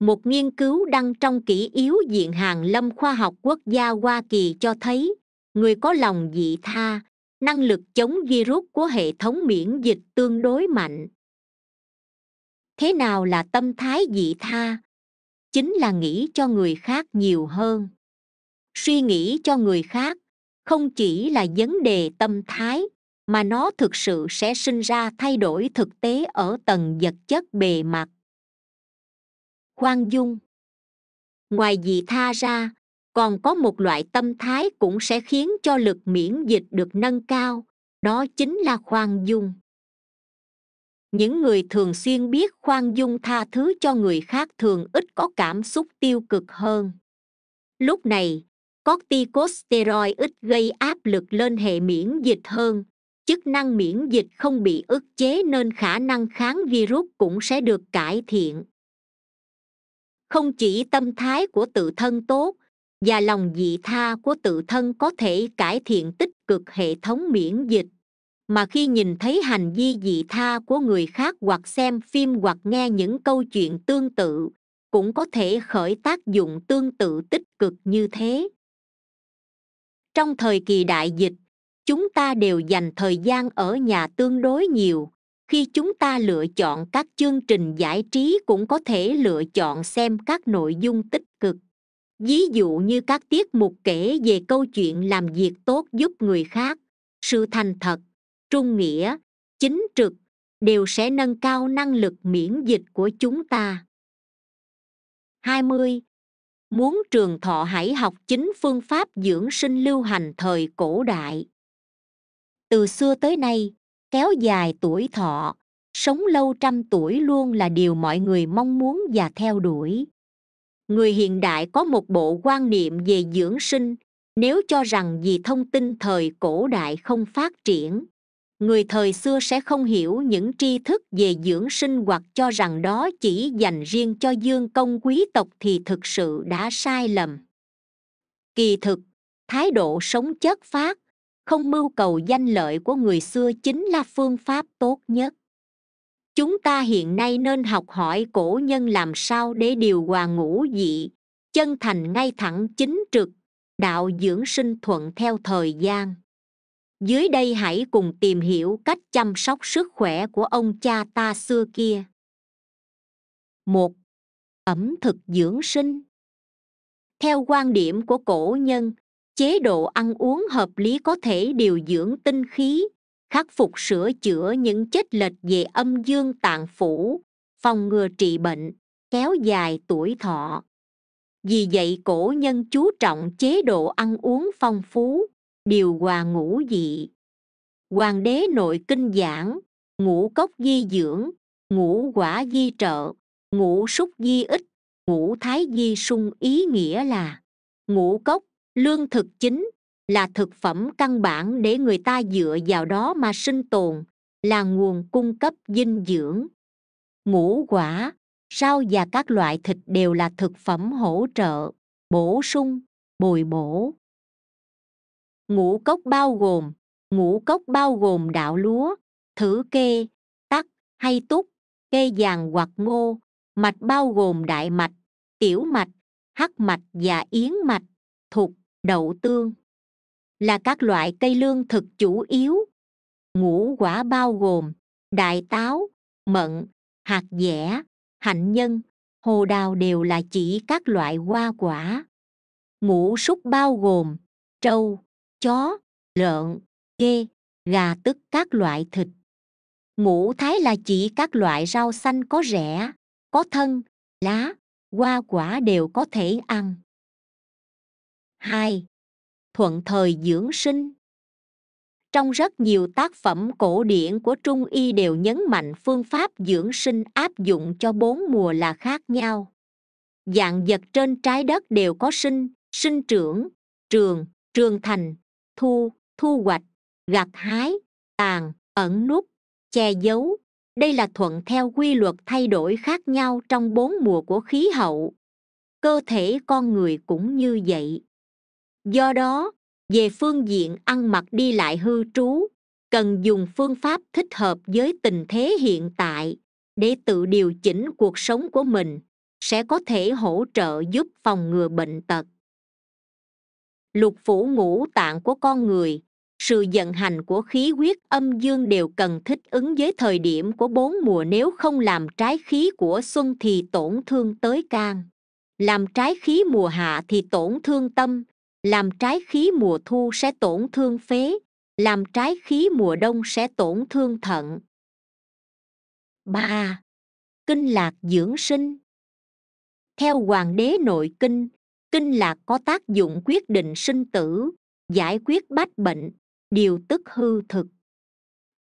một nghiên cứu đăng trong kỷ yếu viện hàng lâm khoa học quốc gia hoa kỳ cho thấy người có lòng dị tha năng lực chống virus của hệ thống miễn dịch tương đối mạnh thế nào là tâm thái dị tha chính là nghĩ cho người khác nhiều hơn suy nghĩ cho người khác không chỉ là vấn đề tâm thái mà nó thực sự sẽ sinh ra thay đổi thực tế ở tầng vật chất bề mặt khoan dung ngoài dị tha ra còn có một loại tâm thái cũng sẽ khiến cho lực miễn dịch được nâng cao đó chính là khoan dung những người thường xuyên biết khoan dung tha thứ cho người khác thường ít có cảm xúc tiêu cực hơn lúc này corticosteroid ít gây áp lực lên hệ miễn dịch hơn chức năng miễn dịch không bị ức chế nên khả năng kháng virus cũng sẽ được cải thiện không chỉ tâm thái của tự thân tốt và lòng dị tha của tự thân có thể cải thiện tích cực hệ thống miễn dịch mà khi nhìn thấy hành vi dị tha của người khác hoặc xem phim hoặc nghe những câu chuyện tương tự cũng có thể khởi tác dụng tương tự tích cực như thế trong thời kỳ đại dịch chúng ta đều dành thời gian ở nhà tương đối nhiều khi chúng ta lựa chọn các chương trình giải trí cũng có thể lựa chọn xem các nội dung tích cực ví dụ như các tiết mục kể về câu chuyện làm việc tốt giúp người khác sự thành thật trung nghĩa chính trực đều sẽ nâng cao năng lực miễn dịch của chúng ta 20. Muốn trường thọ hãy học chính phương pháp dưỡng sinh lưu hành thời cổ đại. Từ xưa tới nay, kéo dài tuổi thọ, sống lâu trăm tuổi luôn là điều mọi người mong muốn và theo đuổi. Người hiện đại có một bộ quan niệm về dưỡng sinh nếu cho rằng vì thông tin thời cổ đại không phát triển người thời xưa sẽ không hiểu những tri thức về dưỡng sinh hoặc cho rằng đó chỉ dành riêng cho dương công quý tộc thì thực sự đã sai lầm kỳ thực thái độ sống chất phát không mưu cầu danh lợi của người xưa chính là phương pháp tốt nhất chúng ta hiện nay nên học hỏi cổ nhân làm sao để điều hòa ngũ dị chân thành ngay thẳng chính trực đạo dưỡng sinh thuận theo thời gian dưới đây hãy cùng tìm hiểu cách chăm sóc sức khỏe của ông cha ta xưa kia một ẩm thực dưỡng sinh theo quan điểm của cổ nhân chế độ ăn uống hợp lý có thể điều dưỡng tinh khí khắc phục sửa chữa những chết lệch về âm dương tạng phủ phòng ngừa trị bệnh kéo dài tuổi thọ vì vậy cổ nhân chú trọng chế độ ăn uống phong phú điều hòa ngũ dị hoàng đế nội kinh giảng ngũ cốc di dưỡng ngũ quả di trợ ngũ súc di ích ngũ thái di sung ý nghĩa là ngũ cốc lương thực chính là thực phẩm căn bản để người ta dựa vào đó mà sinh tồn là nguồn cung cấp dinh dưỡng ngũ quả rau và các loại thịt đều là thực phẩm hỗ trợ bổ sung bồi bổ ngũ cốc bao gồm ngũ cốc bao gồm đạo lúa thử kê tắc hay túc kê vàng hoặc ngô mạch bao gồm đại mạch tiểu mạch hắc mạch và yến mạch Thục đậu tương là các loại cây lương thực chủ yếu ngũ quả bao gồm đại táo mận hạt dẻ hạnh nhân hồ đào đều là chỉ các loại hoa quả ngũ súc bao gồm trâu chó, lợn, kê, gà tức các loại thịt. Ngũ thái là chỉ các loại rau xanh có rễ, có thân, lá, hoa quả đều có thể ăn. 2. Thuận thời dưỡng sinh Trong rất nhiều tác phẩm cổ điển của Trung Y đều nhấn mạnh phương pháp dưỡng sinh áp dụng cho bốn mùa là khác nhau. Dạng vật trên trái đất đều có sinh, sinh trưởng, trường, trường thành, thu thu hoạch gặt hái tàn ẩn nút che giấu đây là thuận theo quy luật thay đổi khác nhau trong bốn mùa của khí hậu cơ thể con người cũng như vậy do đó về phương diện ăn mặc đi lại hư trú cần dùng phương pháp thích hợp với tình thế hiện tại để tự điều chỉnh cuộc sống của mình sẽ có thể hỗ trợ giúp phòng ngừa bệnh tật lục phủ ngũ tạng của con người sự vận hành của khí huyết âm dương đều cần thích ứng với thời điểm của bốn mùa nếu không làm trái khí của xuân thì tổn thương tới can làm trái khí mùa hạ thì tổn thương tâm làm trái khí mùa thu sẽ tổn thương phế làm trái khí mùa đông sẽ tổn thương thận Ba Kinh lạc dưỡng sinh Theo Hoàng đế nội kinh, kinh lạc có tác dụng quyết định sinh tử giải quyết bách bệnh điều tức hư thực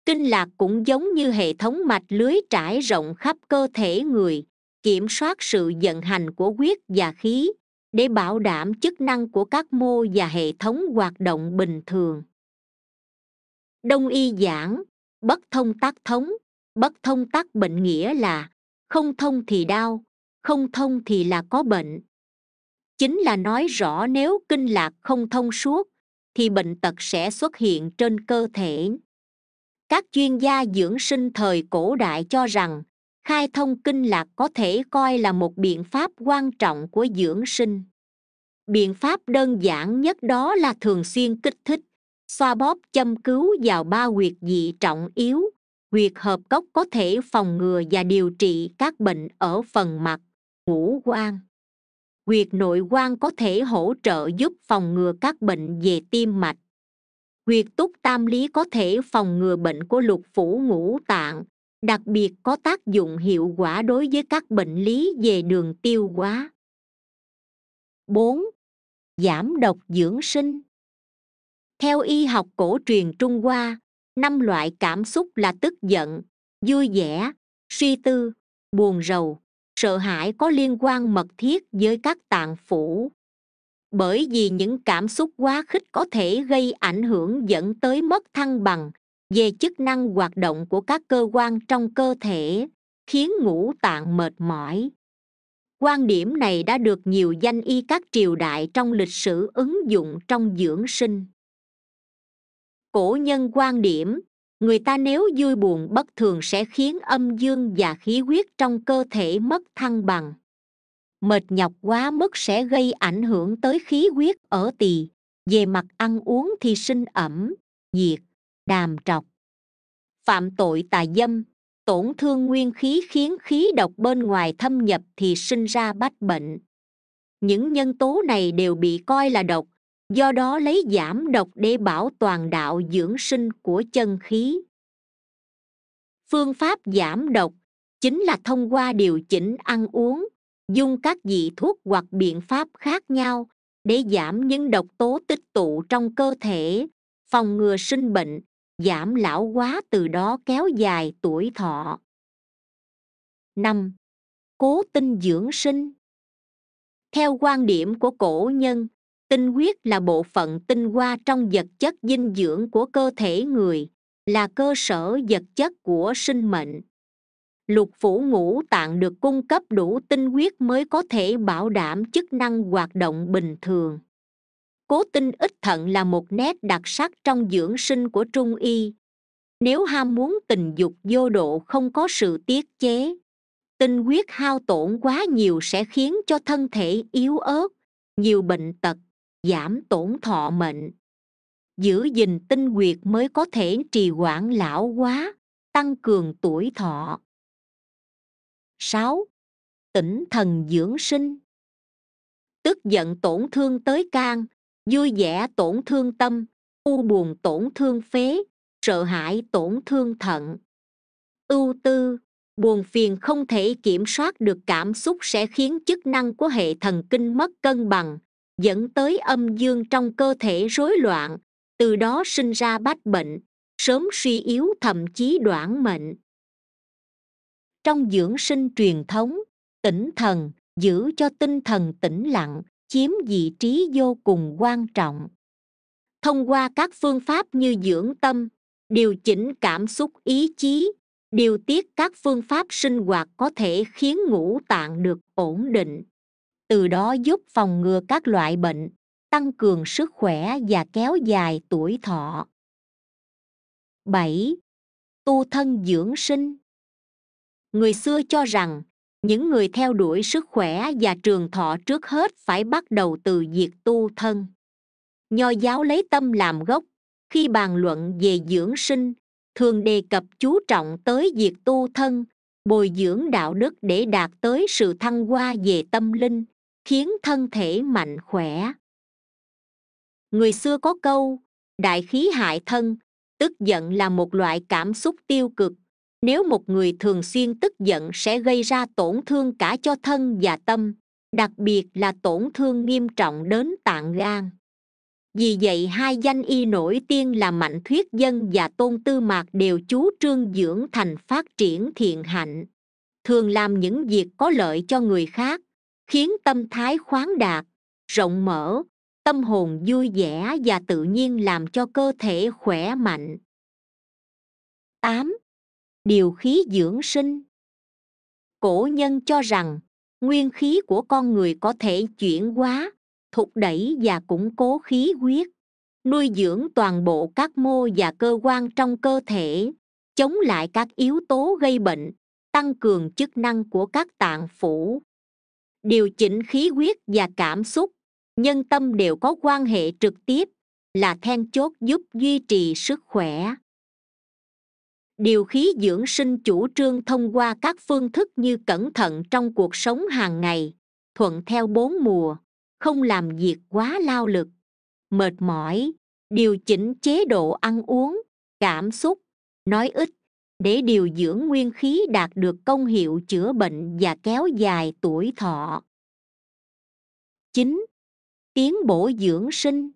kinh lạc cũng giống như hệ thống mạch lưới trải rộng khắp cơ thể người kiểm soát sự vận hành của huyết và khí để bảo đảm chức năng của các mô và hệ thống hoạt động bình thường đông y giảng bất thông tác thống bất thông tác bệnh nghĩa là không thông thì đau không thông thì là có bệnh chính là nói rõ nếu kinh lạc không thông suốt thì bệnh tật sẽ xuất hiện trên cơ thể các chuyên gia dưỡng sinh thời cổ đại cho rằng khai thông kinh lạc có thể coi là một biện pháp quan trọng của dưỡng sinh biện pháp đơn giản nhất đó là thường xuyên kích thích xoa bóp châm cứu vào ba huyệt dị trọng yếu huyệt hợp cốc có thể phòng ngừa và điều trị các bệnh ở phần mặt ngũ quan huyệt nội quan có thể hỗ trợ giúp phòng ngừa các bệnh về tim mạch huyệt túc tam lý có thể phòng ngừa bệnh của lục phủ ngũ tạng đặc biệt có tác dụng hiệu quả đối với các bệnh lý về đường tiêu hóa 4. Giảm độc dưỡng sinh Theo y học cổ truyền Trung Hoa, năm loại cảm xúc là tức giận, vui vẻ, suy tư, buồn rầu, sợ hãi có liên quan mật thiết với các tạng phủ bởi vì những cảm xúc quá khích có thể gây ảnh hưởng dẫn tới mất thăng bằng về chức năng hoạt động của các cơ quan trong cơ thể khiến ngũ tạng mệt mỏi quan điểm này đã được nhiều danh y các triều đại trong lịch sử ứng dụng trong dưỡng sinh cổ nhân quan điểm người ta nếu vui buồn bất thường sẽ khiến âm dương và khí huyết trong cơ thể mất thăng bằng mệt nhọc quá mức sẽ gây ảnh hưởng tới khí huyết ở tỳ về mặt ăn uống thì sinh ẩm nhiệt đàm trọc phạm tội tà dâm tổn thương nguyên khí khiến khí độc bên ngoài thâm nhập thì sinh ra bách bệnh những nhân tố này đều bị coi là độc do đó lấy giảm độc để bảo toàn đạo dưỡng sinh của chân khí phương pháp giảm độc chính là thông qua điều chỉnh ăn uống dùng các vị thuốc hoặc biện pháp khác nhau để giảm những độc tố tích tụ trong cơ thể phòng ngừa sinh bệnh giảm lão hóa từ đó kéo dài tuổi thọ 5. Cố tinh dưỡng sinh Theo quan điểm của cổ nhân, tinh huyết là bộ phận tinh hoa trong vật chất dinh dưỡng của cơ thể người là cơ sở vật chất của sinh mệnh lục phủ ngũ tạng được cung cấp đủ tinh huyết mới có thể bảo đảm chức năng hoạt động bình thường cố tinh ít thận là một nét đặc sắc trong dưỡng sinh của trung y nếu ham muốn tình dục vô độ không có sự tiết chế tinh huyết hao tổn quá nhiều sẽ khiến cho thân thể yếu ớt nhiều bệnh tật giảm tổn thọ mệnh giữ gìn tinh nguyệt mới có thể trì hoãn lão hóa tăng cường tuổi thọ 6. Tỉnh thần dưỡng sinh Tức giận tổn thương tới can, vui vẻ tổn thương tâm, u buồn tổn thương phế, sợ hãi tổn thương thận. Ưu tư, buồn phiền không thể kiểm soát được cảm xúc sẽ khiến chức năng của hệ thần kinh mất cân bằng, dẫn tới âm dương trong cơ thể rối loạn từ đó sinh ra bách bệnh sớm suy yếu thậm chí đoản mệnh trong dưỡng sinh truyền thống tĩnh thần giữ cho tinh thần tĩnh lặng chiếm vị trí vô cùng quan trọng thông qua các phương pháp như dưỡng tâm điều chỉnh cảm xúc ý chí điều tiết các phương pháp sinh hoạt có thể khiến ngũ tạng được ổn định từ đó giúp phòng ngừa các loại bệnh, tăng cường sức khỏe và kéo dài tuổi thọ. 7. Tu thân dưỡng sinh Người xưa cho rằng, những người theo đuổi sức khỏe và trường thọ trước hết phải bắt đầu từ việc tu thân. Nho giáo lấy tâm làm gốc, khi bàn luận về dưỡng sinh, thường đề cập chú trọng tới việc tu thân, bồi dưỡng đạo đức để đạt tới sự thăng hoa về tâm linh, khiến thân thể mạnh khỏe người xưa có câu đại khí hại thân tức giận là một loại cảm xúc tiêu cực nếu một người thường xuyên tức giận sẽ gây ra tổn thương cả cho thân và tâm đặc biệt là tổn thương nghiêm trọng đến tạng gan vì vậy hai danh y nổi tiếng là mạnh thuyết dân và tôn tư mạc đều chú trương dưỡng thành phát triển thiện hạnh thường làm những việc có lợi cho người khác khiến tâm thái khoáng đạt rộng mở tâm hồn vui vẻ và tự nhiên làm cho cơ thể khỏe mạnh Tám. điều khí dưỡng sinh cổ nhân cho rằng nguyên khí của con người có thể chuyển hóa thúc đẩy và củng cố khí huyết nuôi dưỡng toàn bộ các mô và cơ quan trong cơ thể chống lại các yếu tố gây bệnh tăng cường chức năng của các tạng phủ điều chỉnh khí huyết và cảm xúc nhân tâm đều có quan hệ trực tiếp là then chốt giúp duy trì sức khỏe điều khí dưỡng sinh chủ trương thông qua các phương thức như cẩn thận trong cuộc sống hàng ngày thuận theo bốn mùa không làm việc quá lao lực mệt mỏi điều chỉnh chế độ ăn uống cảm xúc nói ít để điều dưỡng nguyên khí đạt được công hiệu chữa bệnh và kéo dài tuổi thọ 9. Tiến bổ dưỡng sinh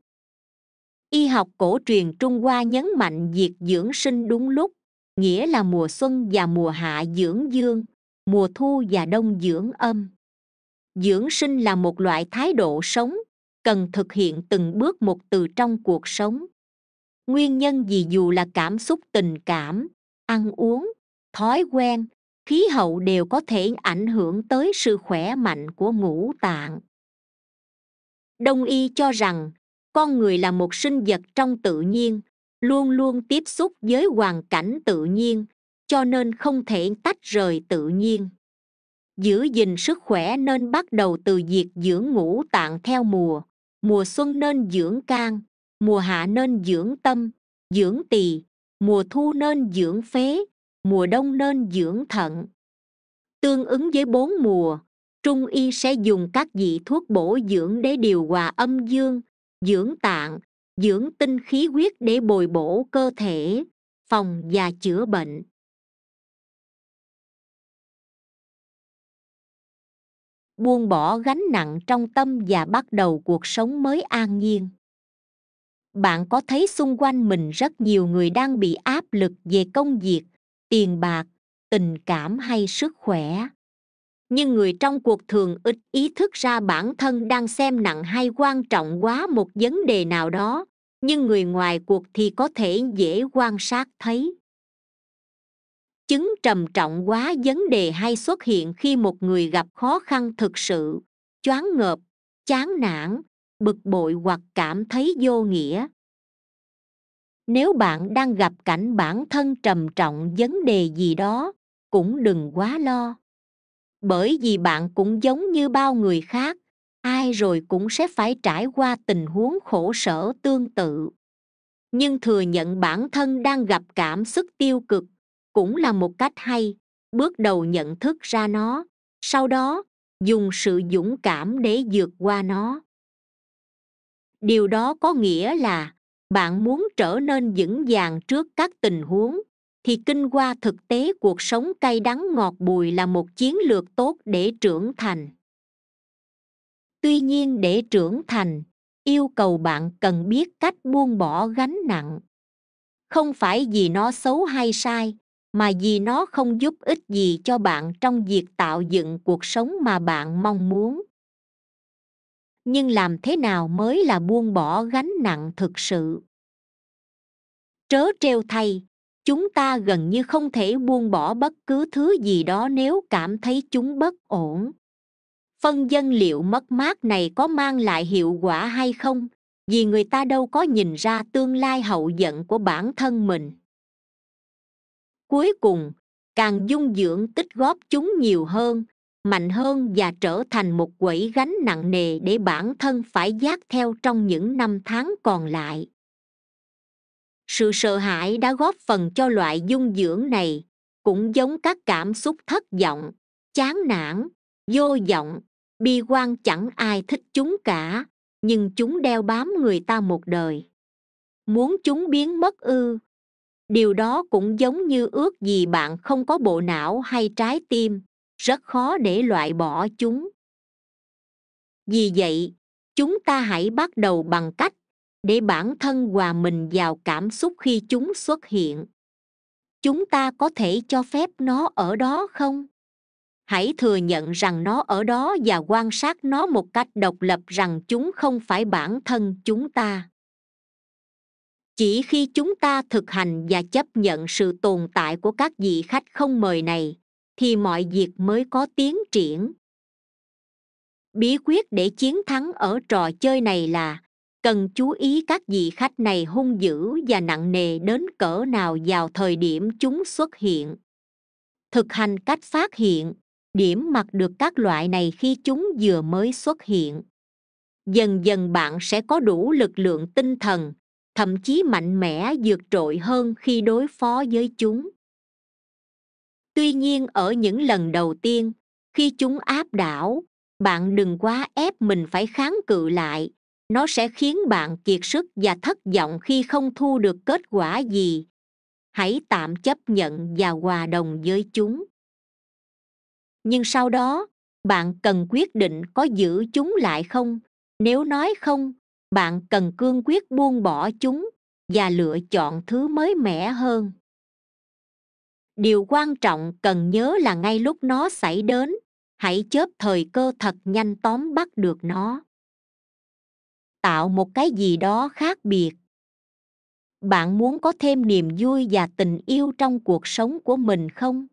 Y học cổ truyền Trung Hoa nhấn mạnh việc dưỡng sinh đúng lúc, nghĩa là mùa xuân và mùa hạ dưỡng dương, mùa thu và đông dưỡng âm. Dưỡng sinh là một loại thái độ sống, cần thực hiện từng bước một từ trong cuộc sống. Nguyên nhân gì dù là cảm xúc tình cảm, ăn uống thói quen khí hậu đều có thể ảnh hưởng tới sự khỏe mạnh của ngũ tạng đông y cho rằng con người là một sinh vật trong tự nhiên luôn luôn tiếp xúc với hoàn cảnh tự nhiên cho nên không thể tách rời tự nhiên giữ gìn sức khỏe nên bắt đầu từ việc dưỡng ngũ tạng theo mùa mùa xuân nên dưỡng can mùa hạ nên dưỡng tâm dưỡng tỳ mùa thu nên dưỡng phế, mùa đông nên dưỡng thận. Tương ứng với bốn mùa, Trung y sẽ dùng các vị thuốc bổ dưỡng để điều hòa âm dương, dưỡng tạng, dưỡng tinh khí huyết để bồi bổ cơ thể, phòng và chữa bệnh. Buông bỏ gánh nặng trong tâm và bắt đầu cuộc sống mới an nhiên bạn có thấy xung quanh mình rất nhiều người đang bị áp lực về công việc tiền bạc tình cảm hay sức khỏe nhưng người trong cuộc thường ít ý thức ra bản thân đang xem nặng hay quan trọng quá một vấn đề nào đó nhưng người ngoài cuộc thì có thể dễ quan sát thấy chứng trầm trọng quá vấn đề hay xuất hiện khi một người gặp khó khăn thực sự choáng ngợp chán nản bực bội hoặc cảm thấy vô nghĩa nếu bạn đang gặp cảnh bản thân trầm trọng vấn đề gì đó cũng đừng quá lo bởi vì bạn cũng giống như bao người khác ai rồi cũng sẽ phải trải qua tình huống khổ sở tương tự nhưng thừa nhận bản thân đang gặp cảm xúc tiêu cực cũng là một cách hay bước đầu nhận thức ra nó sau đó dùng sự dũng cảm để vượt qua nó điều đó có nghĩa là bạn muốn trở nên vững vàng trước các tình huống thì kinh qua thực tế cuộc sống cay đắng ngọt bùi là một chiến lược tốt để trưởng thành tuy nhiên để trưởng thành yêu cầu bạn cần biết cách buông bỏ gánh nặng không phải vì nó xấu hay sai mà vì nó không giúp ích gì cho bạn trong việc tạo dựng cuộc sống mà bạn mong muốn nhưng làm thế nào mới là buông bỏ gánh nặng thực sự trớ trêu thay chúng ta gần như không thể buông bỏ bất cứ thứ gì đó nếu cảm thấy chúng bất ổn phân dân liệu mất mát này có mang lại hiệu quả hay không vì người ta đâu có nhìn ra tương lai hậu giận của bản thân mình cuối cùng càng dung dưỡng tích góp chúng nhiều hơn mạnh hơn và trở thành một quỹ gánh nặng nề để bản thân phải giác theo trong những năm tháng còn lại sự sợ hãi đã góp phần cho loại dung dưỡng này cũng giống các cảm xúc thất vọng chán nản vô vọng bi quan chẳng ai thích chúng cả nhưng chúng đeo bám người ta một đời muốn chúng biến mất ư điều đó cũng giống như ước gì bạn không có bộ não hay trái tim rất khó để loại bỏ chúng vì vậy chúng ta hãy bắt đầu bằng cách để bản thân hòa mình vào cảm xúc khi chúng xuất hiện chúng ta có thể cho phép nó ở đó không hãy thừa nhận rằng nó ở đó và quan sát nó một cách độc lập rằng chúng không phải bản thân chúng ta chỉ khi chúng ta thực hành và chấp nhận sự tồn tại của các vị khách không mời này thì mọi việc mới có tiến triển bí quyết để chiến thắng ở trò chơi này là cần chú ý các vị khách này hung dữ và nặng nề đến cỡ nào vào thời điểm chúng xuất hiện thực hành cách phát hiện điểm mặt được các loại này khi chúng vừa mới xuất hiện dần dần bạn sẽ có đủ lực lượng tinh thần thậm chí mạnh mẽ vượt trội hơn khi đối phó với chúng tuy nhiên ở những lần đầu tiên khi chúng áp đảo bạn đừng quá ép mình phải kháng cự lại nó sẽ khiến bạn kiệt sức và thất vọng khi không thu được kết quả gì hãy tạm chấp nhận và hòa đồng với chúng nhưng sau đó bạn cần quyết định có giữ chúng lại không nếu nói không bạn cần cương quyết buông bỏ chúng và lựa chọn thứ mới mẻ hơn điều quan trọng cần nhớ là ngay lúc nó xảy đến hãy chớp thời cơ thật nhanh tóm bắt được nó tạo một cái gì đó khác biệt bạn muốn có thêm niềm vui và tình yêu trong cuộc sống của mình không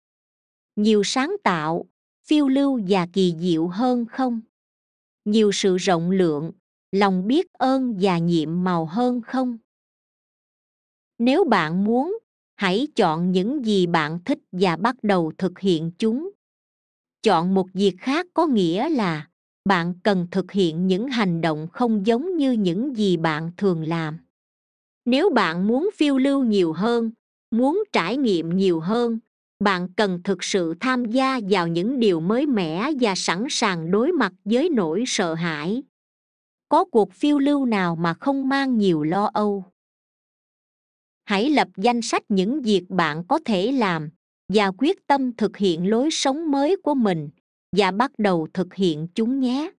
nhiều sáng tạo phiêu lưu và kỳ diệu hơn không nhiều sự rộng lượng lòng biết ơn và nhiệm màu hơn không nếu bạn muốn hãy chọn những gì bạn thích và bắt đầu thực hiện chúng chọn một việc khác có nghĩa là bạn cần thực hiện những hành động không giống như những gì bạn thường làm nếu bạn muốn phiêu lưu nhiều hơn muốn trải nghiệm nhiều hơn bạn cần thực sự tham gia vào những điều mới mẻ và sẵn sàng đối mặt với nỗi sợ hãi có cuộc phiêu lưu nào mà không mang nhiều lo âu hãy lập danh sách những việc bạn có thể làm và quyết tâm thực hiện lối sống mới của mình và bắt đầu thực hiện chúng nhé